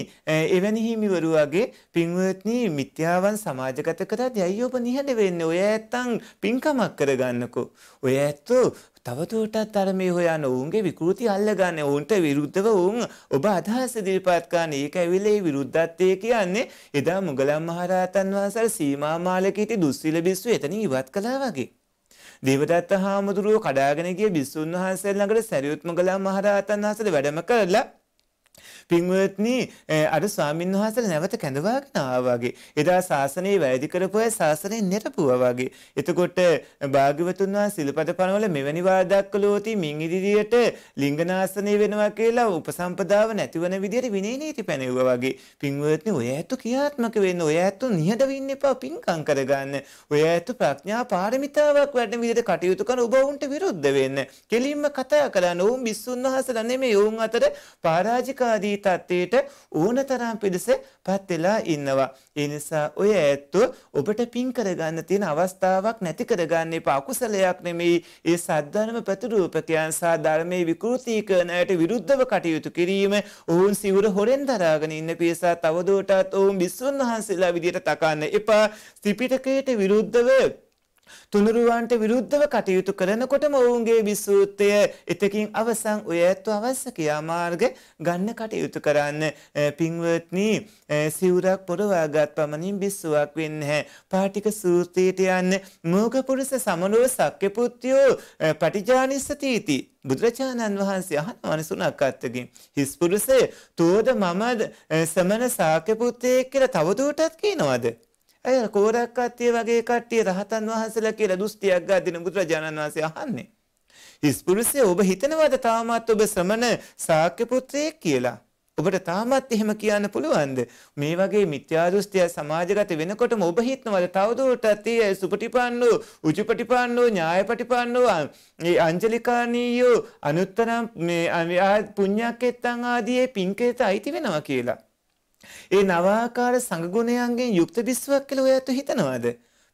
එවැනි හිමිවරු වගේ පින්වත්නි මිත්‍යාවන් සමාජගත කරත් යයි ඔබ නිහඬ වෙන්න ඔය ඇත්තන් පින්කමක් කරගන්නකෝ. ඔය ඇත්තෝ තවදුරටත් අර මේ හොයන ඔවුන්ගේ විකෘති අල්ලගන්න ඔවුන්ට විරුද්ධව ඔවුන් ඔබ අදහස් ඉදිරිපත් කරන ඒක ඇවිල්ලා ඒ විරුද්ධත්වය කියන්නේ එදා මුගලන් මහරහතන් වහන්සේ සීමා මාලකයේ සිට දුස්සිල බිස්සු එතනින් ඉවත් කළා වගේ. දේවදත්ත හාමුදුරුව කඩාගෙන ගිය බිස්සුන් වහන්සේ ළඟට සැරියුත් මොගලන් මහරහතන් වහන්සේ වැඩම කරලා පින්වත්නි අර ස්වාමීන් වහන්සේලා නැවත කැඳවාගෙන ආවාගේ. එදා ශාසනයේ වැයදි කරපුවා ශාසනයෙන් නිරපුවා වගේ. එතකොට භාග්‍යවතුන් වහන්සේ සිල්පද පනවල මෙවැනි වාදයක් කළෝති මින් ඉදිරියට ලිංගනාසනය වෙනවා කියලා උපසම්පදාව නැතිවන විදිහට විනය නීති පැනෙව්වා වගේ. පින්වත්නි ඔය ඇත්තු ක්‍රියාත්මක වෙන්න ඔය ඇත්තු නිහඬ වෙන්න එපා පින්කම් කරගන්න. ඔය ඇත්තු ප්‍රඥා පාරමිතාවක් වැඩන විදිහට කටයුතු කරන ඔබ උන්ට විරුද්ධ වෙන්න. කෙලින්ම කතා කරන්න ඕම් විසුන් වහන්සේලා නෙමෙයි ඕම් අතර පරාජිකාදී තත්ත්වයට ඕනතරම් පිරිස පත් වෙලා ඉන්නවා. ඒ නිසා ඔය ඇත්තෝ ඔබට පින් කරගන්න තියෙන අවස්ථාවක් නැති කරගන්න එපා. අකුසලයක් නෙමෙයි. ඒ සද්ධර්ම ප්‍රතිරූපකයන් සහ ධර්මයේ විකෘතිකරණයට විරුද්ධව කටයුතු කිරීම ඔවුන් සිවුර හොරෙන් දරාගෙන ඉන්න පිරිසත් අවදෝටත් ඔවුන් විසුන් වහන්සේලා විදියට තකන්න එපා. ත්‍රිපිටකයට විරුද්ධව තුනුරුවන්ට විරුද්ධව කටයුතු කරනකොටම ඔවුන්ගේ විසූත්‍රය එතකින් අවසන් ඔය ඇත්තු අවශ්‍ය ක්‍රියාමාර්ග ගන්න කටයුතු කරන්න පින්වත්නි සිවුරක් පොරවාගත් පමණින් බිස්සුවක් වෙන්නේ නැහැ. පාටික සූත්‍රයට යන්න මෝගපුරුෂ සමනෝ සක්්‍ය පුත්‍රයෝ පටිජානිස්සතිති බුදුරජාණන් වහන්සේ අහන වනසුනක් අත්තකින් හිස් පුරුෂය තෝද මමද සමන සාක්‍ය පුත්‍රයෙක් කියලා තවදුරටත් කියනවාද ඇය කෝරක්කත්තිය වගේ කට්ටිය රහතන් වහන්සලා කියලා දුස්තියක් ගාදින බුදුරජාණන් වහන්සේ අහන්නේ. හිස්පුරුෂය ඔබ හිතනවාද තාමත් ඔබ ශ්‍රමණ ශාක්‍ය පුත්‍රයෙක් කියලා? ඔබට තාමත් එහෙම කියන්න පුළුවන්ද මේ වගේ මිත්‍යා දෘෂ්ටිය සමාජගත වෙනකොටම ඔබ හිතනවල තවදුරටත් ඒ සුපටිපන්නෝ උජුපටිපන්නෝ ඥායපටිපන්නෝ ඒ අංජලිකානීයෝ අනුත්තරම් මේ පුණ්‍යක්කෙත්තන් ආදී පින්කේත අයිති වෙනවා කියලා ඒ නවාකාර සංගුණයන්ගෙන් යුක්ත විශ්වක් කියලා ඔය ඇතු හිතනවාද?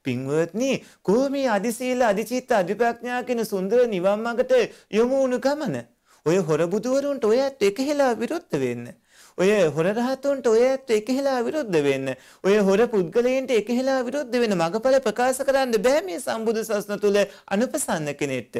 පින්වත්නි, කොහොම මේ අදිශීල, අදිචිත්ත, අධිප්‍රඥා කියන සුන්දර නිවන් මාර්ගට යොමු වුණු ගමන? ඔය හොරබුදුවරුන්ට ඔය ඇත්ත එකහෙලා විරුද්ධ වෙන්න. ඔය හොර රහතුන්ට ඔය ඇත්ත එකහෙලා විරුද්ධ වෙන්න. ඔය හොර පුද්ගලයන්ට එකහෙලා විරුද්ධ වෙන්න මගපල ප්‍රකාශ කරන්න බෑ මේ සම්බුදු සසුන තුල අනුපසන්න කෙනෙක්ට.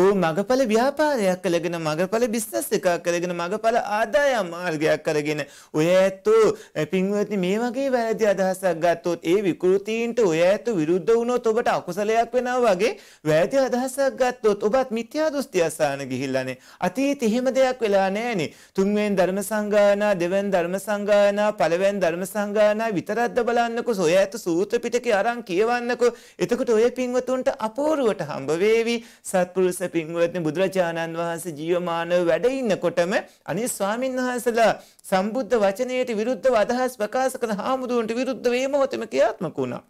ඌ මගඵල ව්‍යාපාරයක් කළගෙන මගඵල බිස්නස් එකක් කරගෙන මගඵල ආදායම් මාර්ගයක් කරගෙන ඔය ඇත්තෝ පින්වත්නි මේ වගේ වැරදි අදහසක් ගත්තොත් ඒ විකෘතීන්ට ඔය ඇත්තෝ විරුද්ධ වුණොත් ඔබට අකුසලයක් වෙනවා වගේ වැරදි අදහසක් ගත්තොත් ඔබත් මිත්‍යා දෘෂ්ටි අසාන ගිහිල්ලානේ අතීත එහෙම දෙයක් වෙලා නැහනේ තුන්වෙනි ධර්ම සංගායනා දෙවෙනි ධර්ම සංගායනා පළවෙනි ධර්ම සංගායනා විතරක්ද බලන්නකෝ ඔය ඇත්තෝ සූත්‍ර පිටකේ අරන් කියවන්නකෝ එතකොට ඔය පින්වතුන්ට අපූර්වට හම්බ වේවි සත්පුරු පුරුෂ පින්වත්නි බුදුරජාණන් වහන්සේ ජීවමානව වැඩ ඉන්නකොටම අනිත් ස්වාමීන් වහන්සේලා සම්බුද්ධ වචනයට විරුද්ධව අදහස් ප්‍රකාශ කරන හාමුදුරන්ට විරුද්ධ වේ මොහොතෙම ක්‍රියාත්මක වුණා.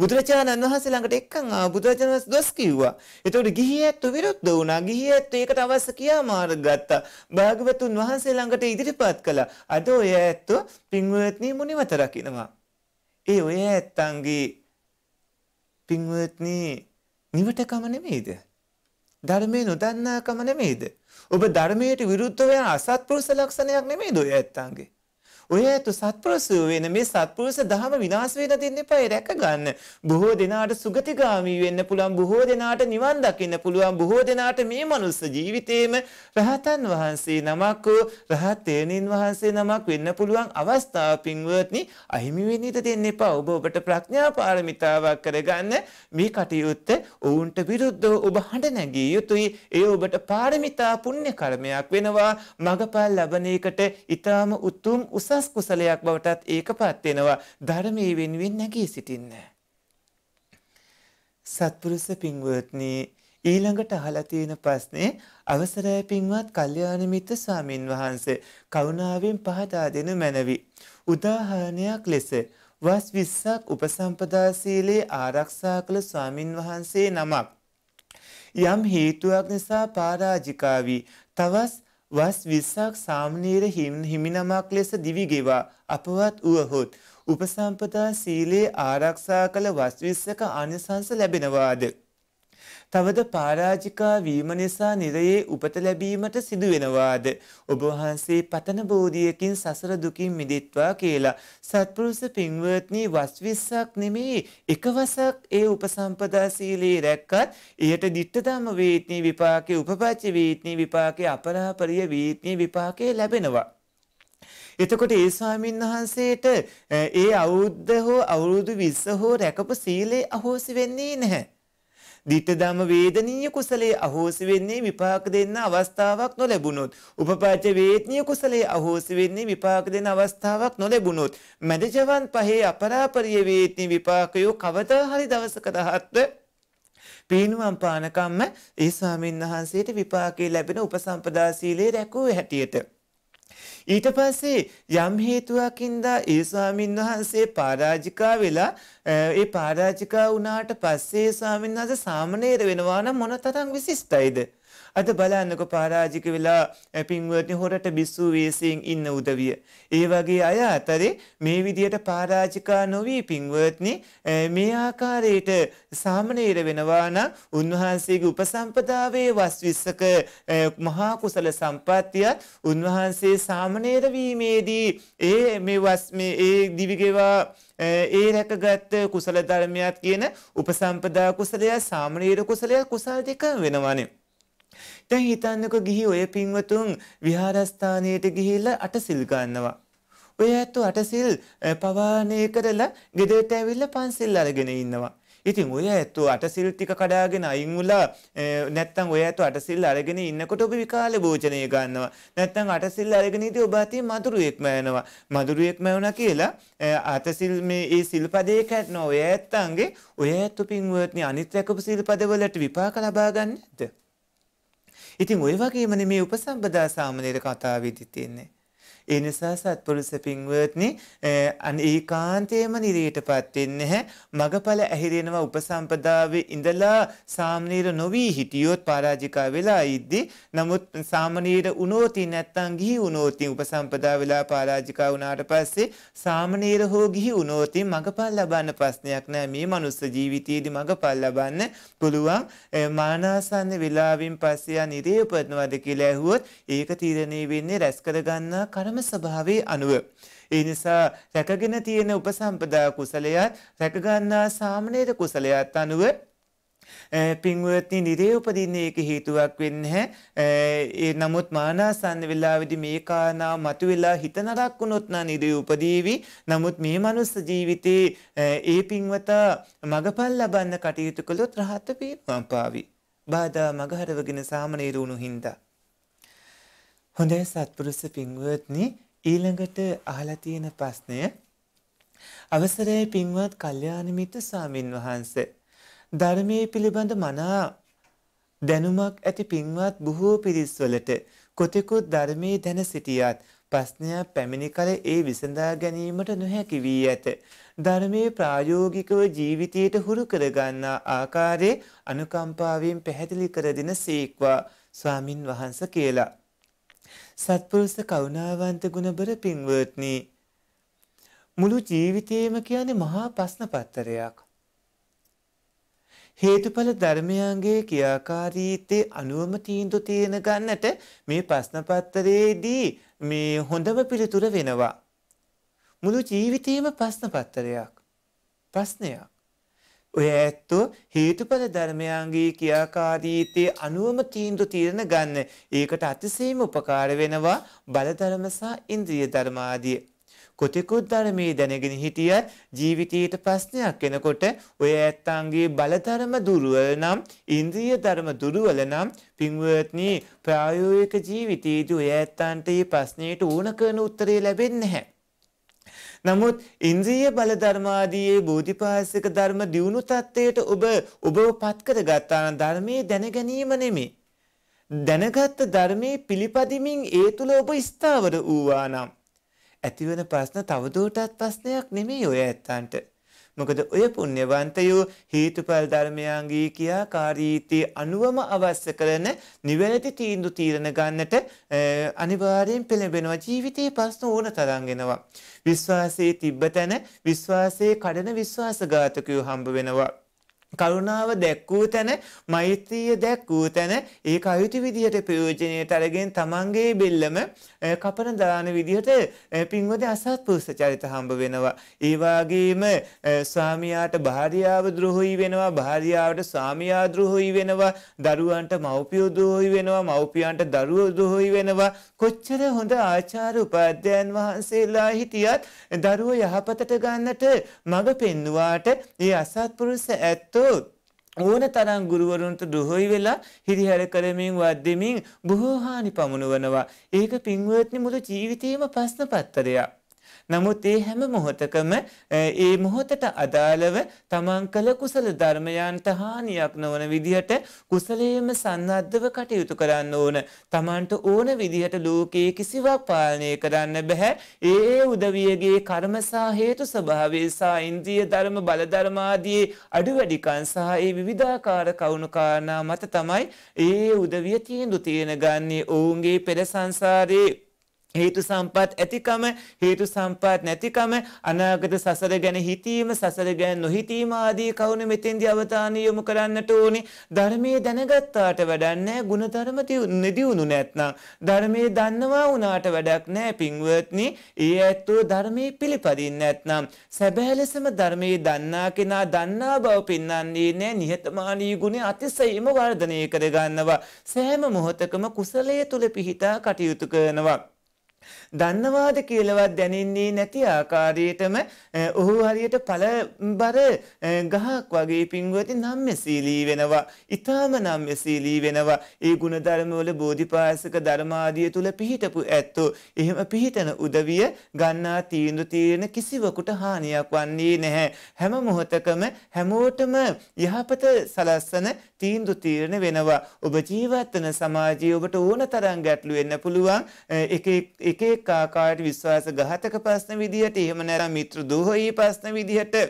බුදුරජාණන් වහන්සේ ළඟට එක්කන් ආ බුදුරජාණන් වහන්සේ දොස් කිව්වා. ඒතකොට ගිහියැත්තු විරුද්ධ වුණා. ගිහියැත්තු ඒකට අවශ්‍ය ක්‍රියාමාර්ග ගත්තා. භාග්‍යවතුන් වහන්සේ ළඟට ඉදිරිපත් කළා. අද ඔය ඇත්තු පින්වත්නි මුනිවත රකින්නවා. ඒ ඔය ඇත්තන්ගේ පින්වත්නි නිවටකම නෙමෙයිද? ධර්මයේ නොදන්නාකම නෙමෙයිද? ඔබ ධර්මයට විරුද්ධව යන අසත්පුරුෂ ලක්ෂණයක් නෙමෙයිද ඔය ඇත්තන්ගේ? ඔය ඇතු සත්පුරුෂය වෙන මේ සත්පුරුෂ දහම විනාශ වෙන දෙන්න එපා රැක ගන්න. බොහෝ දෙනාට සුගතිගාමී වෙන්න පුළුවන් බොහෝ දෙනාට නිවන් දකින්න පුළුවන් බොහෝ දෙනාට මේ මනුස්ස ජීවිතේම රහතන් වහන්සේ නමක් හෝ රහත් තේනින් වහන්සේ නමක් වෙන්න පුළුවන් අවස්ථාව පින්වත්නි අහිමි වෙන්න ඉඩ දෙන්න එපා. ඔබ ඔබට ප්‍රඥා පාරමිතාවක් කරගන්න මේ කටයුත්ත ඔවුන්ට විරුද්ධව ඔබ හඬ නැගිය යුතුයි. ඒ ඔබට පාරමිතා පුණ්‍ය කර්මයක් වෙනවා. මගපල් ලබන එකට ඊටාම උතුම් උසස් උසස් කුසලයක් බවටත් ඒකපත් වෙනවා ධර්මයේ වෙනුවෙන් නැගී සිටින්න. සත්පුරුෂ පින්වත්නි ඊළඟට අහලා තියෙන ප්‍රශ්නේ අවසරයි පින්වත් කල්යාණ මිත්‍ර ස්වාමින් වහන්සේ කරුණාවෙන් පහදා දෙන මැනවි. උදාහරණයක් ලෙස වස් 20ක් උපසම්පදා සීලේ ආරක්ෂා කළ ස්වාමින් වහන්සේ නමක් යම් හේතුවක් නිසා පරාජිකා වී තවස් වස් විස්සක් සාමනීර හිමිනමක් ලෙස දිවිගෙවා අපවත් වුවහොත් උපසම්පදා සීලේ ආරක්ෂා කළ වස් විස්සක ආනිසංස ලැබෙනවාද. තවද පරාජිකා වීම නිසා නිරයේ උපත ලැබීමට සිදු වෙනවාද ඔබ වහන්සේ පතන බෝධියකින් සසර දුකින් මිදෙත්වා කියලා සත්පුරුෂ පින්වත්නි වස් 20ක් නෙමෙයි එක වසක් ඒ උපසම්පදා සීලේ රැක්කත් එයට ditta ධම්ම වේත්නි විපාකේ උපපච්ච වේත්නි විපාකේ අපරාපරිය වේත්නි විපාකේ ලැබෙනවා එතකොට ඒ ස්වාමීන් වහන්සේට ඒ අවුද්ද හෝ අවුරුදු 20 හෝ රැකපු සීලේ අහෝසි වෙන්නේ නැහැ. ditthadhamma vedaniya කුසලයේ අහෝසි වෙන්නේ විපාක දෙන්න අවස්ථාවක් නොලැබුණොත් උපපාච වේත්නීය කුසලයේ අහෝසි වෙන්නේ විපාක දෙන්න අවස්ථාවක් නොලැබුණොත් මැදජවන් පහේ අපරාපරිය වේත්නී විපාකයෝ කවදා හරි දවසක දහත්ව පීනුවම් පානකම්ම ඒ ස්වාමීන් වහන්සේට විපාකේ ලැබෙන උපසම්පදා සීලේ රැකෝ හැටියට ඊට පස්සේ යම් හේතුවකින්දා ඒ ස්වාමින් වහන්සේ පරාජිකා වෙලා ඒ පරාජිකා වුණාට පස්සේ ස්වාමින් වහන්සේ සාමණේර වෙනවා නම් මොනතරම් විශිෂ්ටයිද? අද බලන්නකො පරාජික වෙලා පින්වර්ණ හොරට බිස්සූ වේසියෙන් ඉන්න උදවිය. ඒ වගේ අය අතරේ මේ විදියට පාරාජිකා නොවී පින්වර්ත්නි මේ ආකාරයට සාමනීර වෙනවා නම් උන්වහන්සේගේ උපසම්පදාවේ වස්විස්සක මහා කුසල සම්පත්තියත් උන්වහන්සේ සාමනීර වීමේදී ඒ මේ වස් මේ ඒ දිවිගෙවා ඒ රැකගත් කුසල ධර්මයක් කියන උපසම්පදා කුසලය සාමනීර කුසලය කුසල් දෙක වෙනවානේ දැන් හිතන්නකෝ ගිහි ඔය පින්වතුන් විහාරස්ථානයට ගිහිල්ලා අටසිල් ගන්නවා. ඔය ඇත්තෝ අටසිල් පවානය කරලා ගෙදරට ඇවිල්ලා පන්සිල් අරගෙන ඉන්නවා. ඉතින් ඔය ඇත්තෝ අටසිල් ටික කඩාගෙන අයින් වුලා නැත්තම් ඔය ඇත්තෝ අටසිල් අරගෙන ඉන්නකොට ඔබ විකාල භෝජනය ගන්නවා. නැත්තම් අටසිල් අරගෙන ඉදී ඔබ අතින් මధుරයෙක්ම යනවා. මధుරයෙක්ම වුණා කියලා අටසිල් මේ ඒ සිල්පදේ කැඩනවා. ඔය ඇත්තන්ගේ ඔය ඇත්තෝ පින්වත්නි අනිත් එක්කපු සිල්පදවලට විපාක ලබා ගන්න නැද්ද? ඉතින් ওই වගේමනේ මේ උපසම්පදා සාමණේර කතාවේදී තියෙන්නේ. ඒ නිසා සත්පුරුෂ පින්වත්නි අන් ඒකාන්තේම නිරේටපත් වෙන්නේ නැහැ. මගපල ඇහිරෙනවා උපසම්පදාවේ ඉඳලා සාමනීර නොවි හිටියොත් පරාජිකා වෙලා ඉද්දී නමුත් සාමනීර උනෝති නැත්තම් ගිහි උනෝති උපසම්පදා වෙලා පරාජිකා වුණාට පස්සේ සාමනීර හෝ ගිහි උනෝති මගපල් ලබන්න ප්‍රශ්නයක් නැහැ. මේ මනුස්ස ජීවිතයේදී මගපල් ලබන්න පුළුවන්. මානාසන්න වෙලාවෙන් පස්සේ ආ නිරේ උපදනවද කියලා ඇහුවොත් ඒක තීරණය වෙන්නේ රැස් කරගන්නා කර්ම ධර්ම ස්වභාවයේ අනුව. ඒ නිසා රැකගෙන තියෙන උපසම්පදා කුසලයත් රැකගන්නා සාමනීර කුසලයත් අනුව පින්වත්නි නිරේ උපදින්නේ ඒක හේතුවක් වෙන්නේ ඒ නමුත් මානසන්න වෙලාවේදී මේ කාරණා මතුවලා හිත නරක් වුණොත් නම් නිරේ උපදීවි නමුත් මේ මනුස්ස ජීවිතේ ඒ පින්වතා මගපල් ලබන්න කටයුතු කළොත් රහත් වීමම් පාවි බාධා මගහරවගෙන සාමනීරුණු හින්දා හොඳයි සත්පුරුෂ පින්වත්නි ඊළඟට අහලා තියෙන ප්‍රශ්නය අවසරයි පින්වත් කල්යාණ මිත්‍ර ස්වාමින් වහන්සේ ධර්මයේ පිළිබඳ මනා දැනුමක් ඇති පින්වත් බොහෝ පිරිස්වලට කොතෙකුත් ධර්මයේ දැන සිටියත් ප්‍රශ්නයක් පැමිණි කල ඒ විසඳා ගැනීමට නොහැකි වී ඇත. ධර්මයේ ප්‍රායෝගිකව ජීවිතයට හුරු කරගන්නා ආකාරයේ අනුකම්පාවෙන් පැහැදිලි කර දෙන සීක්වා ස්වාමින් වහන්සේ කියලා. සත්පුරුෂ කරුණාවන්ත ගුණබර පින්වත්නි මුළු ජීවිතේම කියන්නේ මහා ප්‍රශ්න පත්තරයක්. හේතුඵල ධර්මයන්ගේ ක්‍රියාකාරීත්වයේ අනුවම තීන්දුව තියෙන ගන්නට මේ ප්‍රශ්න පත්තරේදී මේ හොඳම පිළිතුර වෙනවා. මුළු ජීවිතේම ප්‍රශ්න පත්තරයක්. ප්‍රශ්නයක්. ඔය ඇත්තෝ හේතුඵල ධර්මයන්ගේ ක්‍රියාකාරීත්වයේ අනුවම තීන්දුව తీරන ගන්න. ඒකට අතිශයින්ම උපකාර වෙනවා බල ධර්ම සහ ඉන්ද්‍රිය ධර්ම ආදී. කොතිකුත් ධර්මයේ දැනගෙන හිටියත් ජීවිතයට ප්‍රශ්නයක් එනකොට ඔය ඇත්තන්ගේ බල ධර්ම දුර්වල නම් ඉන්ද්‍රිය ධර්ම දුර්වල නම් පින්වත්නි ප්‍රායෝගික ජීවිතයේදී ඔය ඇත්තන්ට මේ ප්‍රශ්නෙට ඕන කරන උත්තරේ ලැබෙන්නේ නැහැ. නමුත් ඉන්ද්‍රිය බල ධර්මාදී බෝධිපාසික ධර්ම දියුණු තත්ත්වයට ඔබ ඔබව පත් කරගත්තා නම් ධර්මයේ දැන ගැනීම නෙමෙයි. දැනගත් ධර්මයේ පිළිපදිමින් ඒ තුල ඔබ ස්ථාවර වූවා නම් ඇතිවන ප්‍රශ්න තවදුරටත් ප්‍රශ්නයක් නෙමෙයි ඔය ඇත්තන්ට. මොකද ඔය පුණ්‍යවන්තයෝ හේතුඵල ධර්මයන්ගේ කියාකාරීත්වයේ අනුවම අවශ්‍ය කරන නිවැරදි තීන්දුව තීරණ ගන්නට අනිවාර්යෙන් පෙළඹෙනවා ජීවිතයේ ප්‍රශ්න ඕන තරම් එනවා විශ්වාසයේ තිබ්බතන විශ්වාසයේ කඩන විශ්වාසඝාතකයෝ හම්බ වෙනවා කරුණාව දැක්වූ තැන මෛත්‍රිය දැක්වූ තැන ඒ අයුතු විදිහට ප්‍රයෝජනයට අරගෙන තමන්ගේ බෙල්ලම කපන දාන විදිහට පින්වත අසත්පුරුෂ චරිත හම්බ වෙනවා. ඒ වගේම ස්වාමියාට භාර්යාව ද්‍රෝහී වෙනවා, භාර්යාවට ස්වාමියා ද්‍රෝහී වෙනවා, දරුවන්ට මව්පියෝ ද්‍රෝහී වෙනවා, මව්පියන්ට දරුවෝ ද්‍රෝහී වෙනවා. කොච්චර හොඳ ආචාර්ය උපාධ්‍යයන් වහන්සේලා හිටියත් දරුවෝ යහපතට ගන්නට මඟ පෙන්වුවාට ඒ අසත්පුරුෂ ඇත්තෝ ඕන තරම් ගුරුවරුන්ට දුහොයි වෙලා හිරිහැර කරමින් වද්දෙමින් බොහෝ හානි පමුණුවනවා. ඒක පින්වත්නි මුළු ජීවිතේම ප්‍රශ්න පත්තරයක්. නමුත් ඒ හැම මොහොතකම ඒ මොහොතට අදාළව තමන් කළ කුසල ධර්මයන්ට හානියක් නොවන විදිහට කුසලයේම සන්නද්ධව කටයුතු කරන්න ඕන. තමන්ට ඕන විදිහට ලෝකයේ කිසිවක් පාලනය කරන්න බෑ. ඒ උදවියගේ කර්ම සහ හේතු ස්වභාවය සහ ඉන්ද්‍රිය ධර්ම බල ධර්ම ආදී අඩුවැඩිකම් සහ ඒ විවිධාකාර කවුණු කාරණා මත තමයි ඒ උදවිය තීන්දුව තියෙන ගන්නේ ඔවුන්ගේ පෙර සංසාරේ හේතු සම්පත් ඇතිකම හේතු සම්පත් නැතිකම අනාගත සසර ගැන හිතීම සසර ගැන නොහිතීම ආදී කවුරු මෙතෙන්දී අවධානය යොමු කරන්නට ඕනි ධර්මයේ දැනගත්තාට වැඩක් නැහැ ಗುಣධර්ම නිදිවුණු නැත්නම් ධර්මයේ දන්නවා වුණාට වැඩක් නැහැ පින්වත්නි ඒ ඇත්තෝ ධර්මයේ පිළිපදින්න නැත්නම් සැබෑ ලෙසම ධර්මයේ දන්නා කෙනා දන්නා බව පෙන්වන්නේ නැහැ නිහතමානී ගුණය අතිශයින්ම වර්ධනය කරගන්නවා සෑම මොහොතකම කුසලයේ තුල පිහිටා කටයුතු කරනවා දන්නවාද කියලවත් දැනෙන්නේ නැති ආකාරයටම ඔහු හරියට පළබර ගහක් වගේ පින්වති නම්මසීලී වෙනවා. ඊටාම නම්මසීලී වෙනවා. ඒ ಗುಣධර්මවල බෝධිපාසක ධර්මාදිය තුල පිහිටපු ඇත්තෝ එහෙම පිහිටන උදවිය ගන්නා තීන්දුව තියෙන කිසිවකුට හානියක් වන්නේ නැහැ. හැම මොහොතකම හැමෝටම යහපත සලස්සන තීන්දුව තීරණ වෙනවා. ඔබ ජීවත් වෙන සමාජයේ ඔබට ඕන තරම් ගැටලු වෙන්න පුළුවන්. එක එක ආකාරයට විශ්වාසඝාතක ප්‍රශ්න විදිහට එහෙම නැත්නම් මිත්‍ර දුහයි ප්‍රශ්න විදිහට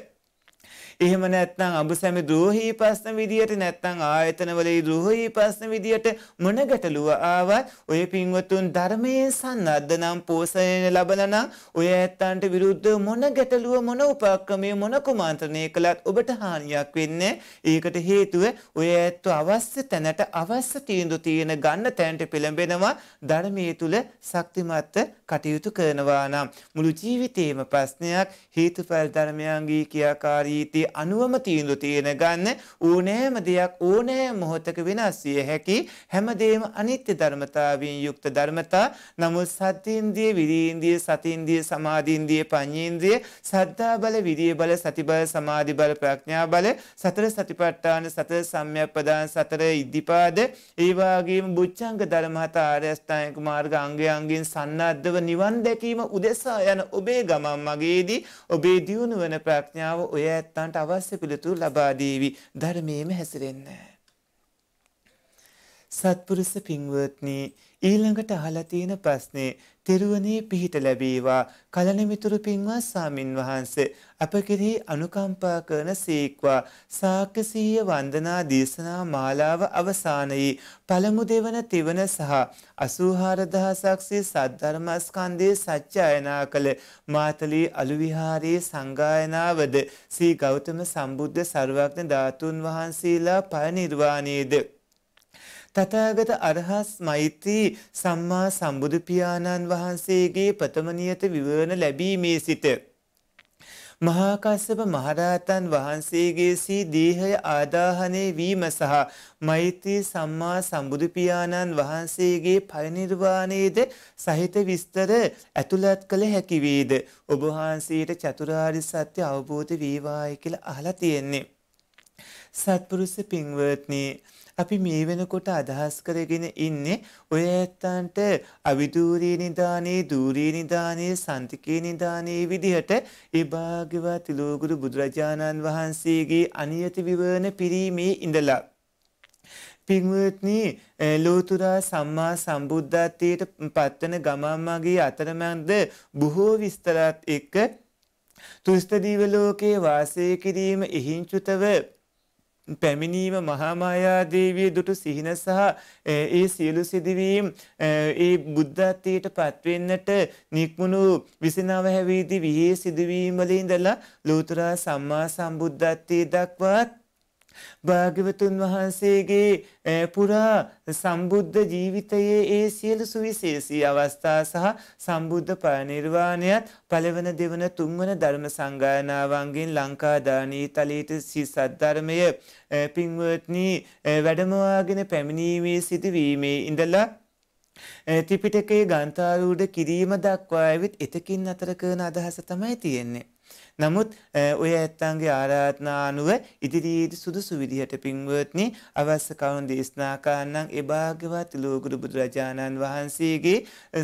එහෙම නැත්නම් අඹසැමි ද්‍රෝහී ප්‍රශ්න විදියට නැත්නම් ආයතනවලේ ද්‍රෝහී ප්‍රශ්න විදියට මොන ගැටලුව ආවත් ඔය පින්වතුන් ධර්මයේ සන්නද්ධ නම් පෝෂණය ලැබලා නම් ඔය ඇත්තන්ට විරුද්ධ මොන ගැටලුව මොන උපක්‍රමය මොන කුමන්ත්‍රණය කළත් ඔබට හානියක් වෙන්නේ ඒකට හේතුව ඔය ඇත්ත අවශ්‍ය තැනට අවශ්‍ය තීන්දුව තියෙන ගන්න තැනට පෙළඹෙනවා ධර්මයේ තුල ශක්තිමත් කටයුතු කරනවා නම් මුළු ජීවිතේම ප්‍රශ්නයක් හේතුඵල ධර්මයන්ගේ ක්‍රියාකාරීත්වය ඒ අනුවම තීන්දුව තියෙන ගන්න ඕනෑම දෙයක් ඕනෑ මොහොතක වෙනස් විය හැකි හැමදේම අනිත්‍ය ධර්මතාවයෙන් යුක්ත ධර්මතා නමුත් සත්‍යේන්ද්‍රිය විදීන්ද්‍රිය සතින්ද්‍රිය සමාධීන්ද්‍රිය පඤ්ඤේන්ද්‍රිය සද්ධා බල විරිය බල සති බල සමාධි බල ප්‍රඥා බල සතර සතිපට්ඨාන සතර සම්‍යක්පදාන සතර ඉද්ධිපාද ඒ වාගේම බුද්ධංග ධර්ම හත ආර්ය අෂ්ටාංගික මාර්ග අංගයන්ගෙන් සන්නද්ධව නිවන් දැකීම උදෙසා යන ඔබේ ගමන් මගේදී ඔබේ දියුණු වන ප්‍රඥාව ඔය ඇත්තන්ට තමන්ට අවශ්‍ය පිළිතුරු ලබා දීවි ධර්මයේම හැසිරෙන්න. සත්පුරුෂ පින්වත්නි ඊළඟට අහලා තියෙන ප්‍රශ්නේ තෙරුවනේ පිහිට ලැබේවා කලණමිතුරු පින්වත් සාමින් වහන්සේ අප කෙරෙහි අනුකම්පා කරන සීක්වා සාක්කසීය වන්දනා දේශනා මාලාව අවසානයේ පළමු දෙවන තෙවන සහ 84000ක් සේ සද්ධර්මස්කන්ධයේ සත්‍යයනා කළ මාතලී අලු විහාරයේ සංගායනාවද සී ගෞතම සම්බුද්ධ සර්වඥ ධාතුන් වහන්සේලා පරිනිර්වාණයේද තථාගත අරහස් මෛත්‍රී සම්මා සම්බුදු පියාණන් වහන්සේගේ ප්‍රථම නියත විවරණ ලැබීමේ සිට මහා කස්සප මහරහතන් වහන්සේගේ සී දේහය ආදාහණය වීම සහ මෛත්‍රී සම්මා සම්බුදු පියාණන් වහන්සේගේ පරිනිර්වාණයද සහිත විස්තර ඇතුළත් කළ හැකි වේද ඔබ වහන්සේට චතුරාර්ය සත්‍ය අවබෝධ වේවායි කියලා අහලා තියෙන්නේ සත්පුරුෂ පින්වත්නි අපි මේ වෙනකොට අදහස් කරගෙන ඉන්නේ ඔය ඇත්තන්ට අවිදූරී නිදානේ දූරී නිදානේ සන්තිකේ නිදානේ විදිහට ඒ භාග්‍යවත් ලෝගුරු බුදුරජාණන් වහන්සේගේ අනියති විවරණ පිරීමේ ඉඳලා පින්වත්නි ලෝතුරා සම්මා සම්බුද්ධත්වයට පත්වන ගමන් මගේ අතරමැද බොහෝ විස්තරات එක්ක තුස්තදීව ලෝකයේ වාසය කිරීම එහිංචුතව පැමිණීම මහාමායා දේවිය දුටු සිහින සහ ඒ සියලු සිදුවීම් ඒ බුද්ධත්වයට පත්වෙන්නට නික්මුණු විසිනාව හැවීදී විහි සිදුවීම් වලින් ඉඳලා ලෝතර සම්මා සම්බුද්ධත්වයට දක්වාත් භාග්‍යවතුන් වහන්සේගේ පුරා සම්බුද්ධ ජීවිතයේ ඒ සියලු සුවිශේෂී අවස්ථා සහ සම්බුද්ධ පරිනිර්වාණයත් පළවන දෙවන තුන්වන ධර්ම සංගායනාවන්ගෙන් ලංකාදානී තලීට සිසද්ධර්මය පින්වත්නි වැඩමවාගෙන පැමිණීමේ සිදුවීමේ ඉඳලා ත්‍රිපිටකයේ ගාන්තාරූඪ කිරීම දක්වා ඇවිත් එතකින් අතර කරන අදහස තමයි තියෙන්නේ. නමුත් ඔය ඇත්තන්ගේ ආරාධනානුව ඉදිරියේදී සුදුසු විදිහට පින්වත්නි අවශ්‍ය කරුණු දේශනා කරන්නම් ඒ භාග්‍යවත් ලෝගුරු බුදුරජාණන් වහන්සේගේ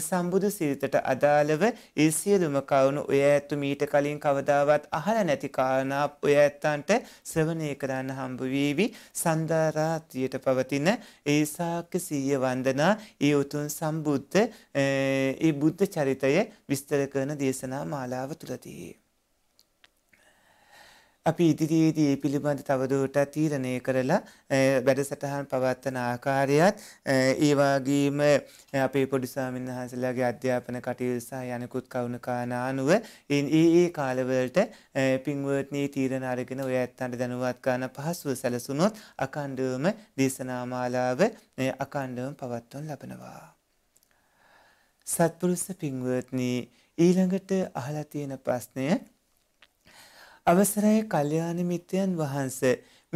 සම්බුදු සිරිතට අදාළව ඒ සියලුම කරුණු ඔය ඇත්තු මීට කලින් කවදාවත් අහලා නැති කාරණා ඔය ඇත්තන්ට ශ්‍රවණය කරන්න හම්බ වේවි සන්දා රාත්‍රියට පවතින ඒ ශාක්‍ය සීය වන්දනා ඒ උතුම් සම්බුද්ධ ඒ බුද්ධ චරිතය විස්තර කරන දේශනා මාලාව තුලදී අපි ඉදිරියේදී ඒ පිළිබඳ තවදුරටත් තීරණය කරලා වැඩසටහන් පවත්වන ආකාරයත් ඒ වගේම අපේ පොඩි ස්වාමීන් වහන්සේලාගේ අධ්‍යාපන කටයුතු සහ අනිකුත් කවුණ කාණ අනුව ඒ ඒ කාලවලට පින්වර්ත්නී තීරණ අරගෙන ඔය ඇත්තන්ට දැනුවත් කරන පහසුව සැලසුනොත් අකණ්ඩවම දේශනා මාලාව අකණ්ඩවම පවත්වනු ලබනවා සත්පුරුෂ පින්වර්ත්නී ඊළඟට අහලා තියෙන ප්‍රශ්නය අවසරයි කල්යාණ මිත්‍රයන් වහන්ස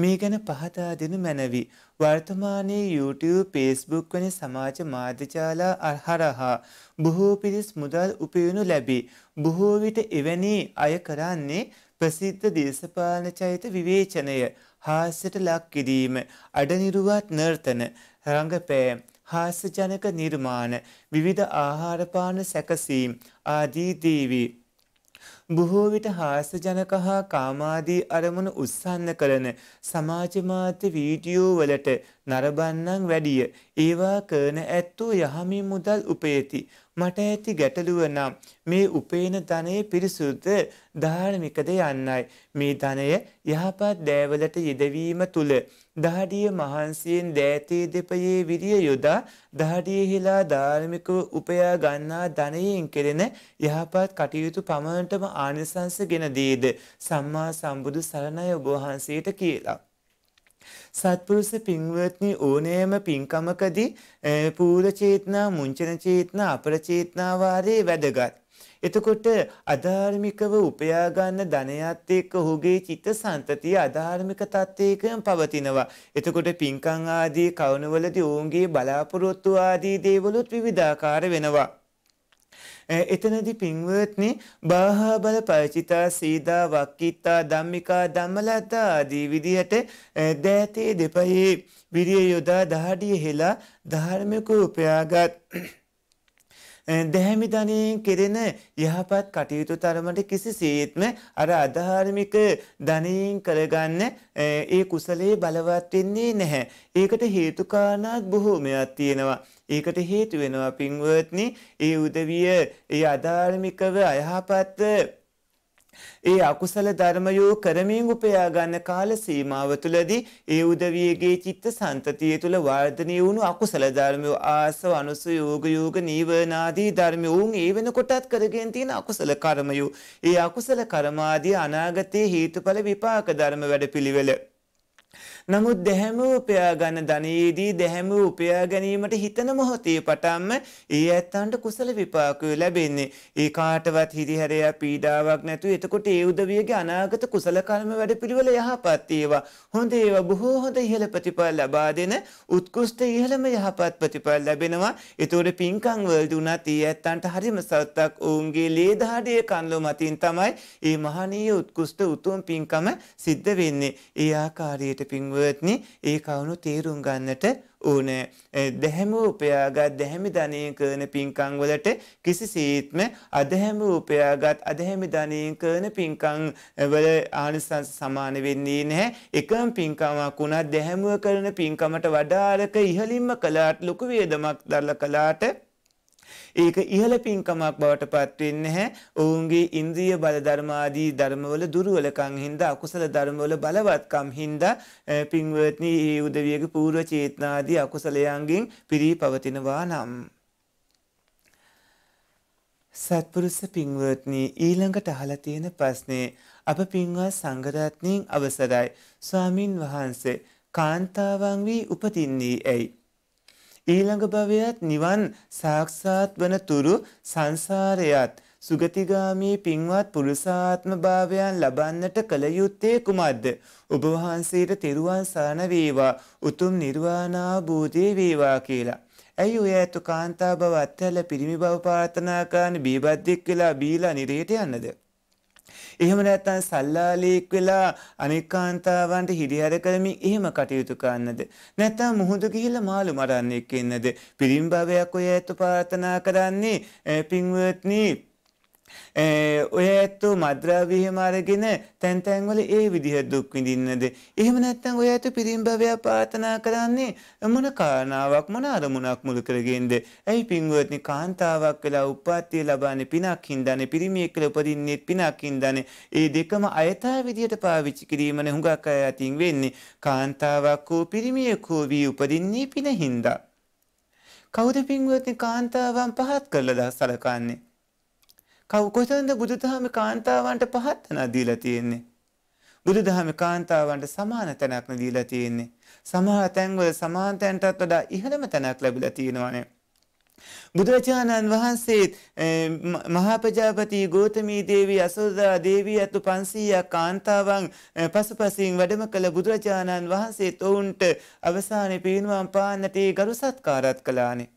මේ ගැන පහදා දෙනු මැනවි. වර්තමානයේ YouTube, Facebook වැනි සමාජ මාධ්‍යජාලා හරහා බොහෝ පිරිස් මුදල් උපයනු ලැබේ. බොහෝ විට එවැනි අය කරන්නේ ප්‍රසිද්ධ දේශපාලන චරිත විවේචනය, හාස්‍යට ලක් කිරීම, අඩනිරුවත් නර්තන, රංගපෑම්, හාස්‍යජනක නිර්මාණ, විවිධ ආහාරපාන සැකසීම් ආදී දේවී බොහෝ විට හාස්‍යජනක හා කාමාදී අරමුණු උස්සන්න කරන සමාජමාත්‍ය වීඩියෝ වලට නරඹන්නම් වැඩිය ඒවා කරන ඇත්තෝ යහමින් මුදල් උපයති මට ඇති ගැටලුව නම් මේ උපේන ධනය පිරිසුද්ධ ධාර්මිකද යන්නයි මේ ධනය යහපත් දෑවලට යෙදවීම තුල දාඩිය මහන්සියෙන් දෑතේ දෙපයේ විරිය යොදා දාඩියෙහිලා ධාර්මිකව උපයා ගන්නා ධනයෙන් කෙරෙන යහපත් කටයුතු පමණටම ආනිසංස ගෙන දීද සම්මා සම්බුදු සරණයි ඔබ වහන්සේට කියලා. සත්පුරුෂ පින්වත්නි ඕනෑම පින්කමකදී පූර්ව චේතනා මුංචන චේතනා අපර චේතනා වාරේ වැදගත්. එතකොට අධාර්මිකව උපයා ගන්න ධනයත් එක්ක ඔහුගේ චිත්ත සන්තතිය අධාර්මික තත්ත්වයකම පවතිනවා. එතකොට පින්කම් ආදී කවුණවලදී ඔවුන්ගේ බලාපොරොත්තු ආදී දේවලුත් විවිධාකාර වෙනවා. එතනදි පින්වත්නි බාහා බල පරිචිතා සීදා වක්කිතා ධම්මිකා ධම්මලතා ආදී විදිහට දෑතේ දෙපයේ විරිය යොදා දහඩිය හෙලා ධාර්මික උපයාගත් දැහැමිදනයෙන් කෙරෙන යහපත් කටයුතු තරමට කිසිසේත්ම අර අධාර්මික ධනයෙන් කරගන්න ඒ කුසලයේ බලවත් වෙන්නේ නැහැ. ඒකට හේතුකාරණාත් බොහෝමයක් තියෙනවා. ඒකට හේතු වෙනවා පින්වත්නි ඒ උදවිය ඒ අධාර්මිකව අයහපත් ඒ අකුසල ධර්මයෝ කරමින් උපයා ගන්න කාල සීමාව තුළදී ඒ උදවියගේ චිත්ත සන්තතිය තුළ වර්ධනය වුණු අකුසල ධර්මයෝ ආසව අනුසු යෝග යෝග නීවරණාදී ධර්මයෝන් ඒ වෙනකොටත් කරගෙන තියෙන අකුසල කර්මයෝ ඒ අකුසල කර්මාදී අනාගතයේ හේතුඵල විපාක ධර්ම වැඩපිළිවෙල නමුත් දැහැම උපයා ගන්න ධනයේදී දැහැම උපයා ගැනීමට හිතන මොහොතේ පටන්ම ඒ ඇත්තන්ට කුසල විපාක ලැබෙන්නේ. ඒ කාටවත් හිරිහැරයක් පීඩාවක් නැතුව එතකොට ඒ උදවියගේ අනාගත කුසල කර්ම වැඩපිළිවෙල යහපත් ඒවා. හොඳ ඒවා බොහෝ හොඳ ඉහළ ප්‍රතිඵල ලබා දෙන උත්කෘෂ්ට ඉහළම යහපත් ප්‍රතිඵල ලැබෙනවා. ඒතකොට පින්කම් වලදී උනත් ඒ ඇත්තන්ට හරිම සත්‍යක් ඔවුන්ගේ ලේ දහඩේ කන්ලු මතින් තමයි මේ මහණීය උත්කෘෂ්ට උතුම් පින්කම සිද්ධ වෙන්නේ. ඒ ආකාරයට පින්ව පින්වත්නි ඒ කවුණු තීරුම් ගන්නට ඕනෑ. දැහැම උපයාගත් දැහැමි ධනයෙන් කරන පින්කම් වලට කිසිසේත්ම අදහැම උපයාගත් අදහැමි ධනයෙන් කරන පින්කම් වල ආනිසංස සමාන වෙන්නේ නැහැ. එකම පින්කමක් වුණත් දැහැමුව කරන පින්කමට වඩා අරක ඉහළින්ම කළාට ලොකු වේදමක් දරලා කළාට ඒක ඉහළ පින්කමක් බවට පත් වෙන්නේ නැහැ. ඔවුන්ගේ ඉන්ද්‍රිය බල ධර්මාදී ධර්මවල දුර්වලකම් හින්දා අකුසල ධර්මවල බලවත්කම් හින්දා පින්වත්නි ඒ උදවියගේ පූර්ව චේතනාදී අකුසලයන්ගෙන් පිරී පවතිනවා නම් සත්පුරුෂ පින්වත්නි ඊළඟට අහලා තියෙන ප්‍රශ්නේ අප පින්වත් සංඝරත්නයන් අවසරයි ස්වාමින් වහන්සේ කාන්තාවන් වී උපතින්නේ ඇයි ඊළඟ භවයත් නිවන් සාක්ෂාත් වන තුරු සංසාරයත් සුගතිගාමී පින්වත් පුරුසාත්ම භාවයන් ලබන්නට කළ යුත්තේ කුමක්ද? ඔබ වහන්සේට තෙරුවන් සරණ වේවා, උතුම් නිර්වාණාභූතේ වේවා කියලා. ඇයි ඔය ඇතු කාන්තා බව අත්හැල පිරිමි බව ප්‍රාර්ථනා කරන බීබද්දෙක් වෙලා බීලා නිරේට යන්නද? එහෙම නැත්නම් සල්ලාලීක් වෙලා අනිකාන්තාවන්ට හිරිහැර කරමින් එහෙම කටයුතු කරන්නද? නැත්නම් මුහුදු ගිහිල්ලා මාළු මරන්නෙක් ඉන්නද? පිරිම් භවයක් ඔය ඇතු ප්‍රාර්ථනා කරන්නේ පින්වත්නි Eh, ඔය ඇත්තෝ මද්‍රාවිහෙම අරගෙන තැන් තැන්වල ඒ විදිහ දුක් විඳින්නද එහෙම නැත්නම් ඔය ඇතු පිරිම්භවය පාතනා කරන්නේ මොන කාරණාවක් මොන අරමුණක් මුළු කරගෙනද ඇයි පින්වත්නි කාන්තාවක් වෙලා උපාත්තිය ලබන්නේ පිනක් හින්දානේ පිරිමියෙක් කියලා උපදින්නේ පිනක් හින්දානේ ඒ දෙකම අයථා විදියට පාවිච්චි කිරීමනේ හුඟක් අය අතින් වෙන්නේ කාන්තාවක් හෝ පිරිමියෙක් හෝ වී උපදින්නේ පින හින්දා කවුද පින්වත්නි කාන්තාවන් පහත් කරලා සලකන්නේ කව් කොතනද බුදුදහම කාන්තාවන්ට පහත් තැනක් දීලා තියෙන්නේ? බුදුදහම කාන්තාවන්ට සමාන තැනක් දීලා තියෙන්නේ. සමහර තැන්වල සමාන තැනටත් වඩා ඉහළම තැනක් ලැබිලා තියෙනවානේ. බුදුරජාණන් වහන්සේ මහා ප්‍රජාපති ගෝතමී දේවී අසෝදා දේවී ඇතු 500ක් කාන්තාවන් පසුපසින් වැඩම කළ බුදුරජාණන් වහන්සේත් ඔවුන්ට අවසානයේ පිරිනුවම් පාන්නට ඒ ගරු සත්කාරත් කළානේ.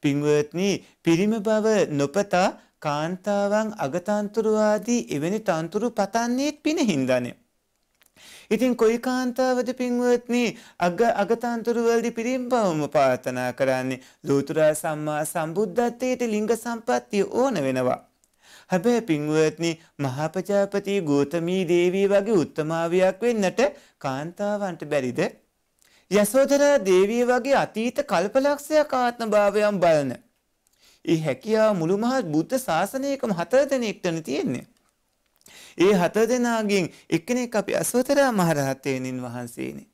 පින්වත්නි පිරිම බව නොපතා කාන්තාවන් අගතන්තුරුවාදී එවැනි තන්තුරු පතන්නේත් පින හින්දානේ. ඉතින් කොයි කාන්තාවද පින්වත්නි අග අගතන්තුරුවලදි පිරිම්බවම පාතනා කරන්නේ ලෝතුරා සම්මා සම්බුද්ධත්වයට ලිංග සම්පත්තිය ඕන වෙනවා. හැබැයි පින්වත්නි මහා ප්‍රජාපති ගෝතමී දේවී වගේ උත්තමාවියක් වෙන්නට කාන්තාවන්ට බැරිද? යසෝදරා දේවිය වගේ අතීත කල්පලක්ෂයක් ආත්මභාවයන් බලන ඒ හැකියාව මුළු මහත් බුද්ධ ශාසනයකම හතර දෙනෙක්ටන තියෙන්නේ. ඒ හතර දෙනාගෙන් එක්කෙනෙක් අපි අසෝතරා මහරහතයනින් වහන්සේනේ.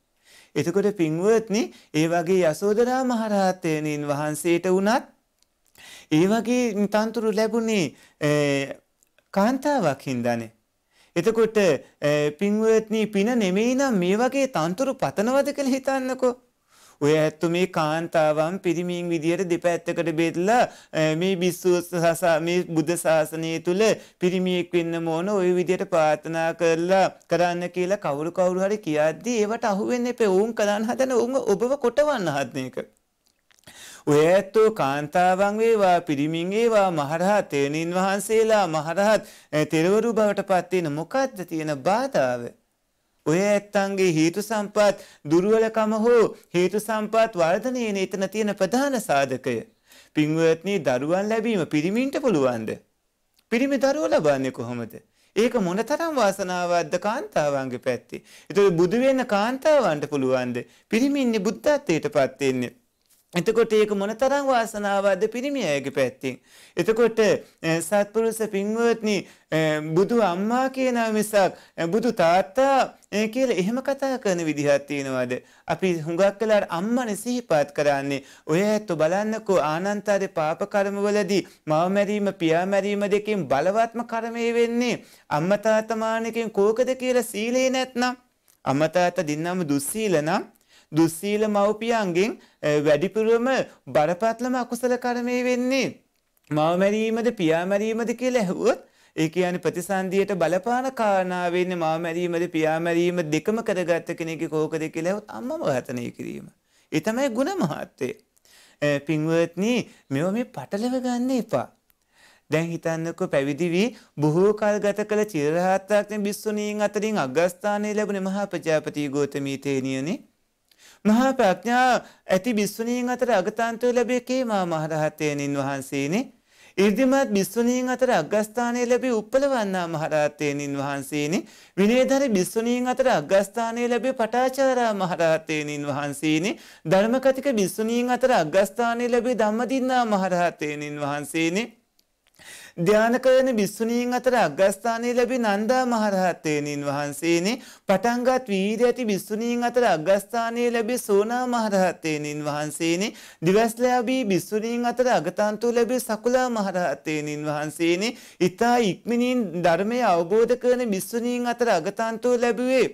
එතකොට පින්වත්නි ඒ වගේ යසෝදරා මහරහතයනින් වහන්සේට වුණත් ඒ වගේ තන්තුරු ලැබුණේ කාන්තාවක් හින්දානේ. එතකොට පින්වත්නි පින නෙමෙයි නම් මේ වගේ තන්තුරු පතනවද කියලා හිතන්නකෝ. ඔය ඇත්තු මේ කාන්තාවන් පිරිමින් විදියට දෙපැත්තකට බෙදලා මේ බිස්සුවස සසා මේ බුද්ධ ශාසනය තුළ පිරිමියෙක් වෙන්න ඕන ওই විදියට ප්‍රාර්ථනා කරලා කරන්න කියලා කවුරු කවුරු හරි කියද්දී ඒවට අහු වෙන්න එපේ. උන් කරන්න හදන උන් ඔබව කොටවන්න හදන එක. ඔය ඇත්තෝ කාන්තාවන් වේවා පිරිමින් ඒවා මහරහත් තේනින් වහන්සේලා මහරහත් තෙරවරු බවට පත් වෙන මොකද්ද තියෙන බාධාව? ඔය ඇත්තන්ගේ හේතු සම්පත් දුර්වලකම හෝ හේතු සම්පත් වර්ධනයන එතන තියෙන ප්‍රධාන සාධකය. පින්වත්නී දරුවන් ලැබීම පිරිමින්ට පුළුවන්ද. පිරිමි දරුව ලබන්නේ කොහොමද. ඒක මොන තරම් වාසනාවද්ද කාන්තාවන්ගේ පැත්තේ. එතුළ බුදුවෙන්න කාන්තාවන්ට පුළුවන්ද පිරිමින්නේ බුද්ධත්වයට පත්වෙන්නේ. එතකොට ඒක මොනතරම් වාසනාවක්ද පිරිමි අයගේ පැත්තෙන්. එතකොට සත්පුරුෂ පින්වත්නි බුදු අම්මා කියන මිසක් බුදු තාත්තා කියලා එහෙම කතා කරන විදිහක් තියෙනවද? අපි හුඟක් වෙලාවට අම්මනේ සිහිපත් කරන්නේ. ඔය ඇත්ත බලන්නකෝ ආනන්තාරේ පාප කර්මවලදී මව මැරීම පියා මැරීම දෙකෙන් බලවත්ම කර්මය වෙන්නේ අම්මා තාත්තා මානකෙන් කෝකද කියලා සීලේ නැත්නම් අම්මා තාත්තා දින්නම දුස්සීල නම් දුස්සීල මව්පියන්ගෙන් වැඩිපුරම බරපතලම අකුසල කර්මය වෙන්නේ මව මැරීමද පියා මැරීමද කියලා ඇහුවොත් ඒ කියන්නේ ප්‍රතිසන්දියට බලපාන කාරණා වෙන්නේ මව මැරීමද පියා මැරීම දෙකම කරගත්ත කෙනෙක් කෝකද කියලා ඇහුවොත් අම්මව ඝාතනය කිරීම. ඒ තමයි ಗುಣ මහත්ය. පින්වත්නි මේව මේ පටලව ගන්න එපා. දැන් හිතන්නකෝ පැවිදි වී බොහෝ කල් ගත කළ චිරහත්ත්වයන් බිස්සුණීන් අතරින් අගස්ථානයේ ලැබුණ මහා ප්‍රජාපති ගෝතමී තේනියනේ මහා ප්‍රඥා ඇති බිස්වනීන් අතර අගතන්තව ලැබේ කේමා මහරහතයණින් වහන්සේනේ. ඉර්දිමත් බිස්වනීන් අතර අගස්ථානය ලැබේ උප්පලවන්නා මහරහතයණින් වහන්සේනේ. විනේධර බිස්වනීන් අතර අගස්ථානය ලැබේ පටාචාරා මහරහතයණින් වහන්සේනේ. ධර්මකතික බිස්වනීන් අතර අගස්ථානය ලැබේ ධම්මදින්නා මහරහතයණින් වහන්සේනේ. ධ්‍යාන කරන භික්ෂුණීන් අතර අග්‍රස්ථානය ලැබි නන්දා මහරහතේනින් වහන්සේනි පටන්ගත් වීර ඇති භික්ෂුණීන් අතර අග්‍රස්ථානය ලැබි සෝනා මහරහතේනින් වහන්සේනි දිවස්ලෑබී භික්ෂුණීන් අතර අගතන්තු ලැබි සකුලා මහරහතේනින් වහන්සේනි ඉතා ඉක්මනින් ධර්මය අවබෝධ කරන භික්ෂුණීන් අතර අගතන්තු ලැබුවේ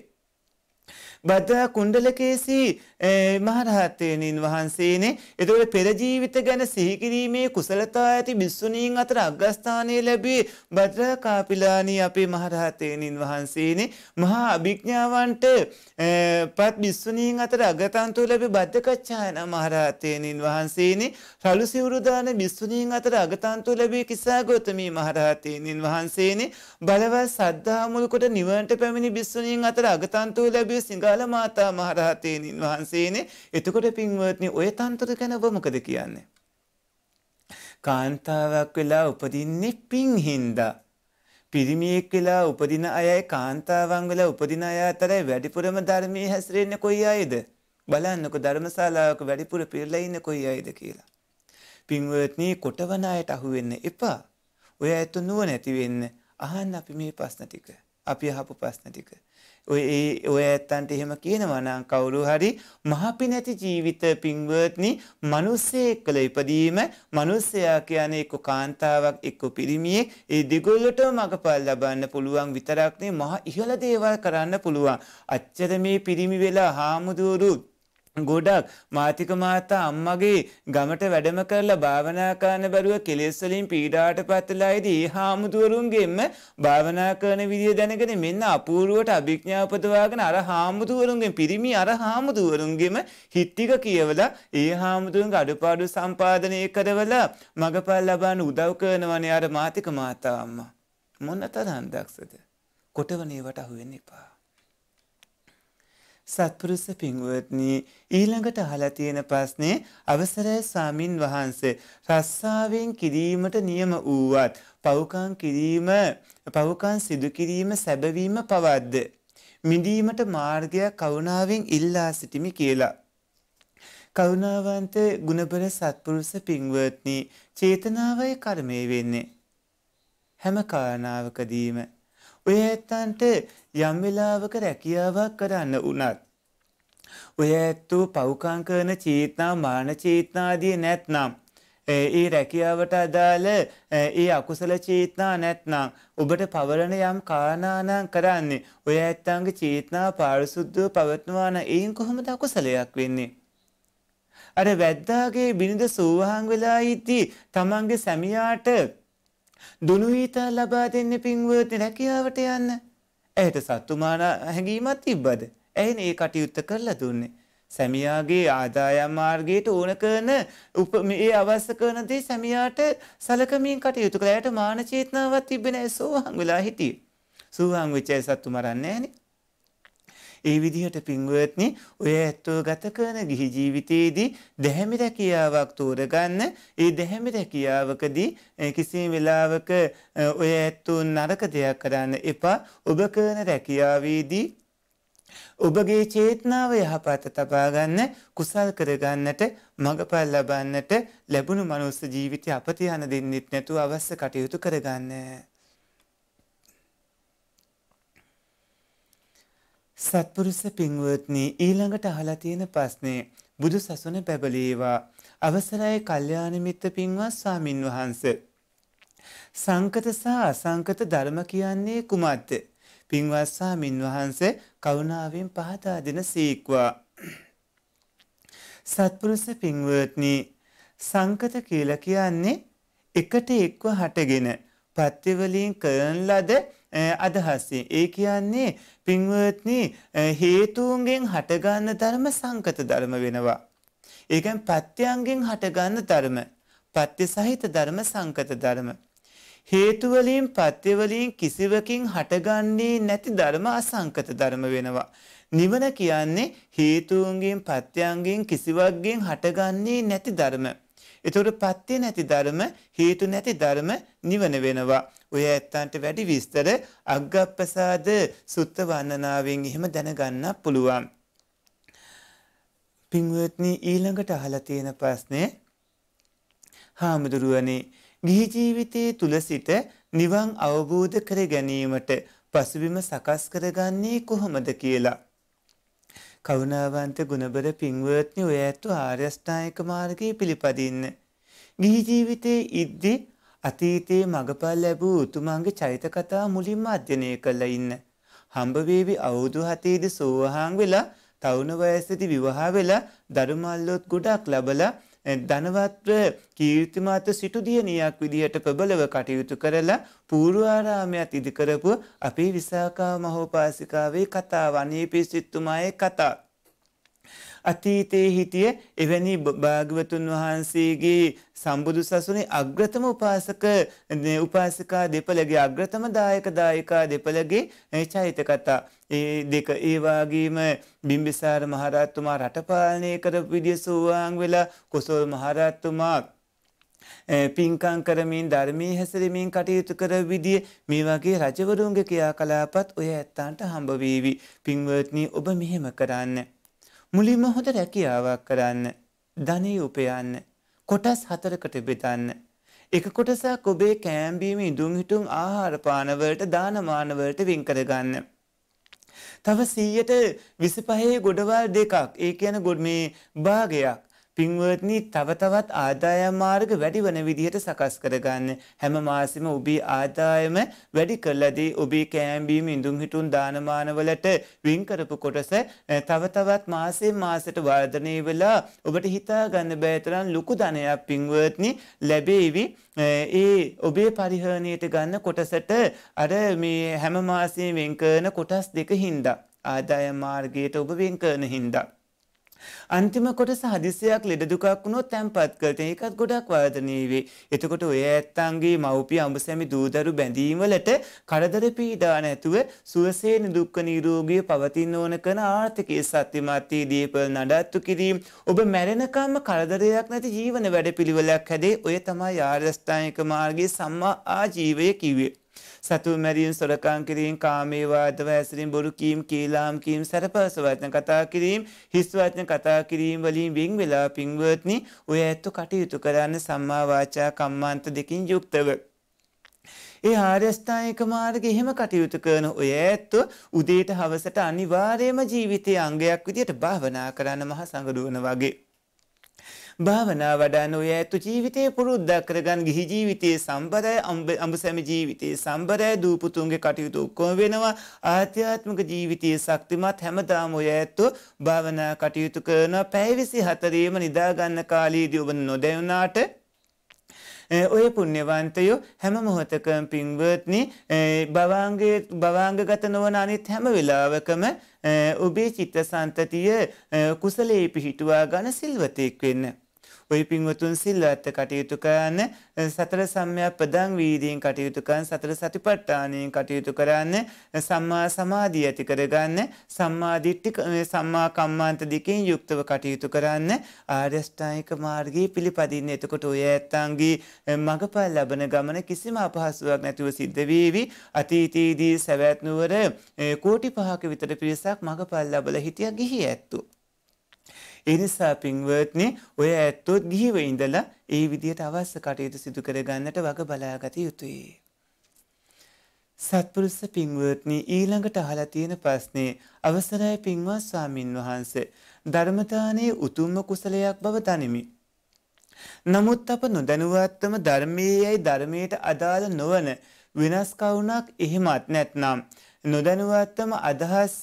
බද්දා කුණ්ඩලකේසී මහරහතයණන් වහන්සේනේ එතකොට පෙරජීවිත ගැන සිහිකිරීමේ කුසලතා ඇති බිස්සුනීන් අතර අගස්ථානය ලැබී බද්‍ර කාපිලානී අපේ මහරහතයණන් වහන්සේනේ මහා අභිඥාවන්ට පත් බිස්සුනීන් අතර අගතන්තු ලැබි බද්ධකච්ඡායන මහරහතයණන් වහන්සේනේ රළු සිවුරුදාන බිස්සුනීන් අතර අගතන්තු ලැබී කිසා ගොතමී මහරහතයණන් වහන්සේනේ බලවත් සද්ධාමුල්කොට නිවනට පැමිණි බිස්සුනීන් අතර අගතන්තු ලැබී සිංහල මාතා මහරහතයණන් වහන්සේ වහන්සේනේ එතකොට පින්වත්නි ඔය තන්ත්‍ර ගැන ඔබ මොකද කියන්නේ? කාන්තාවක් වෙලා උපදින්නේ පින් හින්දා. පිරිමියෙක් වෙලා උපදින අයයි කාන්තාවන් වෙලා උපදින අය අතරේ වැඩිපුරම ධර්මයේ හැසිරෙන්නේ කොයි අයද? බලන්නකො ධර්මශාලාවක වැඩිපුර පිරලා ඉන්න කොයි අයද කියලා. පින්වත්නි කොටවන අයට අහු වෙන්න එපා. ඔය ඇතු නුවණ ඇති වෙන්න අහන්න අපි මේ ප්‍රශ්න ටික. අපි අහපු ප්‍රශ්න ටික. ඔය ඇත්තන්ට එහෙම කියනවනම් කවුරු හරි මහපි නැති ජීවිත පින්වත්නි මිනිස්සෙක් කළ ඉපදීම මිනිස්සයා කියන්නේ එක්ක කාන්තාවක් එක්ක පිරිමියෙක් ඒ දෙගොල්ලටම මගපල් ලබන්න පුළුවන් විතරක් නේ මහ ඉහළ දේවල් කරන්න පුළුවන් අච්චර මේ පිරිමි වෙලා හාමුදුරුවෝ ගොඩක් මාතික මාතා අම්මගේ ගමට වැඩම කරලා භාවනාකාන බැරුව කෙලෙස්සලින් පීඩාට පත්වෙලායිද ඒ හාමුදුවරුන්ගෙන්ම භාවනා කරන විදිය දැනගෙන මෙන්න අපූරුවට අභිඥාපදවාගෙන අර හාමුදුවරුන්ගෙන් පිරිමි අර හාමුදුවරුන්ගෙම හිත්තික කියවලා ඒ හාමුදුරුන්ගේ අඩුපාඩු සම්පාදනය කරවලා මඟපල් ලබන්න උදව් කරනවනේ අර මාතික මාතා අම්මා. මොන්න තරම් දක්ෂද. කොටවනේවට අහුවෙන්න එපා. සත්පුරුස පින්වත්නී ඊළඟට අහලා තියෙන ප්‍රශ්නේ අවසරයි ස්වාමින් වහන්සේ රස්සාවෙන් කිරීමට නියම වූවත් පවුකම් කිරීම පවුකම් සිදු කිරීම සැබවීම පවද්ද මිදීමට මාර්ගයක් කරුණාවෙන් ඉල්ලා සිටිමි කියලා කරුණාවන්ත ගුණබර සත්පුරුෂ පින්වත්නි චේතනාවයි කර්මය වෙන්නේ හැම කාරණාවකදීම ඔය ඇත්තන්ට යම් වෙලාවක රැකියාවක් කරන්න වුණත් ඔය ඇත්තෝ පව්කම් කරන චේතනා මාන චේතනාදී නැත්නම් ඒ රැකියාවට අදාළ ඒ අකුසල චේතනා නැත්නම් ඔබට පවරණ යම් කාරණානම් කරන්නේ ඔය ඇත්තන්ගේ චේතනා පාරිසුද්ධව පවත්නවා නම් එයින් කොහොමද අකුසලයක් වෙන්නේ අර වැද්දාගේ බිනිඳ සෝවාන් වෙලා හිටි තමන්ගේ සැමියාට දුනුවීතා ලබා දෙන්න පින්වර්ති රැකියාවට යන්න ඇයට සත්තුමාන හැඟීමත් තිබ්බද. ඇයින ඒ කටයුත්ත කරලා දුන්නේ. සැමියාගේ ආදායම් මාර්ගයට ඕන කරන උප මේ අවස්ථ කරන දේ සැමියාට සලකමින් කටයුතු කළාට මානචේතනාවක් තිබෙන ඇසෝ හංගලා හිටියේ. සූහං වෙච්ච ඇයි සත්තු මරන්නේ නැහනේ. ඒ විදිහට පින්වත්නි ඔය ඇත්තෝ ගත කරන ගිහි ජීවිතයේදී දැහැමි රැකියාවක් තෝරගන්න ඒ දැහැමි රැකියාවකදී කිසිම වෙලාවක ඔය ඇත්තෝ නරක දෙයක් කරන්න එපා ඔබ කරන රැකියාවේදී ඔබගේ චේතනාව යහපත තබා ගන්න කුසල් කරගන්නට මඟපල් ලබන්නට ලැබුණු මනුස්ස ජීවිතය අපතියන දෙන්නෙත් නැතුව අවශ්‍ය කටයුතු කරගන්න සත්පුරුෂ පින්වත්නි ඊළඟට අහලා තියෙන ප්‍රශ්නේ බුදු සසුන බැබලේවා අවසරයි කල්යාණ මිත්‍ර පින්වත් ස්වාමින් වහන්ස සංකත සහ අසංකත ධර්ම කියන්නේ කුමක්ද පින්වත් ස්වාමින් වහන්ස කරුණාවෙන් පහදා දෙන සීක්වා සත්පුරුෂ පින්වත්නි සංකත කියලා කියන්නේ එකට එක්ව හටගෙන පත්‍ය වලින් කරන ලද අදහස්සේ. ඒ කියන්නේ පින්වත්නි හේතුන්ගෙන් හටගන්න ධර්ම සංකත ධර්ම වෙනවා. ඒකෙන් ප්‍රත්‍යයන්ගෙන් හටගන්න ධර්ම. පත්‍ය සහිත ධර්ම සංකත ධර්ම. හේතු වලින් පත්‍ය වලින් කිසිවකින් හටගන්නේ නැති ධර්ම අසංකත ධර්ම වෙනවා. නිවන කියන්නේ හේතුන්ගෙන් පත්‍යයන්ගෙන් කිසිවක්ගෙන් හටගන්නේ නැති ධර්ම. එතකොට පත්‍ය නැති ධර්ම හේතු නැති ධර්ම නිවන වෙනවා. ඔය ඇත්තන්ට වැඩි විස්තර අග්ගප්පසාද සුත්ත වන්නනාවෙන් එහෙම දැනගන්න පුළුවන්. පින්වත්නි ඊළඟට අහලා තියෙන ප්‍රශ්නේ හාමුදුරුවනේ ගිහි ජීවිතයේ තුල සිට නිවන් අවබෝධ කර ගැනීමට පසුබිම සකස් කරගන්නේ කොහොමද කියලා කරුණාවන්ත ගුණබර පින්වත්නි ඔය ඇත්තු ආර්යෂ්ඨායක මාර්ගයේ පිළිපදින්න. ගිහි ජීවිතයේ ඉද්දි අතීතයේ මගපල් ලැබූ උතුමන්ගේ චරිත කතා මුලින්ම අධ්‍යයනය කරලා ඉන්න. හම්බ වේවි අවුරුදු 7 දී සෝවහන් වෙලා තරුණ වයසේදී විවාහ වෙලා දරුමල්ලොත් ගොඩක් ලැබලා ධනවත්ව කීර්තිමත් සිටු දියණියක් විදිහට ප්‍රබලව කටයුතු කරලා පූර්වාරාමයට ඉදිකරපු අපේ විසාකා මහෝපාසිකාවේ කතාව අනීපී සිටුමායේ කතාව අතීතයේ හිටිය එවැනි භාග්‍යවතුන් වහන්සේගේ සම්බුදු සසුනේ අග්‍රතම උපාසක උපාසිකා දෙපළගේ අග්‍රතම දායක දායිකා දෙපළගේ චෛත්‍ය කතා ඒ දෙක ඒ වගේම බිම්බිසාර මහරජතුමා රට පාලනය කරපු විදිය සෝවාන් වෙලා කොසල් මහරජතුමා පින්කම් කරමින් ධර්මයේ හැසිරෙමින් කටයුතු කර විදිය මේ වගේ රජවරුන්ගේ ක්‍රියාකලාපත් ඔය ඇත්තන්ට හම්බ වේවි. පින්වත්නි ඔබ මෙහෙම කරන්න. මුලින්ම හොඳ රැකියාවක් කරන්න, ධනෙ උපයන්න, කොටස් හතරකට බෙදන්න. එක කොටසක් ඔබේ කෑම බීම ඉඳුන් හිටුන් ආහාර පාන වලට දානමාන වලට වින් කරගන්න. තව 100ට 25 ගොඩවල් දෙකක්. ඒ කියන්නේ ගොඩ මේ භාගයක් පින්වත්නි තව තවත් ආදායම් මාර්ග වැඩි වන විදිහට සකස් කරගන්න. හැම මාසෙම ඔබේ ආදායම වැඩි කරලාදී ඔබේ කෑම්බීම ඉඳුම් හිටුම් දානමාන වලට වින් කරපු කොටස තව තවත් මාසෙන් මාසෙට වර්ධනය වෙලා ඔබට හිතා ගන්න බෑ තරම් ලොකු ධනයක් පින්වත්නි ලැබේවි. ඒ ඔබේ පරිහරණයට ගන්න කොටසට අර මේ හැම මාසෙම වෙන් කරන කොටස් දෙක හින්දා ආදායම් මාර්ගයට ඔබ වෙන් කරන හින්දා අන්තිම කොටස හදිසියක් ලෙඩ දුකක් වුණොත් තැන්පත් කළට ඒකත් ගොඩක් වාදනය වේ. එතකොට ඔය ඇත්තන්ගේ මව්පිය අඹසැමි දූදරු බැඳීමවලට කරදර පීඩා නැතුව සුවසේ නිදුක්ක නිරෝගී පවතින්න ඕන කරන ආර්ථිකයේ සත්‍යමත්ී දීපල් නඩත්තු කිරීම ඔබ මැරෙනකම්ම කරදරයක් නැති ජීවන වැඩපිළිවෙලක් හැදේ ඔය තමයි ආර්යස්ථානික මාර්ගයේ සම්මා ආජීවය කිව්වේ. සතුමැරීම් සොරකං කිරීම් කාමේවාදව ඇසරින් බොරු කීම් කීලාම් කීම් සැරපසවචන කතා කිරීම් හිස්වචන කතා කිරීම් වලින් වෙන් වෙලා පින්වත්නි ඔය ඇත්තු කටයුතු කරන්න සම්මාවාචා කම්මාන්ත දෙකින් යුක්තව. ඒ ආර්යස්ථායක මාර්ග එහෙම කටයුතු කරන ඔය ඇත්තු උදේට හවසට අනිවාර්යම ජීවිතය අංගයක් විදියට භාවනා කරන්න මහ සඟඩුවන වගේ. භාවනා වඩන්න ඔය ඇතු ජීවිතය පුරුද්දක් කරගන්න ගිහි ජීවිතයේ සම්බරය අඹ සැම ජීවිතයේ සම්බරය දූපුතුන්ගේ කටයුතු ඔක්කොම වෙනවා ආධ්‍යාත්මක ජීවිතයේ ශක්තිමත් හැමදාම ඔය ඇත්තු භාවනා කටයුතු කරනවා පැයවිසි හතරීම නිදාගන්න කාලීදී ඔබ නොදැවුනාට ඔය පුුණ්‍යවන්තයෝ හැම මොහොතකම් පින්වත්නි බවාංගේ බවාංගගත නොවන අනිත් හැම වෙලාවකම ඔබේ චිත්ත සන්තතිය කුසලේ පිහිටුවා ගන සිල්වතයෙක් වෙන්න. ওයි පින්වතුන් සිල්වත් කටයුතු කරන්න සතර සම්‍යක් ප්‍රදන් වීර්යයෙන් කටයුතු කරන්න සතර සතිපට්ඨානයෙන් කටයුතු කරන්න සම්මා සමාධිය ඇති කරගන්න සම්මා දිට්ඨි සම්මා කම්මාන්ත දෙකෙන් යුක්තව කටයුතු කරන්න ආරියෂ්ඨායික මාර්ගයේ පිළිපදින්න එතකොට ඔය ඇත්තන්ගේ මගපල් ලබන ගමන කිසිම අපහසුාවක් නැතිව සිද්ධ වේවි අතීතයේදී සවැත් නුවර කෝටි පහක විතර පිරිසක් මගපල් ලබලා හිටියා ගිහි ඇත්තෝ එනිසා පින්වත්නි ඔය ඇත්තොත් ගිහිව ඉඳලා ඒ විදිහට අවශ්‍ය කටයුතු සිදු කරගන්නට වග බලාගත යුතුයි. සත්පුරුෂ පින්වත්නි ඊළඟට අහලා තියෙන ප්‍රශ්නේ අවසරයි පින්වත් ස්වාමින් වහන්සේ ධර්මතානයේ උතුම්ම කුසලයක් බව දනිමි. නමුත් අප නොදැනුවත්වම ධර්මයේයි ධර්මයට අදාළ නොවන වෙනස් කවුණක් එහෙමත් නැත්නම් නොදැනුවත්වම අදහස්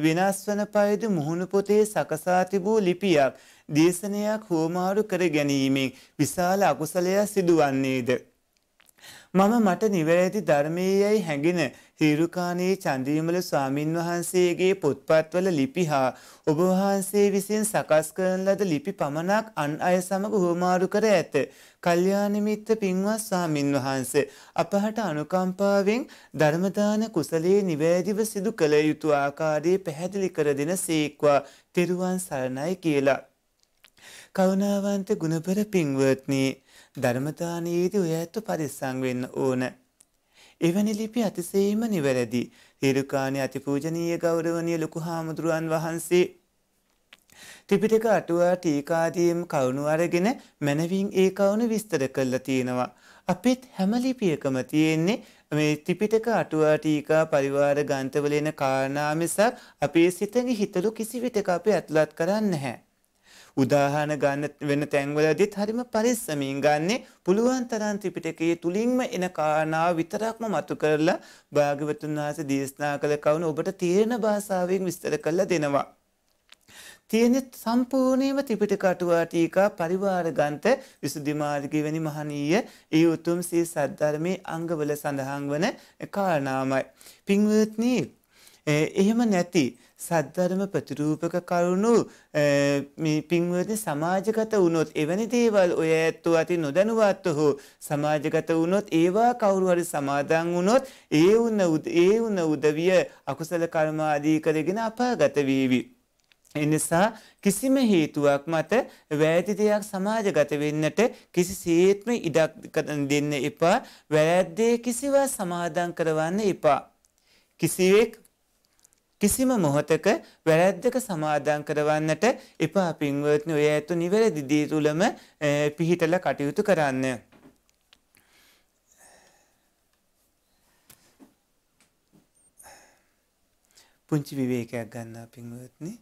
වෙනස් වන පරිදි මුහුණු පොතේ සකසා තිබූ ලිපියක් දේශනයක් හෝමාරු කර ගැනීමෙන් විශාල අකුසලයක් සිදුවන්නේද මම මට නිවැරදි ධර්මයේයි හැඟෙන හීරුකාණී චන්දීමල ස්වාමින් වහන්සේගේ පොත්පත්වල ලිපි හා ඔබ වහන්සේ විසින් සකස් කරන ලද ලිපි පමණක් අන් අය සමග හුවමාරු කර ඇත. කල්යාණමිත්ත පින්වත් සාමින් වහන්සේ අපහට අනුකම්පාවෙන් ධර්මදාන කුසලයේ නිවැරදිව සිදු කළ යුතු ආකාරයේ පැහැදිලි කර දෙන සීක්වා තෙරුවන් සරණයි කියලා. කරුණාවන්ත ගුණපර පින්වත්නි ධර්මදානයේදී ඔය ඇත්ත පරිස්සම් වෙන්න ඕන. එවැනි ලිපි අතිසේම නිවැරදි. තේරුකාණේ අතිපූජනීය ගෞරවනීය ලොකු හාමුදුරුවන් වහන්සේ ත්‍රිපිටක අටුව ටීකාදීම් කවුණු අරගෙන මැනවින් ඒ කවුණු විස්තර කරලා තියෙනවා. අපිත් හැම ලිපියකම තියෙන්නේ මේ ත්‍රිපිටක අටුව ටීකා පරිවාර ගන්තවල එන කාරණා මිසක් අපේ සිතෙහි හිතලු කිසිවිටක අපි ඇතුළත් කරන්නේ නැහැ. උදාහරණ ගන්න වෙන තැන්වලදීත් හරිම පරිස්සමින් ගන්නේ පුළුවන් තරම් ත්‍රිපිටකයේ තුලින්ම එන කාරණා විතරක්ම මතු කරලා භාග්‍යවතුන් වහන්සේ දේශනා කළ කවුන ඔබට තේරෙන භාෂාවෙන් විස්තර කරලා දෙනවා. තියෙන සම්පූර්ණයම ත්‍රිපිටකටුවා ටීකා පරිවාර ගන්ත විසුද්ධිමාර්ගය වැනි මහනීය ඒ උතුම් සී සද්ධර්මයේ අංගවල සඳහන් වන කාරණාමයි. පින්වත්නි එහෙම නැති සද්ධර්ම ප්‍රතිරූපක කරුණු මේ පින්වත්නි සමාජගත වුණොත් එවැනි දේවල් ඔය ඇත්තෝ ඇති නොදැනුවත් හෝ සමාජගත වුණොත් ඒවා කවුරු හරි සමාදන් වුණොත් ඒ උන ඒ උන උදවිය අකුසල කර්ම ආදී කරගෙන අපාගත වේවි. එනිසා කිසිම හේතුවක් මත වැරදිදයක් සමාජගත වෙන්නට කිසි සේත්ම ඉඩක් දෙන්න එපා වැරැද්දේ කිසිවා සමාධන් කරවන්න එපා. කිසිවෙක් කිසිම මොහොතක වැරැද්දක සමාධන් කරවන්නට එපා පින්වත්න ඔය ඇතු නිවැරදි දේ තුළම පිහිටල කටයුතු කරන්න. පුංචි විවේකයක් ගන්න පින්වත්නේ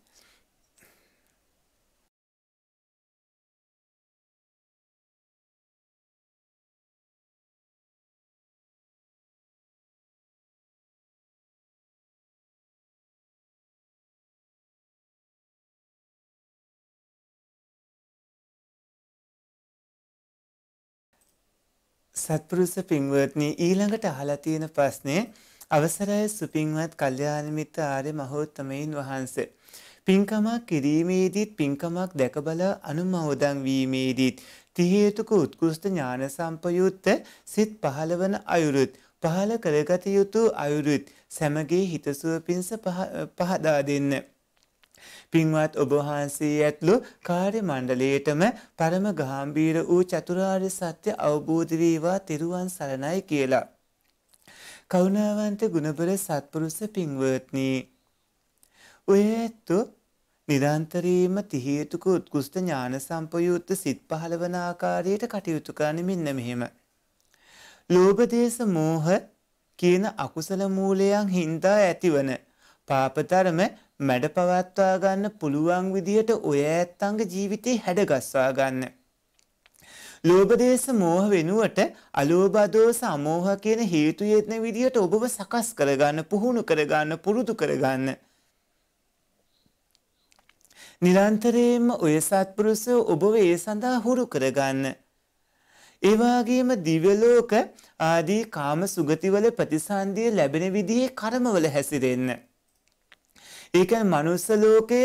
සත්පුරුෂ පින්වත්නි ඊළඟට අහලා තියෙන ප්‍රශ්නේ අවසරයි සුපින්වත් කල්යාණ මිත්‍ර ආර්ය මහෝත්තමයන් වහන්සේ පින්කමක් කිරීමේදීත් පින්කමක් දැකබල අනුමෝදන් වීමේදීත් තිහේතුක උත්කෘෂ්ඨ ඥාන සම්පයුත්ත සිත් පහළවන අයුරුත් පහළ කරගත යුතු අයුරුත් සමගී හිතසුව පිණස පහදා දෙන්න පින්වත් ඔබහන්සේ ඇත්ලු කාර්ය මණ්ඩලයටම පරම ගාම්භීර වූ චතුරාර්ය සත්‍ය අවබෝධ වේවා තෙරුවන් සරණයි කියලා. කරුණාවන්ත ගුණබර සත්පුරුෂ පින්වත්නි. ඔය ඇත්තු නිරන්තරයෙන්ම තිහේතුක උත්කෘෂ්ට ඥාන සම්පයුත්ත සිත් පහළවන ආකාරයට කටයුතු කරන මෙන්න මෙහෙම. ලෝභ දේශ මෝහ කියන අකුසල මූලයන් හින්දා ඇතිවන පාපතරම මැඩ පවත්වා ගන්න පුළුවන් විදිහට ඔය ඇත්තන්ගේ ජීවිතේ හැඩගස්වා ගන්න. ලෝභ දේශ මෝහ වෙනුවට අලෝභ දෝස අමෝහ කියන හේතු යෙත්න විදිහට ඔබව සකස් කරගන්න පුහුණු කරගන්න පුරුදු කරගන්න. නිරන්තරයෙන්ම ඔය සත්පුරුෂය ඔබව ඒ සඳහා හුරු කරගන්න. ඒවාගේම දිවලෝක ආදී කාම සුගතිවල ප්‍රතිසන්දිය ලැබෙන විදිහේ කර්මවල හැසිරෙන්න. ඒකයි මනුස්ස ලෝකය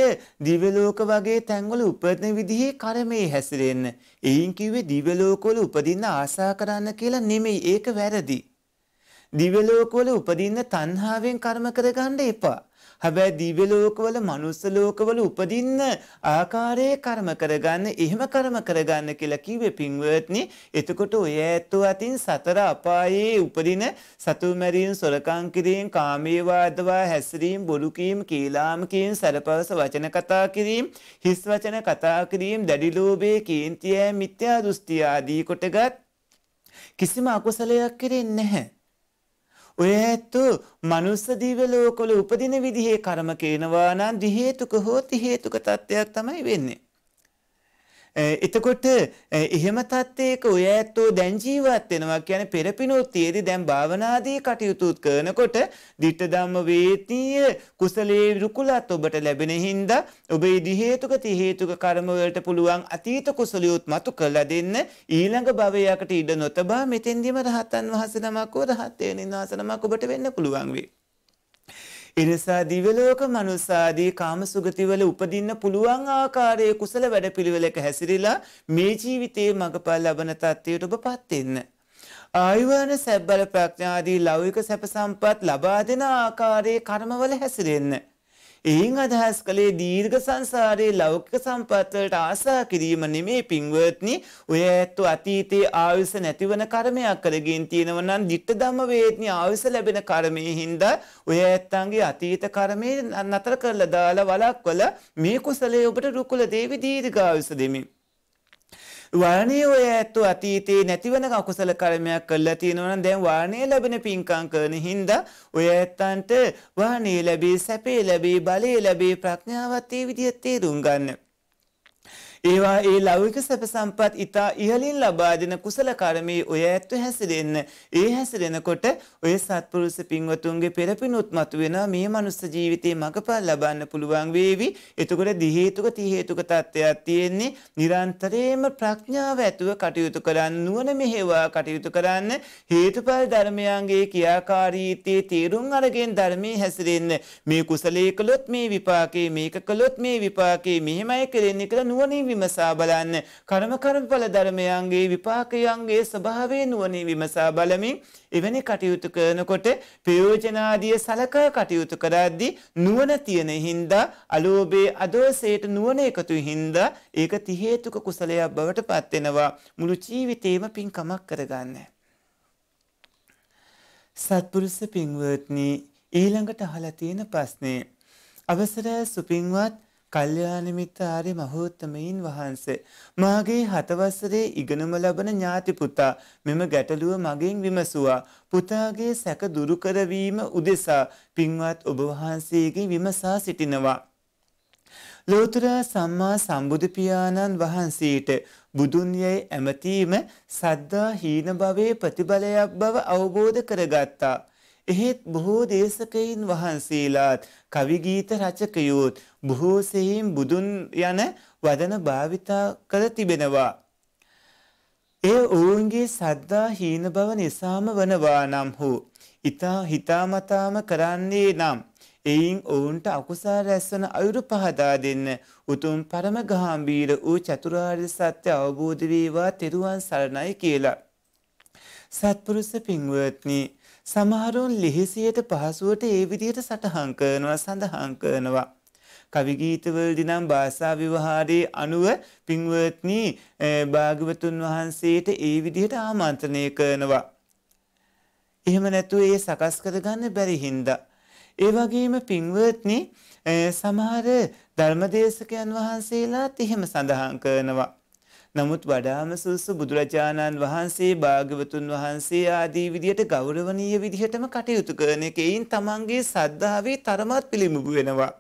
දිව්‍ය ලෝක වගේ තැන්වල උපදින විදිහේ කර්මයේ හැසිරෙන්න. එයින් කිව්වේ දිව්‍ය ලෝකවල උපදින්න ආසා කරන්න කියලා නෙමෙයි. ඒක වැරදි. දිව්‍ය ලෝකවල උපදින්න තණ්හාවෙන් කර්ම කරගන්න එපා. හැබැයි දිව්‍ය ලෝකවල මනුස්ස ලෝකවල උපදින්න ආකාරයේ කර්ම කරගන්න එහෙම කර්ම කරගන්න කියලා කිව්වේ පින්වත්නි එතකොට ඔය ඇත්තෝ අතින් සතර අපායේ උපදින සතු මැරීම් සොරකම් කිරීම කාමී වාදවා හැසිරීම බොරු කීම කීලාම කීම සරපවස වචන කතා කිරීම හිස් වචන කතා කිරීම දැඩි ලෝභයේ කේන්තිය මිත්‍යා දෘෂ්ටි ආදී කොටගත් කිසිම අකුසලයක් කෙරෙන්නේ නැහැ ඔය ඇත්තෝ මනුස්ස දිවලෝකොල උපදින විදිහේ කරම කියනවා නම් දිහේතුක හෝ තිහේතුක තත්ත්වයක් තමයි වෙන්නේ. එතකොට එහෙම තත්ත්වයක ඔය ඇත්තෝ දැන් ජීවත් වෙනවා කියන්නේ පෙරපිනෝතියේදී දැන් භාවනාදී කටයුතු කරනකොට ditta ධම්ම වේතීය කුසලයේ රුකුලත් ඔබට ලැබෙන හින්දා ඔබේ දි හේතුක ති හේතුක කර්ම වලට පුළුවන් අතීත කුසලියොත් මතු කළා දෙන්න ඊළඟ භවයකට ඉඩ නොතබා මෙතෙන්දිම රහතන් වහන්සේ නමක් රහත් වෙනින් වහන්සේ නමක් ඔබට වෙන්න පුළුවන් වේ එනිසා දිවලෝක මනුසාදී කාමසුගතිවල උපදින්න පුළුවන් ආකාරයේ කුසල වැඩපිළිවෙලක හැසිරিলা මේ ජීවිතයේ මඟපල් ලබන තත්ත්වයට ඔබපත් වෙන්න. ආයුවන සැබ්බල ප්‍රඥාදී ලෞකික සැප සම්පත් ලබා දෙන ආකාරයේ කර්මවල හැසිරෙන්න. එයින් අදහස් කළේ දීර්ඝ සංසාරයේ ලෞකික සම්පත් වලට ආසා කිරීම නෙමේ පින්වත්නි ඔය ඇත්තු අතීතයේ ආයුෂ නැතිවන කර්මයක් කරගෙන තියෙනවා නම් ditta ධම්ම වේදනි ආයුෂ ලැබෙන කර්මයේ හින්දා ඔය ඇත්තන්ගේ අතීත කර්මේ නතර කරලා දාලා වලක්වලා මේ කුසලයේ ඔබට රුකුල දේවි දීර්ඝායුෂ දෙමින් වර්ණීය ඔය ඇත්තු අතීතේ නැතිවන අකුසල කර්මයක් කළා තියෙනවනම් දැන් වර්ණීය ලැබෙන පින්කම් කරන හින්දා ඔය ඇත්තන්ට වර්ණීය ලැබී සැපේ ලැබී බලය ලැබී ප්‍රඥාවත් ඒ විදිහට තේරුම් ගන්න. ඒවා ඒ ලෞකික සැප සම්පත් ඊතා ඉහලින් ලබා දෙන කුසල කර්මයේ ඔය ඇත්ව හැසිරෙන්න. ඒ හැසිරෙනකොට ඔය සත්පුරුෂ පින්වතුන්ගේ පෙරපිනුත් මතුවෙන මේ මනුස්ස ජීවිතේ මඟපල් ලබන්න පුළුවන් වේවි. එතකොට දි හේතුක ති හේතුක තත්ත්වයක් තියෙන්නේ. නිරන්තරයෙන්ම ප්‍රඥාව ඇතුව කටයුතු කරන්න නුවණ මෙහෙවා කටයුතු කරන්න හේතුඵල ධර්මයන්ගේ ක්‍රියාකාරීත්වයේ තීරුම් අරගෙන ධර්මයේ හැසිරෙන්න. මේ කුසලයේ කළොත් මේ විපාකේ මේක කළොත් මේ විපාකේ මෙහෙමයි කරන්නේ කියලා නුවණින් විමසා බලන්න කර්ම කර්මඵල ධර්මයන්ගේ විපාකයන්ගේ ස්වභාවය නුවණින් විමසා බලමින් එවැනි කටයුතු කරනකොට ප්‍රයෝජනාදිය සලකා කටයුතු කරද්දී නුවණ තියෙන හින්දා අලෝභයේ අදෝසයට නුවණ එකතු හින්දා ඒක ති හේතුක කුසලයක් බවට පත් වෙනවා මුළු ජීවිතේම පින්කමක් කරගන්න සත්පුරුෂ පින්වත්නි ඊළඟට අහලා තියෙන ප්‍රශ්නේ අවසර සුපින්වත් කල්්‍යයාන මිත්ත ආර්ය මහෝත්තමයින් වහන්සේ. මාගේ හතවසරේ ඉගෙනුම ලබන ඥාති පුතා මෙම ගැටලුව මගෙන් විමසුවා. පුතාගේ සැක දුරුකරවීම උදෙසා පින්වත් ඔබවහන්සේගේ විමසා සිටිනවා. ලෝතුරා සම්මා සම්බුදු පියාණන් වහන්සේට බුදුන් යැයි ඇමතීම සද්දා හීන භවයේ ප්‍රතිඵලයක් බව අවබෝධ කරගත්තා. එහෙත් බොහෝ දේශකයින් වහන්සේලාත් කවිගීත රචකයෝත් බොහෝ සෙහිම් බුදුන් යන වදන භාවිතා කර තිබෙනවා. එය ඔවුන්ගේ සද්දා හීන බව නිසාම වනවා නම් හෝ ඉතා හිතාමතාම කරන්නේ නම් එයින් ඔවුන්ට අකුසා රැස්වන අයුරු පහදා දෙන්න උතුම් පරම ගාම්භීර වූ චතුරාර්ය සත්‍ය අවබෝධ වේවා තෙරුවන් සරණයි කියලා. සත්පුරුෂ පින්වත්නි සමහරුන් ලිහිසියට පහසුවට ඒ විදියට සටහන් කරනවා සඳහන් කරනවා. කවිගීතවලදි නම් භාෂා විවහාරයේ අනුව පින්වත්නි භාග්‍යවතුන් වහන්සේට ඒ විදිහට ආමන්ත්‍රණය කරනවා. එහෙම නැතුව ඒ සකස් කරගන්න බැරි හින්දා. ඒ වගේම පින්වත්නි සමහර ධර්මදේශකයන් වහන්සේලාත් එහෙම සඳහන් කරනවා. නමුත් වඩාම සුසු බුදුරජාණන් වහන්සේ භාගවතුන් වහන්සේ ආදී විදිහට ගෞරවනීය විදිහටම කටයුතු කරන එකයින් තමන්ගේ සද්ධාවේ තරමත් පිළිඹු වෙනවා.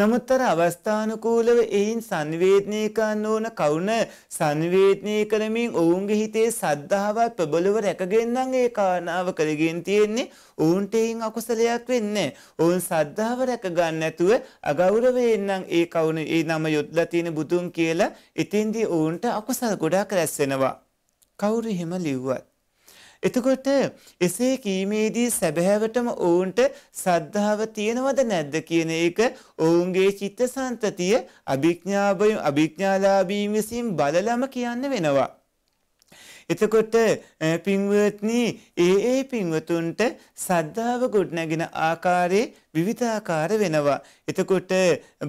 නමුත්තර අවස්ථානුකූලව එයින් සංවේදනය කන්න ඕන කවුන සංවේදනය කරමින් ඔවුන්ගේ හිතේ සද්ධාවත් ප්‍රබලව රැකගෙන්න්නම් ඒ කාරණාව කරගෙන් තියෙන්නේ ඔවුන්ට එයින් අකුසලයක් වෙන්න. ඔවුන් සද්ධාව රැකගන්න ඇතුව අගෞරවයෙන්නම් ඒ කවුන ඒ නම යුද්ධලා තියෙන බුදුන් කියලා ඉතින්දී ඔවුන්ට අකුසල් ගොඩක් රැස් වෙනවා. කවුරු එහෙම ලිව්වත් එතකොට එසේ කීමේදී සැබෑවටම ඔවුන්ට සද්ධාව තියෙනවද නැද්ද කියන එක ඔවුන්ගේ චිත්තසංතතිය අභිඥාබය අභිඥාලාභී විසින් බලලම කියන්න වෙනවා. එතකොට පින්වත්නි ඒ ඒ පින්වතුන්ට සද්ධාව ගොඩනගෙන ආකාරයේ විවිධාකාර වෙනවා. එතකොට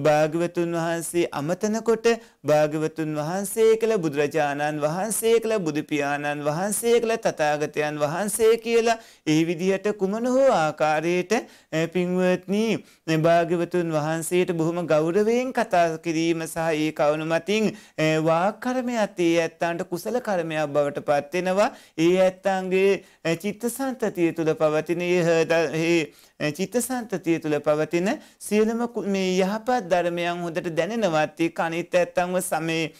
භාග්‍යවතුන් වහන්සේ අමතනකොට භාග්‍යවතුන් වහන්සේ කියලා බුදුරජාණන් වහන්සේ කියලා බුදු පියාණන් වහන්සේ කියලා තථාගතයන් වහන්සේ කියලා ඒ විදිහට කුමන හෝ ආකාරයට පින්වත්නි භාග්‍යවතුන් වහන්සේට බොහොම ගෞරවයෙන් කතා කිරීම සහ ඒ කවුණු මතින් වාක් කර්මයත් ඒ ඇත්තන්ට කුසල කර්මයක් බවට පත් වෙනවා. ඒ ඇත්තන්ගේ චිත්තසංතතිය තුල පවතින ඒ චිත්තසන්තතිය තුළ පවතින සියලුම මේ යහපත් ධර්මයන් හොඳට දැනෙනවත් ඒක අනිත් ඇත්තන්ව සමේ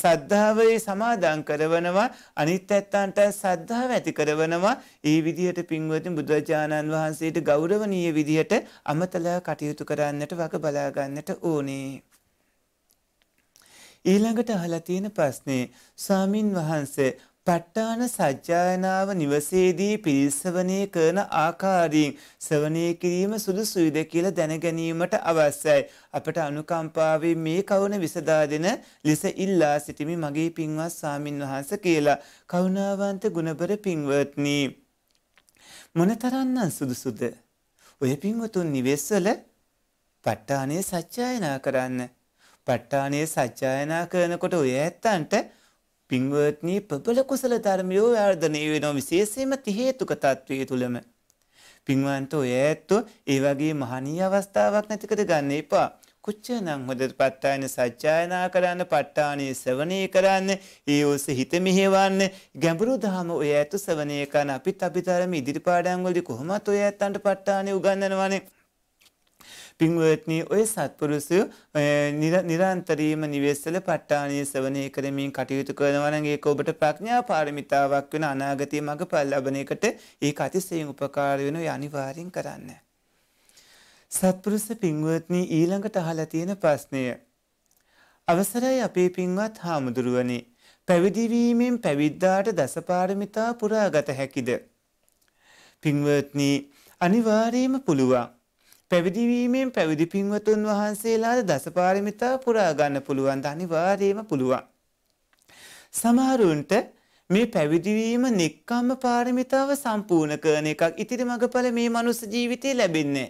සද්ධාවේ සමාදන් කරවනවා අනිත් ඇත්තන්ට සද්ධාව ඇති කරවනවා ඒ විදිහට පින්වතින් බුදුරජාණන් වහන්සේට ගෞරවනීය විදිහට අමතලා කටයුතු කරන්නට වග බලාගන්නට ඕනේ. ඊළඟට අහලා තියෙන ප්‍රශ්නේ ස්වාමින් වහන්සේ පට්ටාන සජ්ජායනාව නිවසේදී පිරිස්සවනය කරන ආකාරයෙන් සවනය කිරීම සුදුසුයිද කියලා දැනගැනීමට අවශ්‍යයි. අපට අනුකම්පාවේ මේ කවුන විසදා දෙන ලෙස ඉල්ලා සිටිමි මගේ පින්වත් සාමින් වහන්ස කියලා. කවුණාවන්ත ගුණබර පින්වත්නී. මොනතරන්නම් සුදුසුද. ඔය පින්වතුන් නිවෙස්වල පට්ටානය සච්ඡායනා කරන්න. පට්ටානය සච්ඡායනා කරනකොට ඔය ඇත්තන්ට පින්වත්නී ප්‍රබල කුසල ධර්මයෝ වර්ධනය වෙනවා විශේෂයෙන්ම තිහේතුක තත්වයේ තුලම. පින්වන්ත ඔය ඇත්තෝ ඒ වගේ මහනීය අවස්ථාවක් නැතිකද ගන්න එපා. කුච්චනම් හොද පත්තායන සච්ඡායනා කරන්න පට්ටානේ සවනය කරන්න ඒ ඔස හිත මෙහෙවන්න ගැඹුරු දහම ඔය ඇතු සවනය කරන අපිත් අපිතරම ඉදිරිපාඩන්වලදී කොහොමත් ඔය ඇත්තන්ට පට්ටානේ උගන්වනවානේ. පින්වත්නී ඔය සත්පුරුසු නිරන්තරීම නිවෙස්සල පට්ටානය සවනය කරමින් කටයුතු කරනවනගේ ඔබට ප්‍රඥා පාරමිතාවක් වෙන අනාගතය මඟ පල්ලබනයකට ඒ අතිසයෙන් උපකාර වෙන අනිවාරෙන් කරන්න. සත්පුරුස පින්වත්නී ඊළඟට අහල තියෙන ප්‍රශ්නය. අවසරයි අපේ පින්වත් හාමුදුරුවනි. පැවිදිවීමෙන් පැවිද්දාට දසපාරමිතා පුරාගත හැකිද. පින්වත්නී අනිවාරයම පුළුවන්. පැවිදිවීමෙන් පැවිදි පින්වතුන් වහන්සේලාට දසපාරමිතා පුරා ගන්න පුළුවන් අනිවාර්යයෙන්ම පුළුවන්. සමහරුන්ට මේ පැවිදිවීම නික්කම්ම පාරමිතාව සම්පූර්ණ කරන එකක්. ඉතිරි මගඵල මේ මනුස්ස ජීවිතේ ලැබෙන්නේ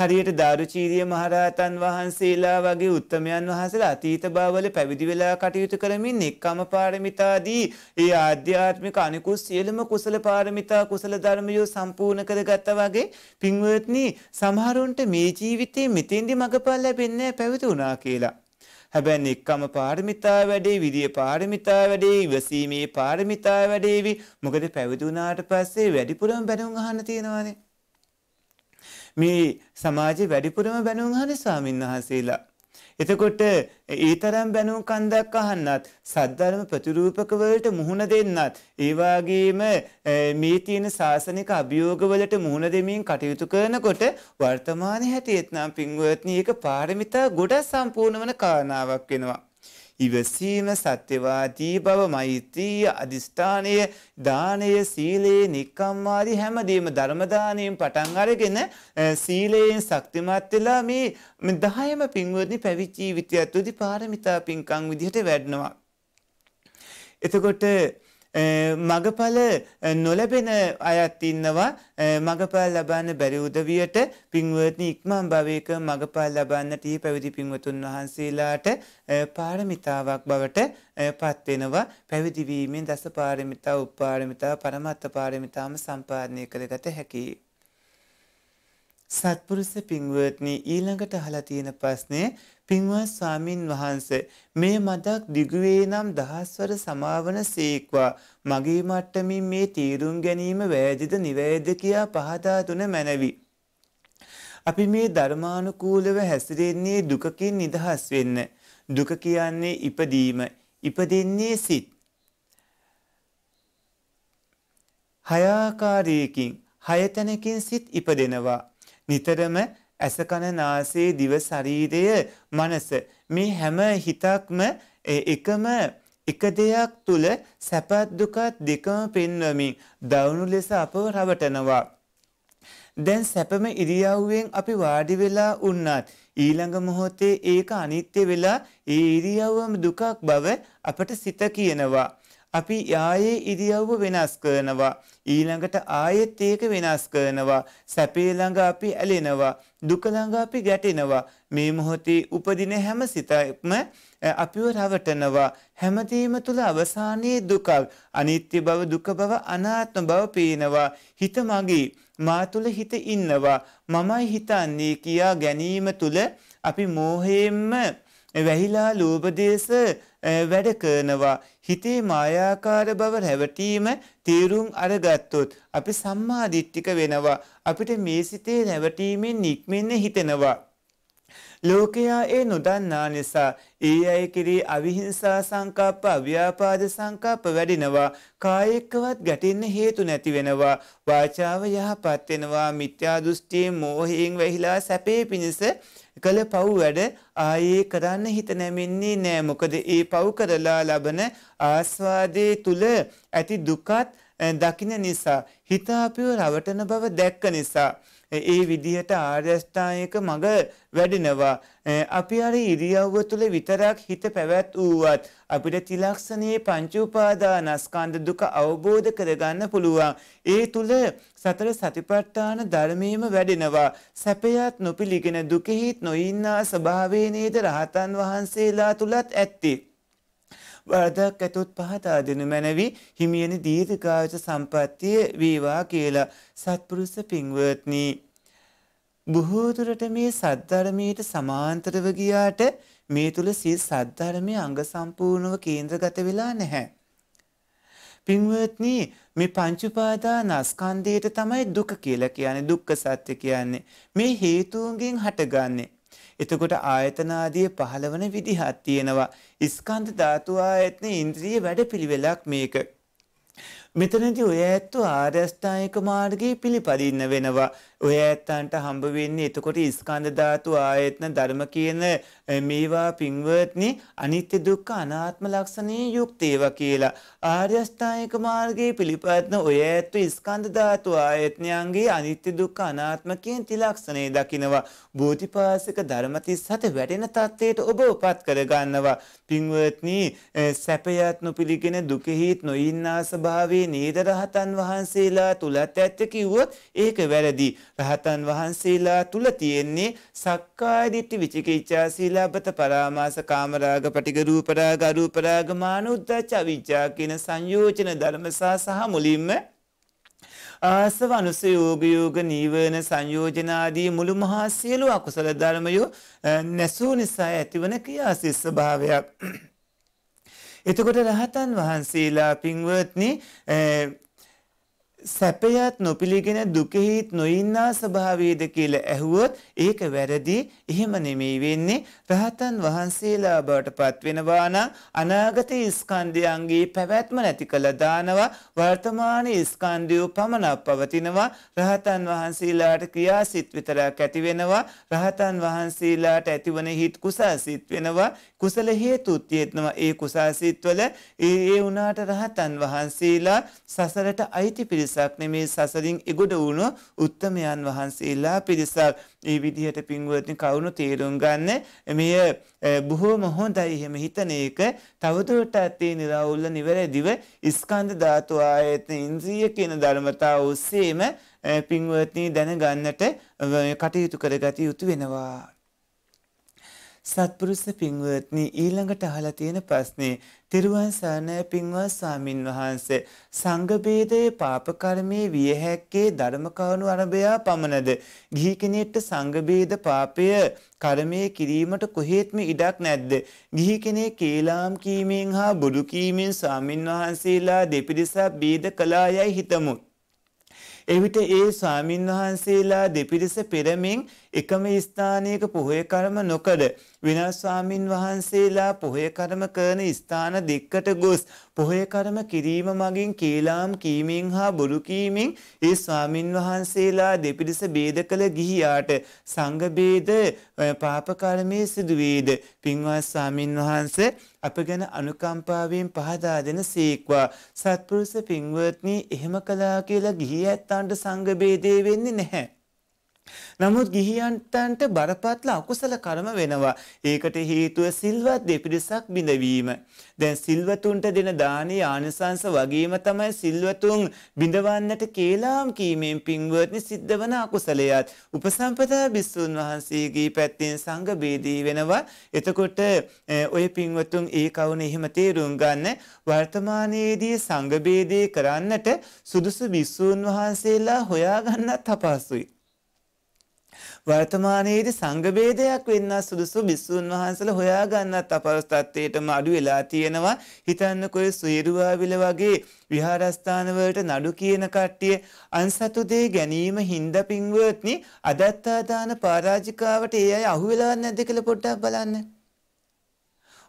හරියට දාරුචීරිය මහරහතන් වහන්සේලා වගේ උත්තමයන් වහන්සේලා අතීත භවවල පැවිදි වෙලා කටයුතු කරමින් එක්කම පාරමිතාදී ඒ ආධ්‍යාත්මික අනිකුත් සියලුම කුසල පාරමිතා කුසල ධර්මයෝ සම්පූර්ණ කරගත්තා වගේ පින්වත්නි සමහරුන්ට මේ ජීවිතේ මෙතෙන්දි මගපල් ලැබෙන්නේ පැවිදි වුණා කියලා. හැබැයි එක්කම පාරමිතා වැඩේ විරිය පාරමිතා වැඩේ ඉවසීමේ පාරමිතා වැඩේවි මොකද පැවිදි වුණාට පස්සේ වැඩිපුරම බැනුම් අහන්න තියෙනවානේ මේ සමාජ වැඩිපුරම බැනුම් හන ස්වාමීන් වහන්සේලා. එතකොට ඒ තරම් බැනුම් කන්දක් අහන්නත් සද්ධර්ම ප්‍රතිරූපකවලට මුහුණ දෙන්නත් ඒවාගේම මේ තියෙන ශාසනික අභියෝගවලට මුහුණ දෙමින් කටයුතු කරනකොට වර්තමාන හැටියත්නම් පින්වත්නි එක පාරමිතා ගොඩක් සම්පූර්ණ වන කාරණාවක් වෙනවා. ඉවසීම සත්‍යවාදී බව මෛත්‍රිය අදිස්ථානය දානය සීලයේ නික්කම්මාදී හැමදීම ධර්මදානයෙන් පටන් අරගෙන සීලයෙන් ශක්තිමත් වෙලා මේ දහයම පින්වත්නි පැවිදි ජීවිතය තුළදී පාරමිතා පින්කම් විදිහට වැඩනවා. එතකොට මගඵල නොලැබෙන අයත් ඉන්නවා මගඵල් ලබන්න බැරි උදවියට පින්වත්නි ඉක්මන් භවයක මගඵල් ලබන්නට පැවිදි පින්වතුන් වහන්සේලාට පාරමිතාවක් බවට පත් වෙනවා පැවිදි වීමෙන් දස පාරමිතා උපපාරමිතා පරමත්ත පාරමිතාම සම්පාදනය කරගත හැකියි සත්පුරුෂ පින්වත්නි ඊළඟට අහලා තියෙන ප්‍රශ්නේ පින්වත් ස්වාමින් වහන්ස මේ මදක් දිගුවේ නම් දහස්වර සමාවන සීක්වා මගේ මට්ටමින් මේ තීරුම් ගැනීම වැයදිද නිවැයද කියා පහදා දුන මැනවි. අපි මේ ධර්මානුකූලව හැසිරෙන්නේ දුකකින් නිදහස් වෙන්න. දුක කියන්නේ ඉපදීම. ඉපදෙන්නේ සිත්. හයාකාරයකින් හයතැනකින් සිත් ඉපදෙනවා. නිතරම ඇස කන නාසය දිව ශරීරය මනස මේ හැම හිතක්ම එකම එක දෙයක් තුල සැපත් දුකත් දෙකම පෙන්වමින් දවුණු ලෙස අපව රවටනවා දැන් සැපම ඉරියව්වෙන් අපි වාඩි වෙලා උන්නත් ඊළඟ මොහොතේ ඒක අනිත්‍ය වෙලා ඒ ඉරියව්වම දුකක් බව අපට සිත කියනවා අපි ආයේ ඉරියව්ව වෙනස් කරනවා ඊළඟට ආයෙත් ඒක වෙනස් කරනවා සැපේ ළඟ අපි ඇලෙනවා දුක ළඟ අපි ගැටෙනවා මේ මොහොතේ උපදින හැම සිතක්ම අපිව රවටනවා හැමදේම තුල අවසානයේ දුකක් අනිත්‍ය බව දුක බව අනාත්ම බව පේනවා හිත මගේ මා තුල හිත ඉන්නවා මමයි හිතන්නේ කියා ගැනීම තුල අපි මෝහයෙන්ම වැහිලා ලෝභ වැඩ කරනවා හිතේ මායාකාර බව රැවටීම තීරුම් අරගත්තොත් අපි සම්මාදිට්ඨික වෙනවා. අපිට මේ සිතේ රැවටීමෙන් නික්මෙන්න හිතෙනවා. ලෝකයා ඒ නොදන්නා නිසා ඒ අය කෙරේ අවිහිංසා සංකප්ප අව්‍යාපාද සංකප්ප වැඩිනවා කායෙක්කවත් ගැටෙන්න හේතු නැති වෙනවා වාචාව යහපත් වෙනවා මිත්‍යා දෘෂ්ටියෙන් මෝහයෙන් වැහිලා සැපේ පිණිස කළ පව් වැඩ ආයේ කරන්න හිත නැමෙන්නේ නෑ මොකද ඒ පව් කරලා ලබන ආස්වාදයේ තුල ඇති දුකත් දකින නිසා හිත අපිව රවටන බව දැක්ක නිසා ඒ විදිහට ආර්යෂ්ඨායක මඟ වැඩෙනවා. අපි අර ඉරියව්ව තුළ විතරක් හිත පැවැත් වූවත් අපිට තිලක්ෂණයේ පංච උපාදානස්කන්ධ දුක අවබෝධ කරගන්න පුළුවන්. ඒ තුළ සතර සතිපට්ඨාන ධර්මයේම වැඩෙනවා. සැපයත් නොපිලිගෙන දුකෙහිත් නොඉන්නා ස්වභාවේ නේද රහතන් වහන්සේලා තුලත් ඇත්තේ. වරදක් ඇතුත් පහතා දෙනු මැනවි හිමියනි දීර්ඝායුෂ සම්පත්තිය වේවා කියලා සත්පුරුෂ පින්වත්නි. බොහෝ දුරට මේ සද්ධර්මයට සමාන්තරව ගියාට මේ තුල සිය සද්ධර්මයේ අංග සම්පූර්ණව කේන්ද්‍රගත වෙලා නැහැ. පින්වත්නි මේ පංච උපාදානස්කන්ධයට තමයි දුක කියලා කියන්නේ දුක්ඛ සත්‍ය කියන්නේ. මේ හේතුන්ගෙන් හටගන්නේ. එතකොට ආයතන ආදී පහළවන විදිහක් තියෙනවා. ස්කන්ධ ධාතු ආයතන ඉන්ද්‍රිය වැඩපිළිවෙලක් මේක. මෙතනදී ඔය ඇත්තෝ ආර්යෂ්ටායක මාර්ගයේ පිළිපදින්න වෙනවා. ඔය ඇත්තන්ට හම්බ වෙන්නේ එතකොට ස්කන්ධ ධාතු ආයතන ධර්ම කියන මේවා පින්වත්නි අනිත්‍ය දුක්ඛ අනාත්ම ලක්ෂණේ යුක්ත ඒවා කියලා. ආර්යෂ්ටායක මාර්ගයේ පිළිපදින ඔය ඇත්තෝ ස්කන්ධ ධාතු ආයතනයන්ගේ අනිත්‍ය දුක්ඛ අනාත්ම කියන තිලක්ෂණේ දකිනවා. බෝධිපාසික ධර්ම 37 වැටෙන தත්ත්වයට ඔබ උපත් කරගන්නවා. පින්වත්නි සැපයත් නොපිලිගෙන දුකෙහිත් නොඉන්නා ස්වභාවයේ නේද රහතන් වහන්සේලා තුලත් ඇත්ත කිව්වොත් ඒක වැරදි. රහතන් වහන්සේලා තුල තියෙන්නේ සක්කාය දිට්ඨි විචිකිච්ඡා සීලබ්බත පරාමාස කාමරාග පටිග රූපරාග අරූපරාග මානුද්දච්ච අවිජ්ජා කියන සංයෝජන ධර්ම සහ මුලින්ම ආසව අනුසයෝග යෝග නීවරණ සංයෝජන ආදී මුළු මහා සියලු අකුසල ධර්මයෝ නැසූ නිසා ඇතිවන ක්‍රියාසිස් ස්වභාවයක්. එතකොට රහතන් වහන්සේලා පින්වත්නි සැපයත් නොපිළිගෙන දුකෙහිත් නොඉන්නා ස්වභාවයේද කියලා ඇහුවොත් ඒක වැරදි. එහෙම නෙමෙයි වෙන්නේ. රහතන් වහන්සේලා බවට පත්වෙනවා නම් අනාගත ස්කන්ධයන්ගේ පැවැත්ම නැති කළ දානවා. වර්තමාන ස්කන්ධය පමණක් පවතිනවා. රහතන් වහන්සේලාට ක්‍රියාසිත විතරක් ඇති වෙනවා. රහතන් වහන්සේලාට ඇතිවන හිත් කුසාසිත වෙනවා. කුසල හේතුත් තියෙනවා. ඒ කුසාසිතවල ඒ ඒ වුණාට රහතන් වහන්සේලා සසරට අයිති පිරිස පිරිසක් නෙමේ සසරින් එගොඩ වුණු උත්තමයන් වහන්සේලා පිරිසක් ඒ විදිහට පින්වත්නි කවුරු තේරුම් ගන්න මෙය බොහෝම හොඳයි එහෙම හිතන එක තවදුරටත් ඒ නිරවුල්ල නිවැරදිව ස්කන්ධ ධාතු ආයතන ඉන්ද්‍රිය කියන ධර්මතා ඔස්සේම පින්වත්නි දැනගන්නට කටයුතු කරගත යුතු වෙනවා සත්පුරුෂ පින්වත්නි ඊළඟට අහලා තියෙන ප්‍රශ්නේ තිරුවන් සරණයි පින්වත් ස්වාමින් වහන්සේ සංඝ ભેදයේ පාප කර්මයේ විය හැක්කේ ධර්ම කරුණු අරබයා පමණද ගිහි කෙනෙක්ට සංඝ ભેද පාපය කර්මයේ කිරීමට කොහෙත්ම ඉඩක් නැද්ද ගිහි කෙනෙක් කේලාම් කීමෙන් හා බොරු කීමෙන් ස්වාමින් වහන්සේලා දෙපිරිසක් ભેද කළා යයි හිතමු එවිට ඒ ස්වාමින් වහන්සේලා දෙපිරිස පෙරමින් එකම ස්ථානයක පොහොය කර්ම නොකඩ විනාස් ස්වාමින් වහන්සේලා පොහොය කර්ම කරන ස්ථාන දෙකට ගොස් පොහොය කර්ම කිරීම මගින් කේලාම් කීමෙන් හා බොරු කීමෙන් ඒ ස්වාමින් වහන්සේලා දෙපිරිස ભેද කළ ගිහියාට සංඝ ભેද පාප කර්මයේ සිදු වේද පින්වත් ස්වාමින් වහන්සේ අප ගැන අනුකම්පාවෙන් පහදා දෙන සීක්වා සත්පුරුෂ පින්වත්නි එහෙම කළා කියලා ගිහි ඇත්තන්ට සංඝ ભેදේ වෙන්නේ නැහැ නමුත් ගිහියන්ටන්ට බරපතල අකුසල කර්ම වෙනවා. ඒකට හේතුව සිල්වත් දෙපිරිසක් බිඳවීම. දැන් සිල්වතුන්ට දෙන දානී ආනිසංස වගේම තමයි සිල්වතුන් බිඳවන්නට කේලාම් කීමෙන් පින්වත්නි සිද්ධවන අකුසලයත්. උපසම්පදා බිස්සුන් වහන්සේගේ පැත්තෙන් සංඝ බේදී වෙනවා. එතකොට ඔය පින්වතුන් ඒ කවුන එහෙම තේරුම් ගන්න වර්තමානයේදී සංඝ බේදේ කරන්නට සුදුසු බිස්සුන් වහන්සේලා හොයාගන්නත් අපහසුයි. වර්තමානයේදී සංඝ ભેදයක් වෙන්න සුදුසු බිස්සුන් වහන්සේලා හොයාගන්නත් අපවස්ථත්වයටම අඩු වෙලා තියෙනවා. හිතන්නකෝ සුයරුවාවිල වගේ විහාරස්ථාන වලට නඩු කියන කට්ටිය අන්සතු දේ ගැනීම හින්දා පින්වත්නි අදත්තාදාන පරාජිකාවට ඒ අය අහු වෙලා නැද්ද කියලා පොඩ්ඩක් බලන්න.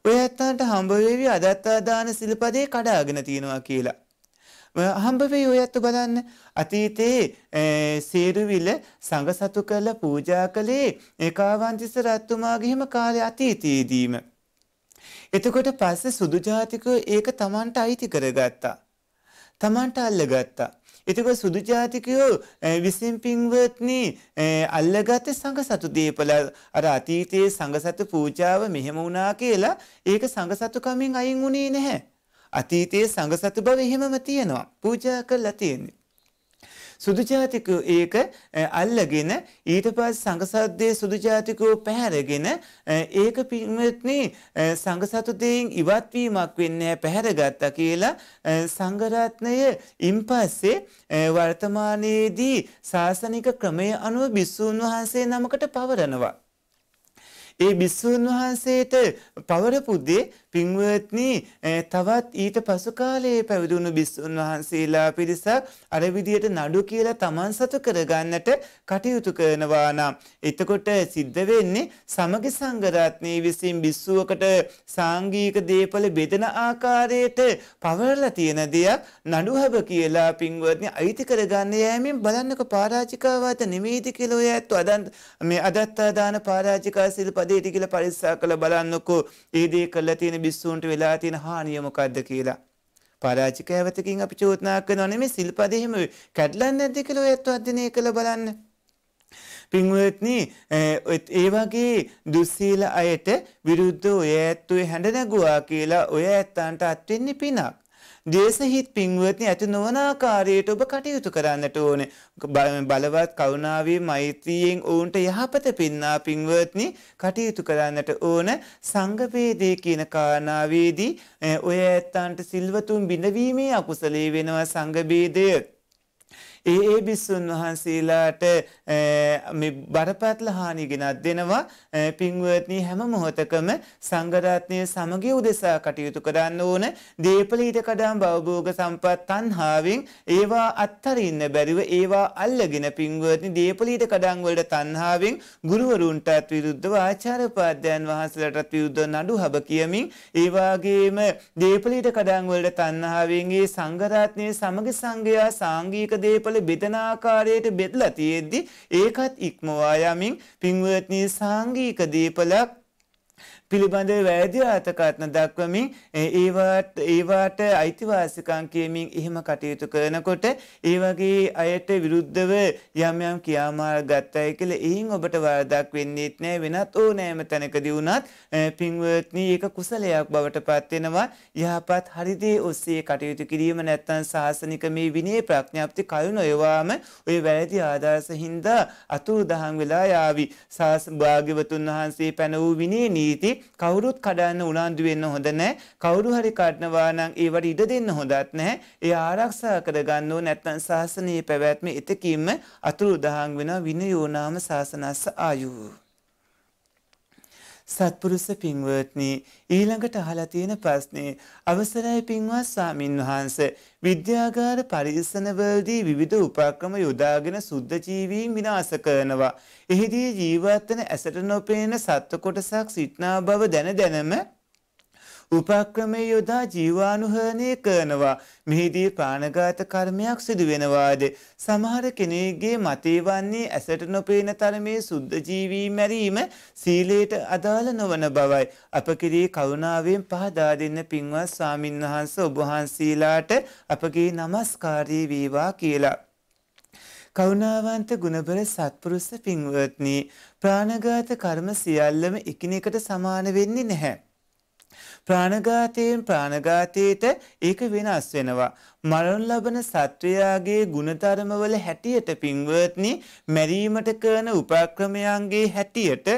ඔය ඇත්තන්ට හම්බ වෙවි අදත්තාදාන සිල්පදේ කඩාගෙන තියෙනවා කියලා. හම්බ වෙයි ඔය අත බලන්න. අතීතයේ සේරුවිල සංඝ සතු කළ පූජා කළේ ඒකාවන්තිස රත්තුමාගේම කාලේ අතීතයේදීම. එතකොට පස්සේ සුදු ජාතිකයෝ ඒක Tamanට අයිති කරගත්තා. Tamanට අල්ලගත්තා. එතක සුදු ජාතිකයෝ විසින් පින්වත්නි අල්ලගත්ත සංඝ සතු දීපල අර අතීතයේ සංඝ සතු පූජාව මෙහෙම වුණා කියලා ඒක සංඝ සතු කමින් අයින් වුණේ නැහැ. අතීතයේ සංඝ සතු බව එහෙමම තියෙනවා. පූජා කළා තියෙන්නේ. සුදු ජාතිකෝ ඒක අල්ලගෙන ඊට පස්සේ සංඝසද්දේ සුදු ජාතිකෝ පැහැරගෙන ඒක පින්වත්නි සංඝසතු දෙයින් ඉවත් වීමක් වෙන්නේ පැහැරගත්තා කියලා සංඝ රත්නය ඉන්පස්සේ වර්තමානයේදී සාසනික ක්‍රමය අනුව බිස්සුන් වහන්සේ නමකට පවරනවා ඒ බිස්සූන් වහන්සේට පවරපු දේ පින්වත්නි තවත් ඊට පසු කාලයේ පැවිදුණු බිස්සූන් වහන්සේලා පිරිසක් අර විදියට නඩු කියලා Taman සතු කරගන්නට කටයුතු කරනවා නම් එතකොට සිද්ධ වෙන්නේ සමගි සංඝරත්නයේ විසින් බිස්සුවකට සාංගික දේපල බෙදෙන ආකාරයට පවරලා තියෙන දෙයක් නඩුහබ කියලා පින්වත්නි අයිති කරගන්න යෑමෙන් බලන්නක පරාජිකාවත නිමේති කියලා ඔය ඇත්ත අදත් මේ අදත්තා දාන පරාජිකා සිල්පද මොකදේති කියලා පරිස්සා කළ බලන්නකෝ ඒ දේ කළා තියෙන බිස්සුන්ට වෙලා තියෙන හානිය මොකද්ද කියලා. පරාජික ඇවතකින් අපි චෝදනා කරනවා නෙමෙයි සිල්පද එහෙම කැඩලන්නේ නැද්ද කියලා ඔයත් අධ්‍යයනය කළ බලන්න. පින්වත්නි ඒ වගේ දුස්සීල අයට විරුද්ධ ඔය ඇත්තුවේ හැඬ නැගුවා කියලා ඔය ඇත්තන්ට අත්වෙන්නේ පිනක්. දේශහිත් පින්වත්නි ඇති නොවන ආකාරයට ඔබ කටයුතු කරන්නට ඕනේ. බලවත් කරුණාවේ මෛත්‍රියෙන් ඔවුන්ට යහපත පින්නා පින්වත්නි කටයුතු කරන්නට ඕන සංඝ වේදේ කියන කාරණාවේදී ඔය ඇත්තන්ට සිල්වතුන් බිඳවීමේ අකුසලයේ වෙනවා සංඝ බේදය ඒ ඒ බිස්සුන් වහන්සේලාට බරපැත්ල හානිගෙනත් දෙනවා පින්වත්නී හැම මොහොතකම සංගරත්නය සමගිය උදෙසා කටයුතු කරන්න ඕන දේපලීට කඩම් බවභෝග සම්පත් තන්හාාවෙන් ඒවා අත්හරඉන්න බැරිව ඒවා අල්ලගෙන පින්වත්නි දේපලීට කඩංවලට තන්හාාවෙන් ගුරුවරුන්ටත් විරුද්ධ ආචාරපාද්‍යයන් වහන්සලටත් විරුද්ධ නඩු හබ කියමින් ඒවාගේම දේපලීට කඩංවලට තන්හාාවෙන්ගේ සංගරත්නය සමග සංඝයා සාංගීක දේපල දේශපාල බෙදන ආකාරයට බෙදලා තියෙද්දි ඒකත් ඉක්මවා යමින් පින්වත්නි සාංගික දීපලක් පිළිබඳව වැෑදි අතකත්න දක්වමින් ඒවාට ඒවාට අයිතිවාසිකං කියමින් එහෙම කටයුතු කරනකොට ඒ වගේ අයට විරුද්ධව යම් යම් කියාමාර ගත්තයි කියලා එයින් ඔබට වරදක් වෙන්නේත් නෑ වෙනත් ඕනෑම තැනකදී වුණත් පින්වත්නි ඒක කුසලයක් බවට පත් වෙනවා යහපත් හරි දේ ඔස්සේ කටයුතු කිරීම නැත්නම් සාසනික මේ විනය ප්‍රඥාප්ති කයුන ඔයවාම ඔය වැරදි ආදර්ශ හින්දා අතුරුදහන් වෙලා යාවි සාස භාග්‍යවතුන් වහන්සේ පැන වූ විනය නීති කවුරුත් කඩන්න උලාන්දු වෙන්න හොඳ නැහැ. කවුරු හරි කඩනවා නම් ඒවට ඉඩ දෙන්න හොඳත් නැහැ. ඒ ආරක්ෂා කරගන්න ඕන නැත්නම් ශාසනයේ පැවැත්ම එතකින්ම අතුරුදහන් වෙන විනයෝනාම ශාසනස්ස ආයු සත්පුරුස පින්වත්නි ඊළඟට අහලා තියෙන ප්‍රශ්නේ අවසරයි පින්වත් ස්වාමින්වහන්ස විද්‍යාගාර පරිසරවලදී විවිධ උපක්‍රම යොදාගෙන සුද්ධ ජීවීන් විනාශ කරනවා. එහිදී ජීවත් ඇසට නොපෙනෙන සත්ව කොටසක් සිටනා බව දැන දැනම උපක්‍රම යොදා ජීවානුහරණය කරනවා. මෙහිදී ප්‍රාණඝාත කර්මයක් සිදු වෙනවාද? සමහර කෙනෙකුගේ මතේ වන්නේ ඇසට නොපේන තරමේ සුද්ධ ජීවී මැරීම සීලයට අදාළ නොවන බවයි. අප කෙරෙහි කරුණාවෙන් පහදා දෙන්න පින්වත් ස්වාමින්වහන්ස ඔබ වහන්සීලාට අපගේ নমස්කාරී වේවා කියලා කරුණාවන්ත ගුණබල සත්පුරුෂ පින්වත්නි ප්‍රාණඝාත කර්ම සියල්ලම එකිනෙකට සමාන වෙන්නේ නැහැ. ප්‍රාණඝාතයෙන් ප්‍රාණඝාතයට ඒක වෙනස් වෙනවා. මරණ ලබන සත්වයාගේ ಗುಣධර්මවල හැටියට පින්වත්නි මැරීමට කරන උපක්‍රමයන්ගේ හැටියට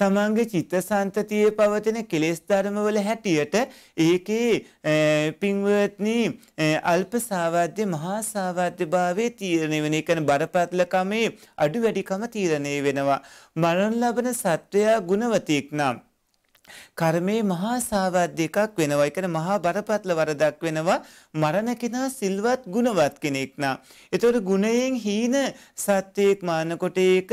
තමන්ගේ චිත්තසංතතියේ පවතින කෙලෙස් ධර්මවල හැටියට ඒකේ පින්වත්නි අල්ප සාවාද්‍ය මහා සාවාද්‍ය භාවයේ තීරණය වෙන එකන බරපතලකමේ අඩු වැඩිකම තීරණය වෙනවා මරණ ලබන සත්වයා ගුණවතෙක් නම් කර්මයේ මහා සාවද්ද එකක් වෙනවා. ඒ කියන්නේ මහා බරපතල වරදක් වෙනවා. මරණ කෙනා සිල්වත් ගුණවත් කෙනෙක් නා. ඒතකොට ගුණයෙන් හීන සත්‍යයක් මානකොට ඒක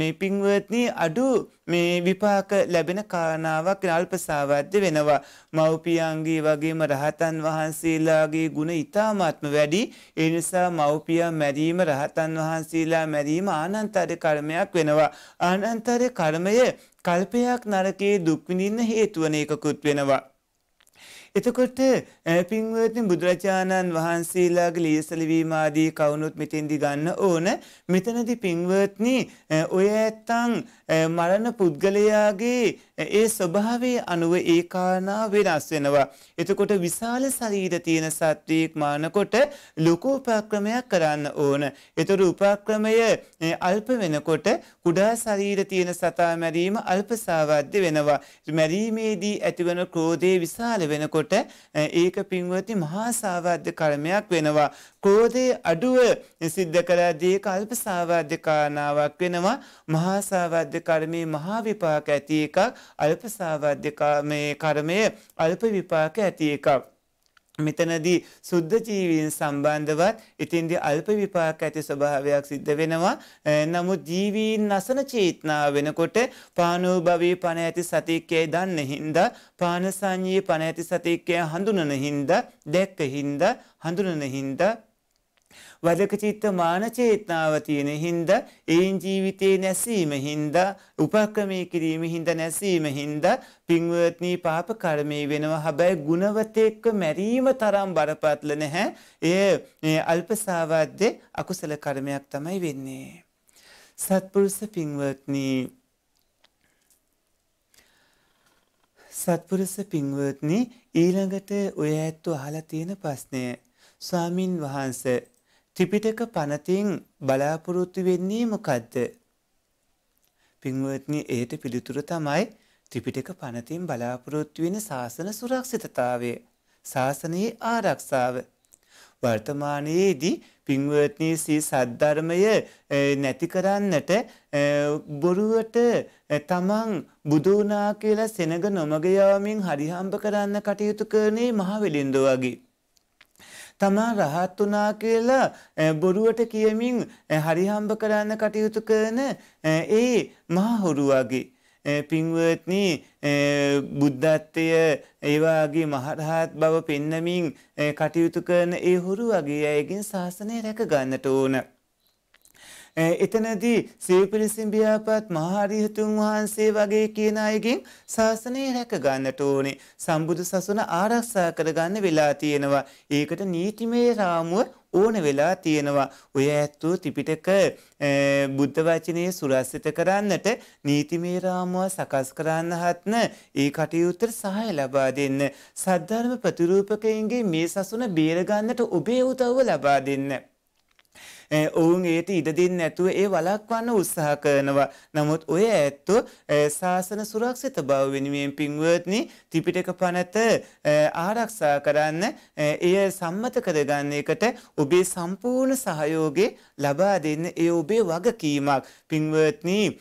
මේ පින්වත්නි අඩු මේ විපාක ලැබෙන කාරණාවක් අල්ප සාවද්ද වෙනවා. මව්පියන්ගේ වගේම රහතන් වහන්සේලාගේ ගුණ ඊ타මාත්ම වැඩි. ඒ නිසා මව්පියා මැරීම රහතන් වහන්සේලා මැරීම ආනන්තර කර්මයක් වෙනවා. ආනන්තර කර්මය කල්පයක් නරකයේ දුක්විඳින්න හේතුවන එකකුත් වෙනවා. එතකොට පින්වත්නි බුදුරජාණන් වහන්සේලාගේ ලියසලවීම ආදී කවුනුත් මෙතෙන්දි ගන්න ඕන මෙතනදි පින්වත්නි ඔය ඇත්තන් මරණ පුද්ගලයාගේ ඒ ස්වභාවයේ අනුව ඒ කාරණා වෙනස් වෙනවා. එතකොට විශාල ශරීර තියෙන සත්වීක් මානකොට ලොකු උපක්‍රමයක් කරන්න ඕන. ඒතර උපක්‍රමය අල්ප වෙනකොට කුඩා ශරීර තියෙන සතා මැරීම අල්පසාවද්ද වෙනවා. මැරීමේදී ඇතිවන ක්‍රෝධය විශාල වෙනකොට ඒක පින්වති මහා සාවද්ද කර්මයක් වෙනවා. ක්‍රෝධයේ අඩුව සිද්ධ කරදී කල්ප සාවාද්‍ය කාරණාවක් වෙනවා මහා සාවාද්‍ය කර්මයේ මහා විපාක ඇති එකක් අල්ප සාවද්‍යකා මේ කර්මය අල්ප විපාක ඇති එකක්. මෙතනදී සුද්ධ ජීවීන් සම්බන්ධවත් ඉතින්දි අල්ප විපාක ඇති ස්වභාවයක් සිද්ධ වෙනවා නමුත් ජීවීන් නසන චේතනා වෙනකොට පානෝභවී පණ ඇති සතික්කය දන්න හින්දා පාන සංයී පණ ඇති සතික්කය හඳුනන හින්දා දැක්ක හින්දා හඳුනන හින්දා වදක චිත්ත මාන චේතනාව තියෙන හින්දා ඒන් ජීවිතේ නැසීම හින්දා උපක්‍රමී කිරීම හින්දා නැසීම හින්දා පින්වත්නි පාප කර්මී වෙනවා හැබැයි ගුණවතෙක්ව මැරීම තරම් බරපතල නැහැ එය අල්පසාවාද්දේ අකුසල කර්මයක් තමයි වෙන්නේ සත්පුරුෂ පින්වත්නි සත්පුරුස පින්වත්නි ඊළඟට ඔය ඇත්තු අහලා තියෙන ප්‍රශ්නය ස්වාමින් වහන්සේ ත්‍රිපිටක පනතින් බලාපොරොත්තු වෙන්නේ මොකද්ද? පින්වත්නි ඒට පිළිතුර තමයි ත්‍රිපිටක පනතින් බලාපොරොත්තු වෙන ශාසන සුරක්ෂිතතාවය, ශාසනයේ ආරක්ෂාව. වර්තමානයේදී පින්වත්නි සී සද්ධර්මය නැති කරන්නට බොරුවට තමන් බුදු වුණා කියලා සෙනඟ නොමග යාමින් හරිහම්බ කරන්න කටයුතු කරන්නේ මහ වෙලින්ද වගේ. තමා රහත් වුණා කියලා බොරුවට කියමින් හරිහම්බ කරන්න කටයුතු කරන ඒ මහහොරු වගේ. පින්වත්නි බුද්ධත්වය ඒවාගේ මහරහත් බව පෙන්නමින් කටයුතු කරන ඒ හොරු වගේ අයගෙන් ශාසනය රැක ගන්නට ඕන. එතනදී සිව්පිරිසිම් බියාපත් මහාරිහතුන් වහන්සේ වගේ කියන අයගෙන් ශාසනය රැක ගන්නට ඕනේ. සම්බුදු සසුන ආරක්ෂා කරගන්න වෙලා තියෙනවා. ඒකට නීතිමය රාමුව ඕන වෙලා තියෙනවා. ඔය ඇත්තෝ ත්‍රිපිටක බුද්ධ වචනේ සුරස්සිත කරන්නට නීතිමය රාමුව සකස් කරන්න හත්න ඒ කටයුත්තට සහාය ලබා දෙන්න. සද්ධර්ම ප්‍රතිරූපකයන්ගේ මේ සසුන බේර ගන්නට ඔබේ උදව්ව ලබා දෙන්න. ඔවුන්ගේට ඉඩ දෙන්න ඇතුව ඒ වලක්වන්න උත්සාහ කරනවා. නමුත් ඔය ඇත්තෝ ශාසන සුරක්ෂිත බව වෙනුවෙන් පින්වත්නි ත්‍රිපිටක පනත ආරක්ෂා කරන්න එය සම්මත කරගන්න එකට ඔබේ සම්පූර්ණ සහයෝගය ලබා දෙන්න ඒ ඔබේ වගකීමක්. පින්වත්නි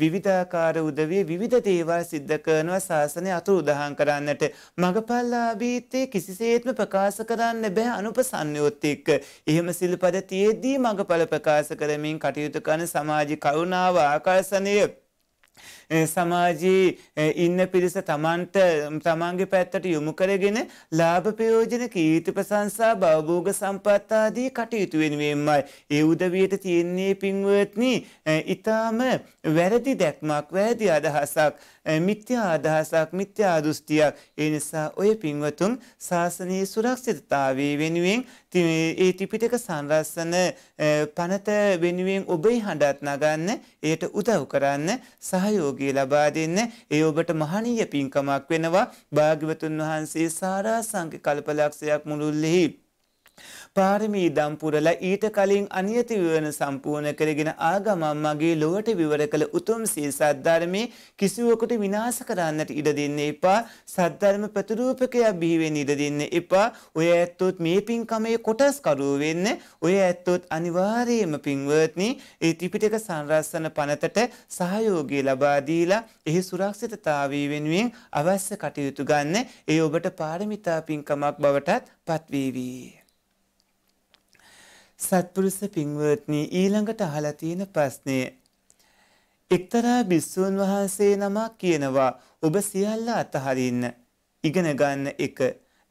විවිධාකාර උදවිය විවිධ දේවල් සිද්ධ කරනවා ශාසනය අතුරු උදාහන් කරන්නට මගපල්ලාභීත්තේ කිසිසේත්ම ප්‍රකාශ කරන්න බෑ අනුපසන්නයොත් එක්ක. එහෙම සිල්පද තියෙද්දී මඟඵල ප්‍රකාශ කරමින් කටයුතු කරන සමාජ කරුණාව ආකර්ෂණය සමාජයේ ඉන්න පිරිස තමන්ට තමන්ගේ පැත්තට යොමු කරගෙන ලාභ ප්‍රයෝජන කීර්ති ප්‍රශංසා භවභෝග සම්පත් ආදී කටයුතු වෙනුවෙන්මයි ඒ උදවියට තියෙන්නේ පින්වත්නි ඊටාම වැරදි දැක්මක් වැරදි අදහසක් මිත්‍යා අදහසක් මිත්‍යා දෘෂ්ටියක් ඒ නිසා ඔය පින්වතුන් ශාසනයේ සුරක්ෂිතතාවයේ වෙනුවෙන් ඒ ත්‍රිපිටක සංරස්සන පනත වෙනුවෙන් ඔබේ හඬත් නගන්න ඒට උදව් කරන්න සහයෝග නිරෝගී ලබා දෙන්න ඒ ඔබට මහනීය පින්කමක් වෙනවා භාග්‍යවතුන් වහන්සේ සාරාසංක කල්පලක්ෂයක් මුළුල්ලෙහි පාරමී දම් පුරලා ඊට කලින් අනියති විවරණ සම්පූර්ණ කරගෙන ආගමම් මගේ ලොවට විවර කළ උතුම් සී සද්ධර්මයේ කිසිවකට විනාශ කරන්නට ඉඩ දෙන්න එපා සද්ධර්ම ප්‍රතිරූපකයක් බිහි වෙන්න ඉඩ දෙන්න එපා ඔය ඇත්තොත් මේ පින්කමේ කොටස් කරුව වෙන්න ඔය ඇත්තොත් අනිවාර්යයෙන්ම පින්වත්නි ඒ ත්‍රිපිටක සංරස්සන පනතට සහයෝගය ලබා දීලා එහි සුරක්ෂිතතාවය වෙනුවෙන් අවශ්‍ය කටයුතු ගන්න ඒ ඔබට පාරමිතා පින්කමක් බවටත් පත්වේවි සත්පුරුෂ පින්වත්නි ඊළඟට අහලා තියෙන ප්‍රශ්නේ එක්තරා බිස්සුන් වහන්සේ නමක් කියනවා ඔබ සියල්ල අතහරින්න ඉගෙන ගන්න එක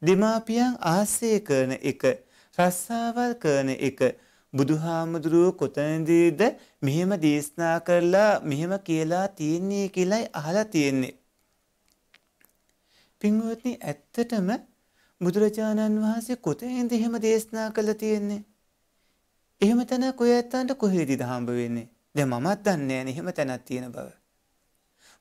දෙමාපියන් ආශ්‍රය කරන එක රස්සාවල් කරන එක බුදුහාමුදුරුව කොතනදීද මෙහෙම දේශනා කරලා මෙහෙම කියලා තියෙන්නේ කියලයි අහලා තියෙන්නේ. පින්වත්නි ඇත්තටම බුදුරජාණන් වහන්සේ කොතනද එහෙම දේශනා කළා තියෙන්නේ? එහෙම තැනක් ඔය ඇත්තන්ට කොහේදීද හම්බ වෙන්නේ? දැන් මමත් දන්නේ නැහැ එහෙම තැනක් තියෙන බව.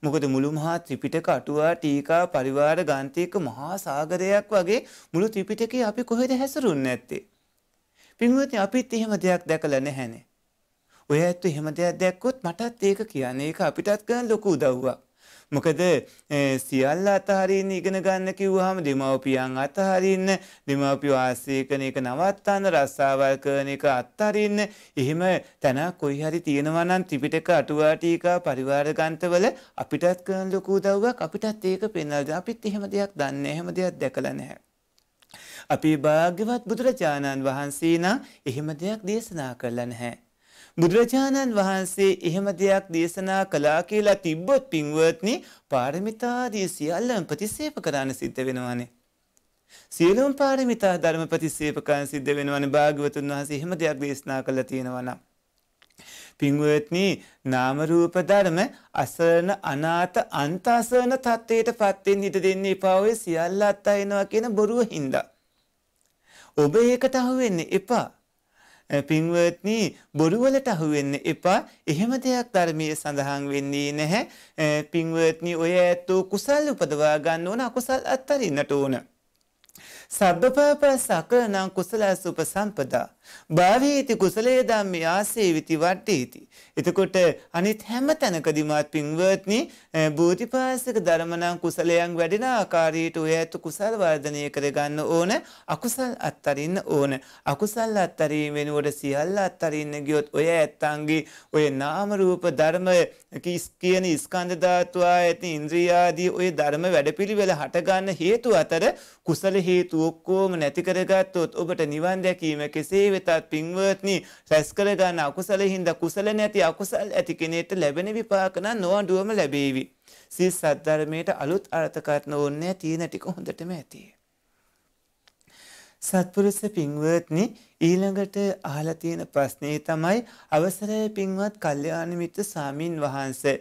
මොකද මුළු මහා ත්‍රිපිටක අටුවා ටීකා පරිවාර ගාන්තික මහා සාගරයක් වගේ මුළු ත්‍රිපිටකේ අපි කොහෙද හැසිරුන්නේ නැත්තේ? පින්වත්නි අපිත් එහෙම දෙයක් දැකලා නැහැනේ. ඔය ඇත්ත එහෙම දෙයක් දැක්කොත් මටත් ඒක කියන්නේ ඒක අපිටත් කරන ලොකු උදව්වක්. මොකද සියල්ල අතහරින්න ඉගෙන ගන්න කිව්වහම දෙමව්පියන් අතහරින්න දෙමව්පිය ආශ්‍රය කරන එක නවත්තන්න රස්සාවල් කරන එක අත්හරින්න එහෙම තැනක් කොයි හරි තියෙනවා නම් ත්‍රිපිටක අටුවා ටීකා පරිවාර ග්‍රන්ථවල අපිටත් කරන ලොකු උදව්වක් අපිටත් ඒක පෙන්වලා දෙනවා අපිත් එහෙම දෙයක් දන්නේ එහෙම දෙයක් දැකලා නැහැ අපේ භාග්‍යවත් බුදුරජාණන් වහන්සේ නම් එහෙම දෙයක් දේශනා කළා නැහැ බුදුරජාණන් වහන්සේ එහෙම දෙයක් දේශනා කළා කියලා තිබ්බොත් පින්වත්නි පාරමිතාදී සියල්ලම ප්‍රතිසේප කරන්න සිද්ධ වෙනවානේ. සියලුම පාරමිතා ධර්ම ප්‍රතිසේප කරන්න සිද්ධ වෙනවානේ භාග්‍යවතුන් වහන්සේ එහෙම දෙයක් දේශනා කළා තියෙනවා නම්. පින්වත්නි නාම රූප ධර්ම අසරණ අනාථ අන්තසරණ තත්ත්වයට පත් වෙන්න ඉඩ දෙන්න එපා ඔය සියල්ල අත්හරිනවා කියන බොරුව හින්දා ඔබ ඒකට අහු වෙන්න එපා පින්වත්නි බොරුවලට අහු වෙන්න එපා. එහෙම දෙයක් ධර්මයේ සඳහන් වෙන්නේ නැහැ. පින්වත්නි ඔය ඇත්තෝ කුසල් උපදවා ගන්න ඕන අකුසල් අත්හරින්නට ඕන. සබ්බපාපස් සකලනං කුසලස් උපසම්පදා භාවේති කුසලයේ ධම්මේ ආසේවිති වට්ටේති එතකොට අනිත් හැම තැනකදිමත් පින්වත්නි බෝධිපාසක ධර්මනම් කුසලයන් වැඩෙන ආකාරයට ඔය ඇතු කුසල් වර්ධනය කරගන්න ඕන අකුසල් අත්තරින්න ඕන අකුසල් අත්තරීම වෙනුවට සියල්ල අත්තරින්න ගියොත් ඔය ඇත්තන්ගේ ඔය නාම රූප ධර්ම කියන ස්කන්ධ ධාතු ආයතන ඉන්ද්‍රිය ආදී ඔය ධර්ම වැඩපිළිවෙල හටගන්න හේතු අතර කුසල හේතු ඔක්කොම නැති කරගත්තොත් ඔබට නිවන් දැකීම කෙසේ වෙතත් පින්වත්නි රැස් කරගන්න අකුසලින් ද කුසල නැති අකුසල් ඇති කෙනෙට ලැබෙන විපාකන නොවඩුවම ලැබේවි. සිල් සද්ධර්මයට අලුත් අර්ථකරන ඕන්නෑ තියෙන ටික හොඳටම ඇති. සත්පුරුස පින්වත්නි ඊළඟට අහලා තියෙන ප්‍රශ්නේ තමයි අවසරය පින්වත් කල්යාණ මිත්‍ර සාමින් වහන්සේ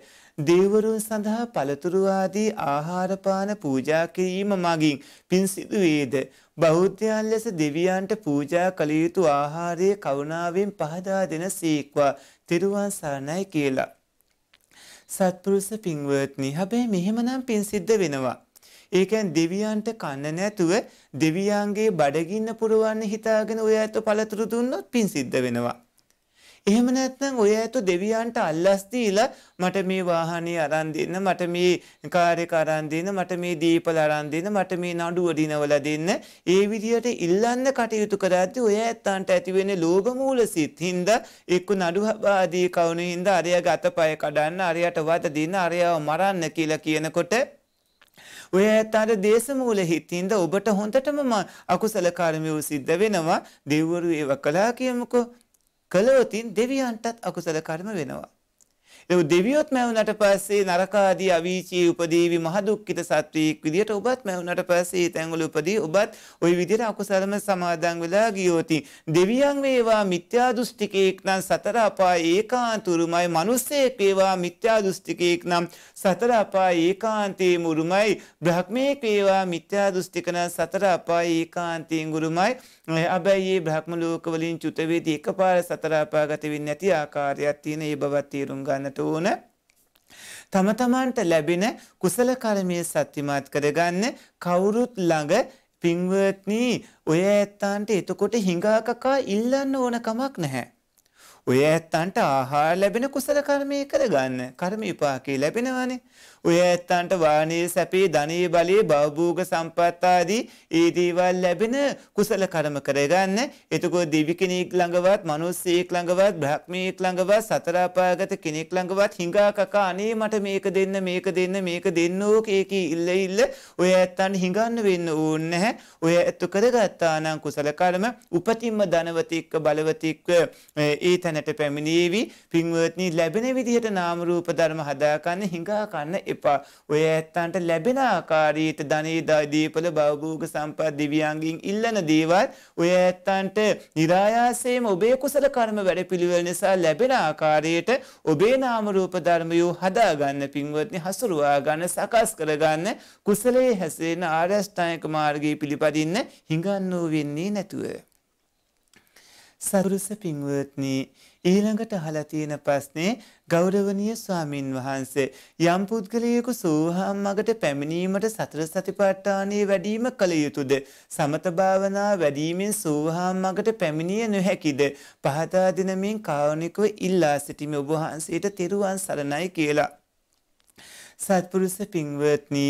දේවරුන් සඳහා පළතුරු ආදී ආහාර පාන පූජා කිරීම මගින් පින් සිදු වේද බෞද්ධයන් ලෙස දෙවියන්ට පූජා කළ යුතු ආහාරයේ කරුණාවෙන් පහදා දෙන සීක්වා තෙරුවන් සරණයි කියලා. සත්පුරුෂ පින්වත්නි හැබැයි මෙහෙමනම් පින් සිද්ධ වෙනවා. ඒ කියන්නේ දෙවියන්ට කන්න නැතුව දෙවියන්ගේ බඩගින්න පුරවන්න හිතාගෙන ඔය ඇත්ත පළතුරු දුන්නොත් පින් සිද්ධ වෙනවා. එහෙම නැත්නම් ඔය ඇතු දෙවියන්ට අල්ලස් දීලා මට මේ වාහනේ අරන් දෙන්න, මට මේ කාර් එක අරන් දෙන්න, මට මේ දීපල අරන් දෙන්න, මට මේ නඩුව දිනවලා දෙන්න. ඒ විදියට ඉල්ලන්න කටයුතු කරද්දී ඔය ඇත්තන්ට ඇති වෙන්නේ ලෝභ මූල සිත්. හින්දා එක්ක නඩු ආදී කවුණු හින්දා අරයාගේ අතපය කඩන්න, අරයාට වද දෙන්න, අරයාව මරන්න කියලා කියනකොට ඔය ඇතාට දේශමූල හිතින්ද ඔබට හොඳටම අකුසල කාර්මය සිද්ධ වෙනවා දෙව්වරු ඒව කළා කියමුකෝ කළොතින් දෙවියන්ටත් අකුසල කර්ම වෙනවා. ඒ දෙවියොත් මැවුනට පස්සේ නරකාදී අවීචී උපදීවි මහ දුක්ඛිත සත්වීක් විදියට ඔබත් මැවුනට පස්සේ තැඟුල උපදී ඔබත් ওই විදියට අකුසලම සමාදන් වෙලා ගියෝති දෙවියන් වේවා මිත්‍යා දෘෂ්ටිකේක් නම් සතර අපාය ඒකාන්තුරුමයි මිනිස්සෙක් වේවා මිත්‍යා දෘෂ්ටිකේක් නම් සතර අපාය ඒකාන්තයෙන් උරුමයි බ්‍රහ්මයේ වේවා මිත්‍යා දෘෂ්ටිකන සතර අපාය ඒකාන්තයෙන් උරුමයි හැබැයි මේ බ්‍රහ්ම ලෝක වලින් චුත වේදී එකපාර සතර අපාගත වෙන්නේ නැති ආකාරයක් තියෙන ඒ බවත් තේරුම් ගන්නට ඕන තම තමන්ට ලැබෙන කුසල කර්මයේ සත්‍යමත් කරගන්න කවුරුත් ළඟ පින්වත්නි ඔය ඇත්තාන්ට එතකොට හිඟාකකා ඉල්ලන්න ඕන කමක් නැහැ ඔය ඇත්තන්ට ආහාර ලැබෙන කුසල කර්මයේ කරගන්න. කර්ම විපාකේ ලැබෙනවානේ. ඔය ඇත්තන්ට වාණී සැපේ ධනී බලේ භවභෝග සම්පත් ආදී ඒ දේවල් ලැබෙන කුසල කර්ම කරගන්න. එතකොට දිවි කෙනෙක් ළඟවත්, මිනිස්සෙක් ළඟවත්, බ්‍රහ්මීෙක් ළඟවත්, සතරාපාගත කෙනෙක් ළඟවත් හිඟා කකා අනේ මට මේක දෙන්න, මේක දෙන්න, මේක දෙන්න ඕකේකී ඉල්ල ඉල්ල ඔය ඇත්තන් හිඟන්න වෙන්න ඕනේ නැහැ. ඔය ඇත්තු කරගත්තා නම් කුසල කර්ම උපතින්ම ධනවතෙක්ව බලවතෙක්ව ඒ තැනට පැමිණේවි. පින්වත්නි ලැබෙන විදිහට නාම රූප ධර්ම හදාගන්න හිඟා කන්න එපා. ඔය ඇත්තන්ට ලැබෙන ආකාරයට ධනේදා දීපල භවභෝග සම්පත් දිව්‍යංගින් ඉල්ලන දේවල් ඔය ඇත්තන්ට નિરાයාසයෙන්ම ඔබේ කුසල කර්ම වැඩපිළිවෙල නිසා ලැබෙන ආකාරයට ඔබේ නාම රූප ධර්මයෝ හදා ගන්න පින්වත්නි හසුරුවා ගන්න සකස් කර ගන්න කුසලයේ හැසෙන ආරෂ්ඨායක මාර්ගයේ පිළිපදින්න හිඟන්නෝ වෙන්නේ නැතුව සරුස පින්වත්නි ඊළඟට අහලා තියෙන ප්‍රශ්නේ ගෞරවනීය ස්වාමින් වහන්සේ යම් පුද්ගලයෙකු සෝවාන් මගට පැමිණීමට සතර සතිපට්ඨානයේ වැඩිම කළ යුතුයද සමත භාවනා වැඩිමෙන් සෝවාන් මගට පැමිණිය නොහැකිද පහදා දෙනමින් කාරුණිකව ඉල්ලා සිටිමි ඔබ වහන්සේට තෙරුවන් සරණයි කියලා සත්පුරුෂ පින්වත්නි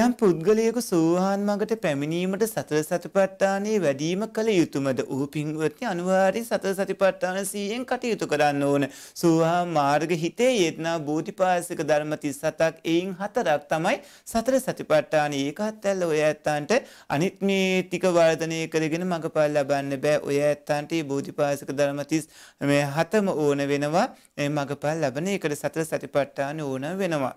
යම් පුද්ගලයෙකු සෝවාන් මඟට පැමිණීමට සතර සතිපට්ඨානයේ වැඩිම කළ යුතුමද? ඔහු පින්වත්නි අනිවාර්යෙන් සතර සතිපට්ඨාන 100න් කටයුතු කරන්න ඕන. සෝවාන් මාර්ග හිතේ යෙදනා බෝධිපාසික ධර්ම 37ක් එයින් 4ක් තමයි සතර සතිපට්ඨාන ඒකත් ඇල්ල ඔය ඇත්තන්ට අනිත් මේ ටික වර්ධනය කරගෙන මඟපල් ලබන්න බෑ ඔය ඇත්තන්ට මේ බෝධිපාසක ධර්ම 30 මේ හතම ඕන වෙනවා මේ මඟපල් ලබන එකට සතර සතිපට්ඨාන ඕන වෙනවා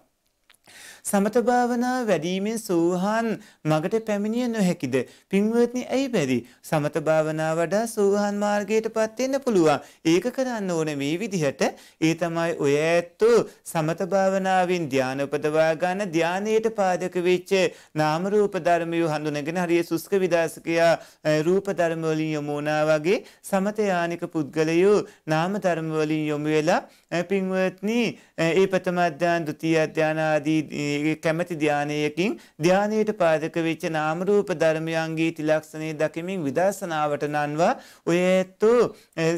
සමත භාවනාව වැඩිමෙන් සෝහන් මගට පැමිණිය නොහැකිද? පින්වත්නි ඇයි බැරි? සමත භාවනාව වඩා සෝහන් මාර්ගයටපත් වෙන්න පුළුවන්. ඒක කරන්න ඕනේ මේ විදිහට. ඒ තමයි ඔය ඇත්තෝ සමත භාවනාවෙන් ධානය උපදවා ගන්න ධානයේට පාදක වෙච්ච නාම රූප ධර්මය හඳුනගෙන හරිය සුස්ක විදාසකයා රූප ධර්ම වලින් යොමුනා වගේ සමත යානික පුද්ගලයෝ නාම ධර්ම වලින් යොමු වෙලා පින්වත්නි ඒ ප්‍රථම අධ්‍යාන ဒ ුතිය අධ්‍යාන ආදී කැමැති ධානයකින් ධානයට පාදක වෙච්ච නාම රූප ධර්මයන්ගේ තිලක්ෂණේ දකිමින් විදර්ශනාවට නන්වා ඔය ඇත්තෝ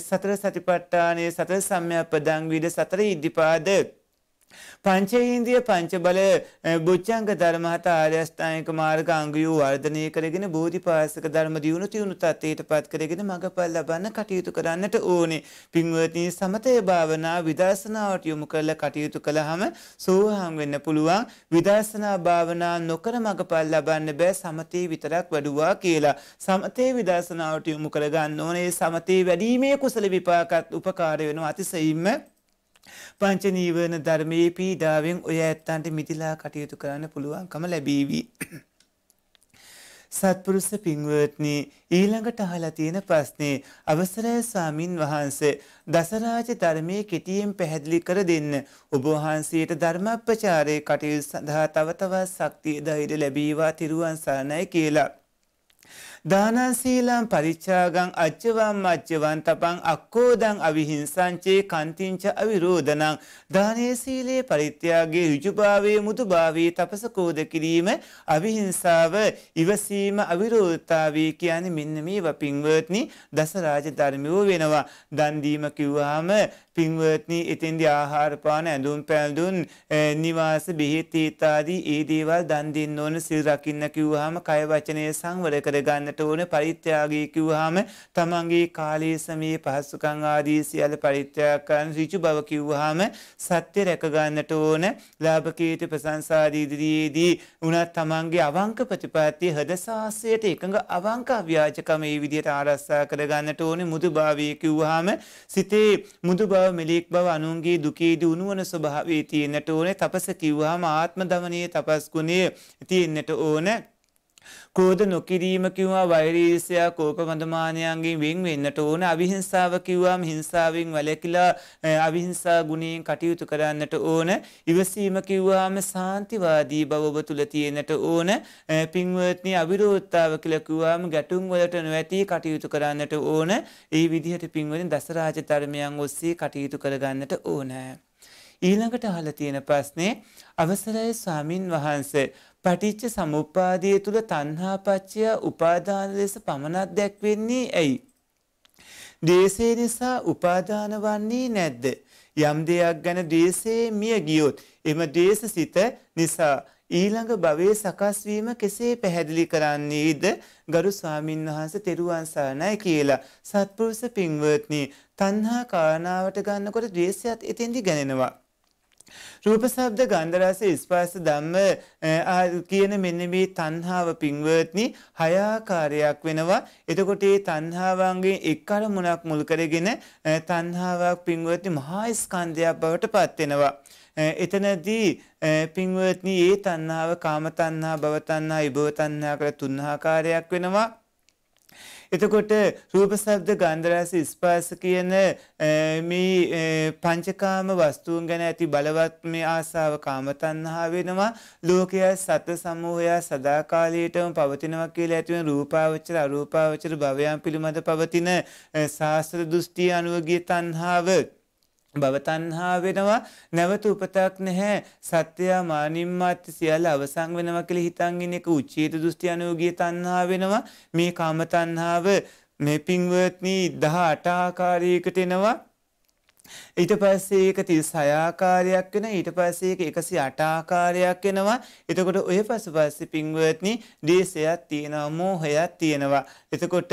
සතර සතිපට්ඨානයේ සතර සම්‍යක් පදං විද සතර ඉද්ධිපාද පංචේන්දිය පංචබල බුච්චංග ධර්මහත ආර්යස්ථායක මාර්ග අංගයෝ වර්ධනය කරගෙන බෝධිපාසක ධර්ම දියුණු තියුණු තත්ත්වයට පත් කරගෙන මඟපල් ලබන්න කටයුතු කරන්නට ඕනේ. පින්වත්නි සමතය භාවනා විදර්ශනාවට යොමු කරලා කටයුතු කළාම සෝහාන් වෙන්න පුළුවන්. විදර්ශනා භාවනා නොකර මඟපල් ලබන්න බෑ සමතේ විතරක් වැඩුවා කියලා. සමතේ විදර්ශනාවට යොමු කරගන්න ඕනේ. සමතේ වැඩිීමේ කුසල විපාකත් උපකාර වෙනවා අතිසයින්ම පංචනීවන ධර්මයේ පීඩාවෙන් ඔය ඇත්තන්ට මිදිලා කටයුතු කරන්න පුළුවන්කම ලැබීවී. සත්පුරුස පින්වත්නි ඊළඟට අහලා තියෙන ප්‍රශ්නේ අවසරය ස්වාමින් වහන්සේ දසරාජ ධර්මයේ කෙටියෙන් පැහැදිලි කර දෙන්න ඔබ වහන්සේට ධර්මප්‍රචාරයේ කටයුතු සඳහා තව තවත් ශක්තිය ධෛර්ය ලැබීවා තිරුවන් සරණයි කියලා දානන්සීලම් පරිච්චාගං අච්චවම් මච්චවන් තපං අක්කෝදං අවිහිංසංචේ කන්තිංච අවිරෝධනං දානේසීලේ පරිත්‍යාගේ ඍජුභාවයේ මුදුභාවයේ තපස කෝද කිරීම අවිහිංසාව ඉවසීම අවිරෝධතාවය කියන්නේ මෙන්න මේ වපින්වර්ත්නි දසරාජ ධර්මයෝ වෙනවා දන් දීම කිව්වහම පින්වත්නි එතෙන්දි ආහාරපාන ඇඳුම් පැළඳුන් නිවාස බිහිත් ඊතාදී ඒ දේවල් දන් දෙන්න ඕන සිල් රකින්න කිව්වහම කය වචනය සංවර කරගන්නට ඕන පරිත්‍යාගය කිව්වහම තමන්ගේ කාලය සමයේ පහසුකම් ආදී සියල්ල පරිත්‍යාග කරන ඍජු බව කිව්වහම සත්‍ය රැක ගන්නට ඕන ලාභකීර්ති ප්‍රශංසාදී ඉදිරියේදී උනත් තමන්ගේ අවංක ප්‍රතිපත්තිය හද සාසයට එකඟ අවංක අව්‍යාජකම ඒ විදිහට ආරක්ෂා කරගන්නට ඕනේ මුදුභාවය කිව්වහම සිතේ මුදුභාවය බව මෙලෙක් බව අනුන්ගේ දුකේදී උණුවන ස්වභාවය තියෙන්නට ඕනේ තපස කිව්වහම ආත්ම දමනීය තපස් ගුණය තියෙන්නට ඕනේ කෝධ නොකිරීම කිව්වා වෛරීසයා කෝප වඳමානයන්ගෙන් වෙන් වෙන්නට ඕන අවිහිංසාව කිව්වාම හිංසාවෙන් වැළකීලා අවිහිංසා ගුණයෙන් කටයුතු කරන්නට ඕන ඉවසීම කිව්වාම සාන්තිවාදී බව ඔබ තුල තියෙන්නට ඕන පින්වත්නි අවිරෝධතාව කියලා කිව්වාම ගැටුම් වලට නොඇති කටයුතු කරන්නට ඕන ඒ විදිහට පින්වත්නි දසරාජ ධර්මයන් ඔස්සේ කටයුතු කරගන්නට ඕන ඊළඟට අහලා තියෙන ප්‍රශ්නේ අවසරයි ස්වාමින් වහන්සේ පටිච්ච සමුප්පාදය තුළ තන්හාපච්චය උපාධාන ලෙස පමණක් දැක්වෙන්නේ ඇයි. දේශේ නිසා උපාධාන වන්නේ නැද්ද. යම් දෙයක් ගැන දේශයේ මිය ගියොත් එම දේශ සිත නිසා ඊළඟ භවයේ සකස්වීම කෙසේ පැහැදිලි කරන්නේද ගරු ස්වාමින් වහන්ස තෙරුවන්සානයි කියලා සත්පුරුෂ පින්වත්නි තන්හා කාරණාවට ගන්නකොට ද්වේෂයත් එතෙන්දි ගැනෙනවා. රූප ශබ්ද ගන්ධ රස ස්පර්ශ ධම්ම කියන මෙන්න මේ තණ්හාව පින්වත්නි හය ආකාරයක් වෙනවා. එතකොට මේ තණ්හාවන්ගෙන් එක් අරමුණක් මුල් කරගෙන තණ්හාවක් පින්වත්නි මහා ස්කන්ධයක් බවට පත් වෙනවා. එතනදී පින්වත්නි මේ තණ්හාව කාම තණ්හා, භව තණ්හා, විභව තණ්හා කියලා තුන් ආකාරයක් වෙනවා. එතකොට රූප ශබ්ද ගන්ධ රස ස්පර්ශ කියන මේ පංචකාම වස්තුන් ගැන ඇති බලවත් මේ ආසාව කාම තණ්හා වෙනවා ලෝකයා සත්ත්ව සමූහයා සදාකාලීටම පවතිනවා කියලා ඇති වෙන රූපාවචර අරූපාවචර භවයන් පිළිබඳ පවතින ශාස්ත්‍ර දෘෂ්ටි අනුවගේ තණ්හාව භවතන්හා වෙනවා නැවත උපතක් නැහැ සත්‍යයා මානිම්මාත්‍ය සියල්ල අවසං වෙනවා කියලා හිතන් ඉන්න එක උච්චේත දෘෂ්ටි අනුගිය තණ්හා වෙනවා මේ කාම තණ්හාව මේ පින්වත්නි 18 ආකාරයකට එනවා ඊට පස්සේ ඒක 36 ආකාරයක් වෙන ඊට පස්සේ ඒක 108 ආකාරයක් වෙනවා. එතකොට ඔය පසුපස්සේ පින්වත්නි දේශයක් තියෙනවා මෝහයක් තියෙනවා. එතකොට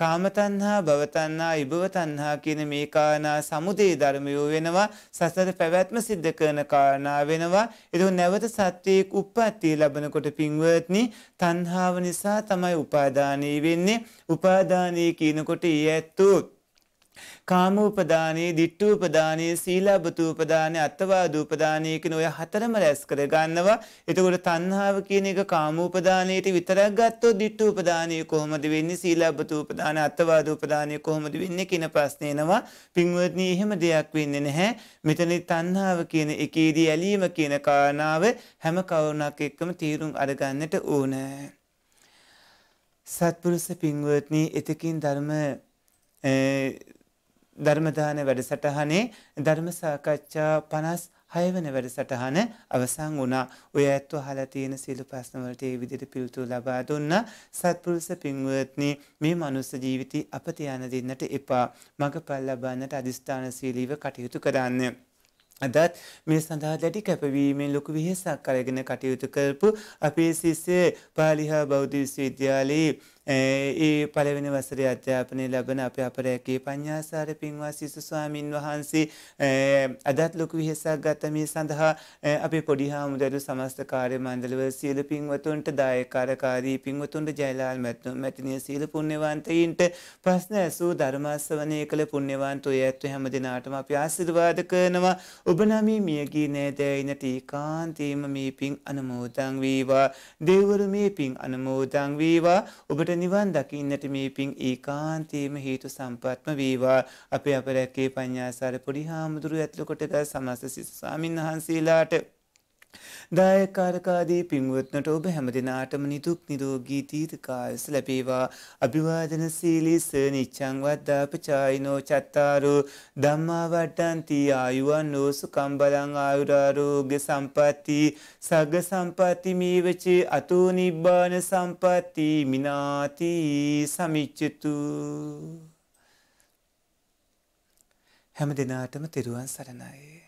කාම තණ්හා, භව තණ්හා, විභව තණ්හා කියන මේ කාරණා සමුදේ ධර්මයෝ වෙනවා. සසර පැවැත්ම සිද්ධ කරන කාරණා වෙනවා. එතකොට නැවත සත්‍යයක උප්පත්තිය ලැබනකොට පින්වත්නි තණ්හාව නිසා තමයි උපාදානී වෙන්නේ. උපාදානී කියනකොට ඊයැත්තෝ කාමූපදානයේ දිට්ටූපදානයේ සීලාබතූපදානය අත්තවාදූපදානය කියන ඔය හතරම රැස් කර ගන්නවා. එතකොට තණ්හාව කියන එක කාමූපදානයට විතරක් ගත්තොත් දිට්ටූපදානය කොහොමද වෙන්නේ? සීලාබතූපදාන අත්තවාදූපදානය කොහොමද වෙන්නේ කියන ප්‍රශ්නේ එනවා. පින්වත්නි, එහෙම දෙයක් වෙන්නේ නැහැ. මෙතනදී තණ්හාව කියන එකේදී ඇලීම කියන කාරණාව හැම කවුණක් එක්කම තීරුම් අරගන්නට ඕනේ. සත්පුරුෂ පින්වත්නි, එතකින් ධර්ම ධර්මදාන වැඩසටහනේ ධර්මසාකච්ඡා පනස් හයවන වැඩසටහන අවසං වුණා ඔය ඇත්ව හලතියෙන සිලු ප්‍රශ්නවලට ඒ විදිට පිල්තු ලබා දුන්න සත්පුරුස පින්වත්න මේ මනුස්ස ජීවිතී අපතියන දෙන්නට එපා මඟ පල් ලබන්නට අධිෂ්ඨාන සීලීව කටයුතු කරන්න. අදත් මේ සඳහා දැඩි කැපවීමෙන් ලොකු විහෙසක් කරගෙන කටයුතු කරපු අපේ සිස්සේ පාලිහා බෞද්ධ විශ්වවිද්‍යාලයේ ඒ පළවෙනි වසරේ අධ්‍යාපනය ලබන අප අපරයකේ පඤ්ඥාසාර පින්වා සිසු ස්වාමින් වහන්සේ අදත් ලොකු විහෙසක් ගත්තමේ සඳහා අපි පොඩි හාමුදරු සමස්ත කාරය මණ්ඩලව සියල පින්වතුන්ට දායකාරකාරී පින්වතුන්ට ජයලාල් මැත්තුම් මැතිනය සීල පුුණ්‍යවන්තයින්ට ප්‍රශ්න ඇසූ ධර්මස්ස වනය කළ පුුණ්‍යවන්ත ඔය ඇත්ව හැම දෙනාටම අපි ආසිරවාද කරනවා ඔබනමී මියගී නෑදැයින ටීකාන්තීම මේ පින් අනමෝතං වීවා දෙවරු මේ පින් අනමෝතං වීවා ඔබට අපට නිවන් දකින්නට මේ පින් ඒකාන්තයේම හේතු සම්පත්ම වේවා අපේ අපරැක්කේ පඤ්ඤාසාර පොඩි හාමුදුරුව ඇතුළු කොටගත් සමස්ත සිසු ස්වාමින්වහන්සේලාට දායකාරකාදී පින්වත්නට ඔබ හැමදිනාටම නිදුක් නිරෝගී තීර්කායස ලැබේවා අභිවාදන සීලිස නිච්ඡං වද්දාපචායිනෝ චත්තාරෝ ධම්මා වට්ටන්ති ආයුවන් නෝසු කම්බලං ආයුරාරෝග්‍ය සම්පatti සග්ග සම්පatti මීවච අතෝ නිබ්බාන සම්පatti මිනාති සමිච්ඡතු හැමදිනාටම තෙරුවන් සරණයි